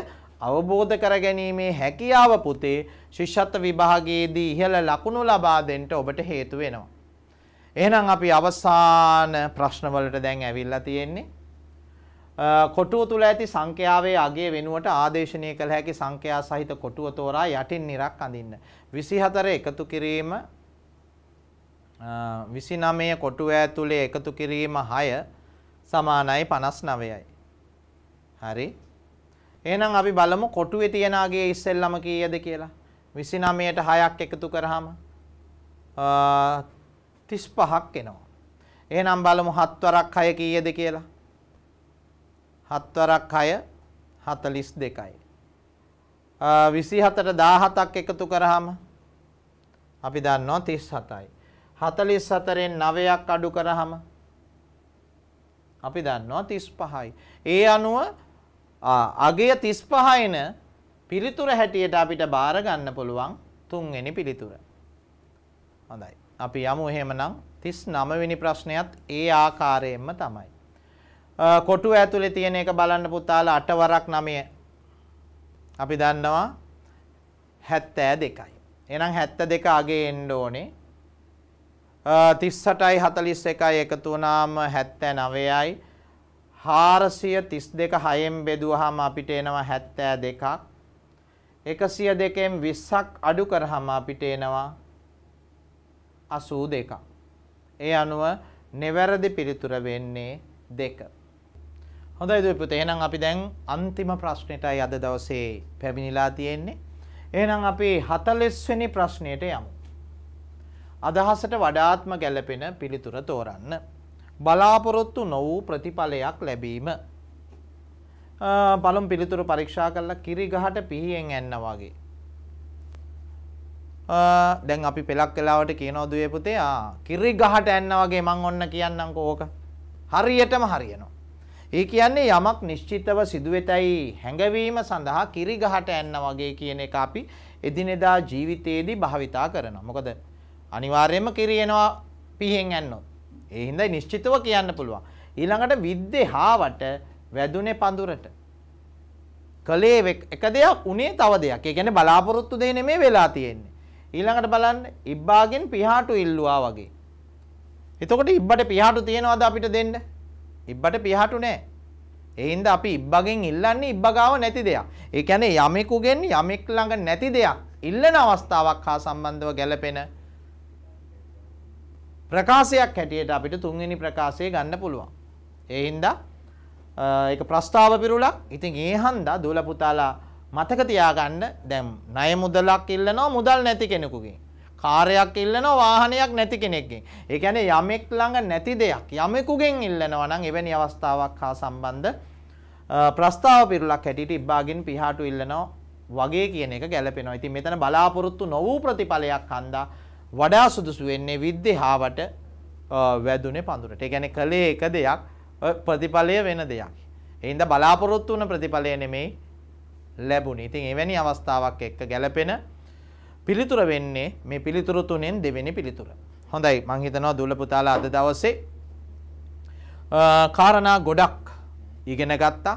අවබෝධ කරගැනීමේ හැකියාව පුතේ ශිෂ්‍යත්ව විභාගයේදී ඉහළ ලකුණු ලබා දෙන්න ඔබට හේතු වෙනවා. එහෙනම් අපි අවසාන ප්‍රශ්නවලට දැන් ඇවිල්ලා තියෙන්නේ. කොටුව තුල ඇති සංඛ්‍යාවේ අගය වෙනුවට ආදේශනය කළ හැකි සංඛ්‍යා සහිත කොටුව තෝරා යටින් නිරක් අඳින්න. 24 එකතු කිරීම 29 කොටුව ඇතුලේ එකතු කිරීම 6 සමානයි 59යි. හරි. එහෙනම් අපි බලමු කොටුවේ තියෙන අගේ ඉස්සෙල්ලම කීයද කියලා. 29ට 6ක් එකතු කරාම 35ක් එනවා. එහෙනම් බලමු 7 වරක් 6 කීයද කියලා. 7 වරක් 6 42යි. 27ට 17ක් එකතු කරාම අපි දන්නවා 37යි. 44ෙන් 9ක් අඩු කරාම 0 අපි දන්නවා 35යි. ඒ අනුව අගය 35යින පිළිතුර හැටියට අපිට බාර ගන්න පුළුවන් තුන්වෙනි පිළිතුර. හොඳයි. අපි යමු එහෙමනම් 39 වෙනි ප්‍රශ්නයත් ඒ ආකාරයෙන්ම තමයි. කොටුව ඇතුලේ තියෙන එක බලන්න පුතාලා 8 වරක් 9 අපි දන්නවා 72යි. එහෙනම් 72 අගේ එන්න ඕනේ. 38යි 41යි එකතු වුණාම 79යි 432 6න් බෙදුවහම අපිට එනවා 72ක් 102න් 20ක් අඩු කරාම අපිට එනවා 82ක් ඒ අනුව නිවැරදි පිළිතුර වෙන්නේ 2 හොඳයි දුවේ පුතේ එහෙනම් අපි දැන් අන්තිම ප්‍රශ්නෙටයි අද දවසේ පැමිණිලා තියෙන්නේ එහෙනම් අපි 40 වෙනි ප්‍රශ්නෙට යමු අදහසට වඩාත්ම ගැලපෙන පිළිතුර තෝරන්න. බලාපොරොත්තු නොවූ ප්‍රතිඵලයක් ලැබීම. පළම් පිළිතුරු පරීක්ෂා කරලා කිරි ගහට පිහියෙන් එන්න වගේ. දැන් අපි පෙලක් වෙලාවට කියනවා දුවේ පුතේ ආ කිරි ගහට යන්න වගේ මං ඔන්න කියන්නම්කෝ ඕක. හරියටම හරියනවා. ඒ කියන්නේ යමක් නිශ්චිතව සිදුවෙතයි හැඟවීම සඳහා කිරි ගහට යන්න වගේ කියන එක අපි එදිනෙදා ජීවිතයේදී භාවිතා කරනවා. මොකද අනිවාර්යයෙන්ම කිරියනවා පිහෙන් ඇන්නොත්. ඒ හින්දා නිශ්චිතව කියන්න පුළුවන්. ඊළඟට විද්දේ හාවට වැදුනේ පඳුරට. කලේ එක දෙයක් උනේ තව දෙයක්. ඒ කියන්නේ බලාපොරොත්තු දෙය නෙමෙයි වෙලා තියෙන්නේ. ඊළඟට බලන්න ඉබ්බාගෙන් පියාට ඉල්ලුවා වගේ. එතකොට ඉබ්බට පියාට තියනවාද අපිට දෙන්න? ඉබ්බට පියාට නෑ. එහින්ද අපි ඉබ්බගෙන් ඉල්ලන්නේ ඉබ්බගාව නැති දෙයක්. ඒ කියන්නේ යමෙකුගෙන් යමෙක් ළඟ නැති දෙයක් ඉල්ලන අවස්ථාවක් හා සම්බන්ධව ගැලපෙන ප්‍රකාශයක් හැටියට අපිට තුන්වෙනි ප්‍රකාශය ගන්න පුළුවන්. ඒ හින්දා ඒක ප්‍රස්තාව පිරුලක්. ඉතින් ඒ හන්දා දූල පුතාලා මතක තියාගන්න දැන් ණය මුදලක් ඉල්ලනවා මුදල් නැති කෙනෙකුගෙන්. කාර්යයක් ඉල්ලනවා වාහනයක් නැති කෙනෙක්ගෙන්. ඒ කියන්නේ යමෙක් ළඟ නැති දෙයක් යමෙකුගෙන් ඉල්ලනවා නම් එවැනි අවස්ථාවක් හා සම්බන්ධ ප්‍රස්තාව පිරුලක් හැටියට ඉබ්බාගෙන් පිහාටු ඉල්ලනවා වගේ කියන එක ගැලපෙනවා. ඉතින් මෙතන බලාපොරොත්තු නොවූ ප්‍රතිඵලයක් හන්දා වඩා සුදුසු වෙන්නේ විද්‍යාවට වැදුනේ පඳුරට. ඒ කියන්නේ කලේ එක දෙයක් ප්‍රතිඵලය වෙන දෙයක්. එහෙනම් බලාපොරොත්තු වුණ ප්‍රතිඵලය නෙමෙයි ලැබුණේ. ඉතින් එවැනි අවස්ථාවක් එක්ක ගැළපෙන පිළිතුර වෙන්නේ මේ පිළිතුරු තුනෙන් දෙවෙනි පිළිතුර. හොඳයි මං හිතනවා දුල පුතාලා අද දවසේ කාරණා ගොඩක් ඉගෙන ගත්තා.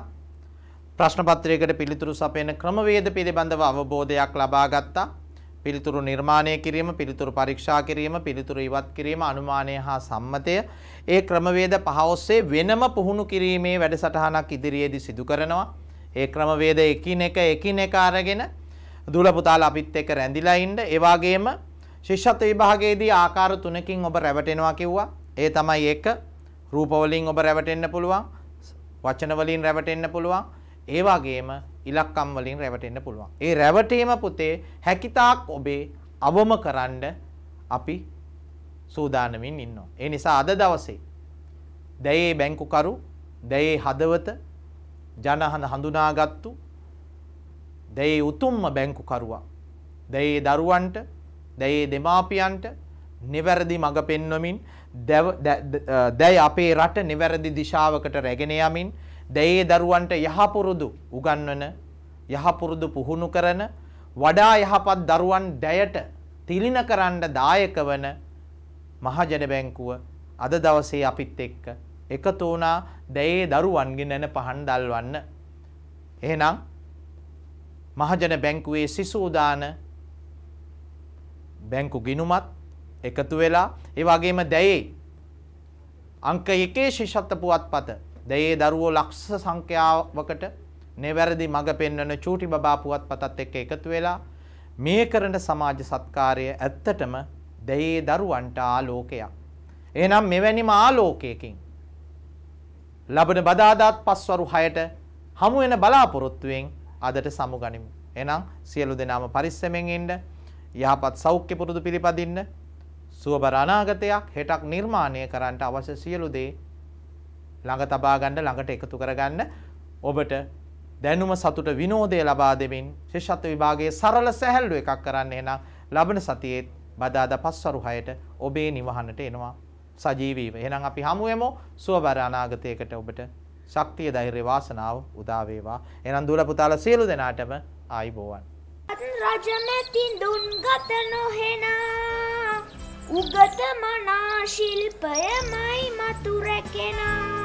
ප්‍රශ්න පත්‍රයකට පිළිතුරු සපයන ක්‍රමවේද පිළිබඳව අවබෝධයක් ලබා ගත්තා. පිළිතුරු නිර්මාණය කිරීම පිළිතුරු පරීක්ෂා කිරීම පිළිතුරු ඉවත් කිරීම අනුමානය හා සම්මතය ඒ ක්‍රමවේද පහ ඔස්සේ වෙනම පුහුණු කිරීමේ වැඩසටහනක් ඉදිරියේදී සිදු කරනවා ඒ ක්‍රමවේද එකිනෙක එකිනෙක අරගෙන දුලපුතාල අපිත් එක්ක රැඳිලා ඉන්න ඒ වගේම ශිෂ්‍යත්ව විභාගයේදී ආකාර තුනකින් ඔබ රැවටෙනවා කිව්වා ඒ තමයි එක රූප වලින් ඔබ රැවටෙන්න පුළුවන් වචන වලින් රැවටෙන්න පුළුවන් ඒ වගේම ඉලක්කම් වලින් රැවටෙන්න පුළුවන්. ඒ රැවටීම පුතේ හැකිතාක් ඔබේ අවම කරන්න අපි සූදානමින් ඉන්නවා. ඒ නිසා අද දවසේ දැයේ බැංකුකරු, දැයේ හදවත ජනහන හඳුනාගත්තු දැයේ උතුම්ම බැංකුකරුවා. දැයේ දරුවන්ට, දැයේ දෙමාපියන්ට නිවැරදි මඟ පෙන්වමින් දැය අපේ රට නිවැරදි දිශාවකට රැගෙන යමින් දැයේ දරුවන්ට යහපුරුදු උගන්වන යහපුරුදු පුහුණු කරන වඩා යහපත් දරුවන් දැයට තිලින කරන්න දායක වන මහජන බැංකුව අද දවසේ අපිත් එක්ක එකතු වුණා දැයේ දරුවන්ගේ නැන පහන් දල්වන්න. එහෙනම් මහජන බැංකුවේ සිසුදාන බැංකු ගිනුමත් එකතු වෙලා ඒ වගේම දැයේ අංක 1 ශිෂ්‍යත්ව පුවත්පත දැයේ දරුවෝ ලක්ෂ සංඛ්‍යාවකට නිවැරදි මඟ පෙන්වන චූටි බබා පුවත්පතත් එක්ක එකතු වෙලා මේ කරන සමාජ සත්කාරය ඇත්තටම දැයේ දරුවන්ට ආලෝකයක්. එහෙනම් මෙවැනිම ආලෝකයකින් ලබන බදාදාත් පස්වරු 6ට හමු වෙන බලාපොරොත්තුවෙන් අදට සමුගනිමු. එහෙනම් සියලු දෙනාම පරිස්සමෙන් ඉන්න, යහපත් සෞඛ්‍ය පුරුදු පිළිපදින්න, සුවබර අනාගතයක් හෙටක් නිර්මාණය කරන්නට අවශ්‍ය සියලු දේ ළඟ තබා ගන්න ළඟට එකතු කරගන්න ඔබට දැනුම සතුට විනෝදය ලබා දෙමින් ශිෂ්‍යත්ව විභාගයේ සරල සැහැල්ලු එකක් කරන්න එහෙනම් ලබන සතියේ බදාදා පස්වරු 6ට ඔබේ නිවහනට එනවා සජීවීව. එහෙනම් අපි හමු වෙමු සුවබර අනාගතයකට ඔබට ශක්තිය ධෛර්ය වාසනාව උදා වේවා. එහෙනම් දුර පුතාලා සියලු දෙනාටම ආයිබෝවන්. රජමෙති දුන්ගත නොහෙනා උගත මනා ශිල්පයමයි මතු රැකෙනා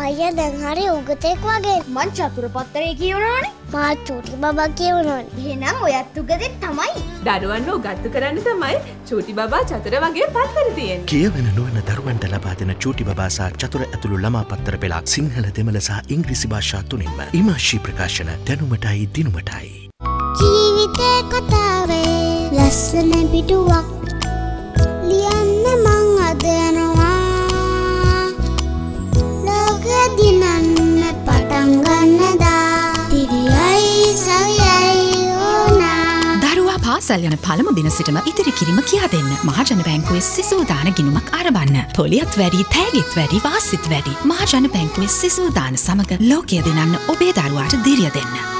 අය දැන් හරි උගතෙක් වගේ මං චතුර පත්තරය කියවනවාන මා චූටි බබා කියවනවාන හෙනම් ඔයත් උගතෙක් තමයි දරුවන්ව ගත්තු කරන්න තමයි චූටි බබා චතුර වගේ පත්තර තියෙන් කියවෙන නුවන දරුවන්ට ලබාදෙන චූටි බාසා චතුර ඇතුළු ළමා පත්තර පෙලාක් සිංහල දෙමලසා ඉංග්‍රිසි භාෂා තුනින්ම ඉමාශී ප්‍රකාශන දැනුමටයි දිනුමටයි ජීවිතය කතාවේ ලස්සන පිටුවක් ලියන්න මං අදයනවා පාසල් යන පළමු දින සිටම ඉතිරි කිරීම කියා දෙන්න. මහජන බැංකුවේ සිසු දාන ගිණුමක් ආරම්භන්න. පොලියත් වැඩි, තෑගිත් වැඩි, වාසිත් වැඩි. මහජන බැංකුවේ සිසු දාන සමග ලෝකය දිනන්න ඔබේ දරුවාට ධීරිය දෙන්න.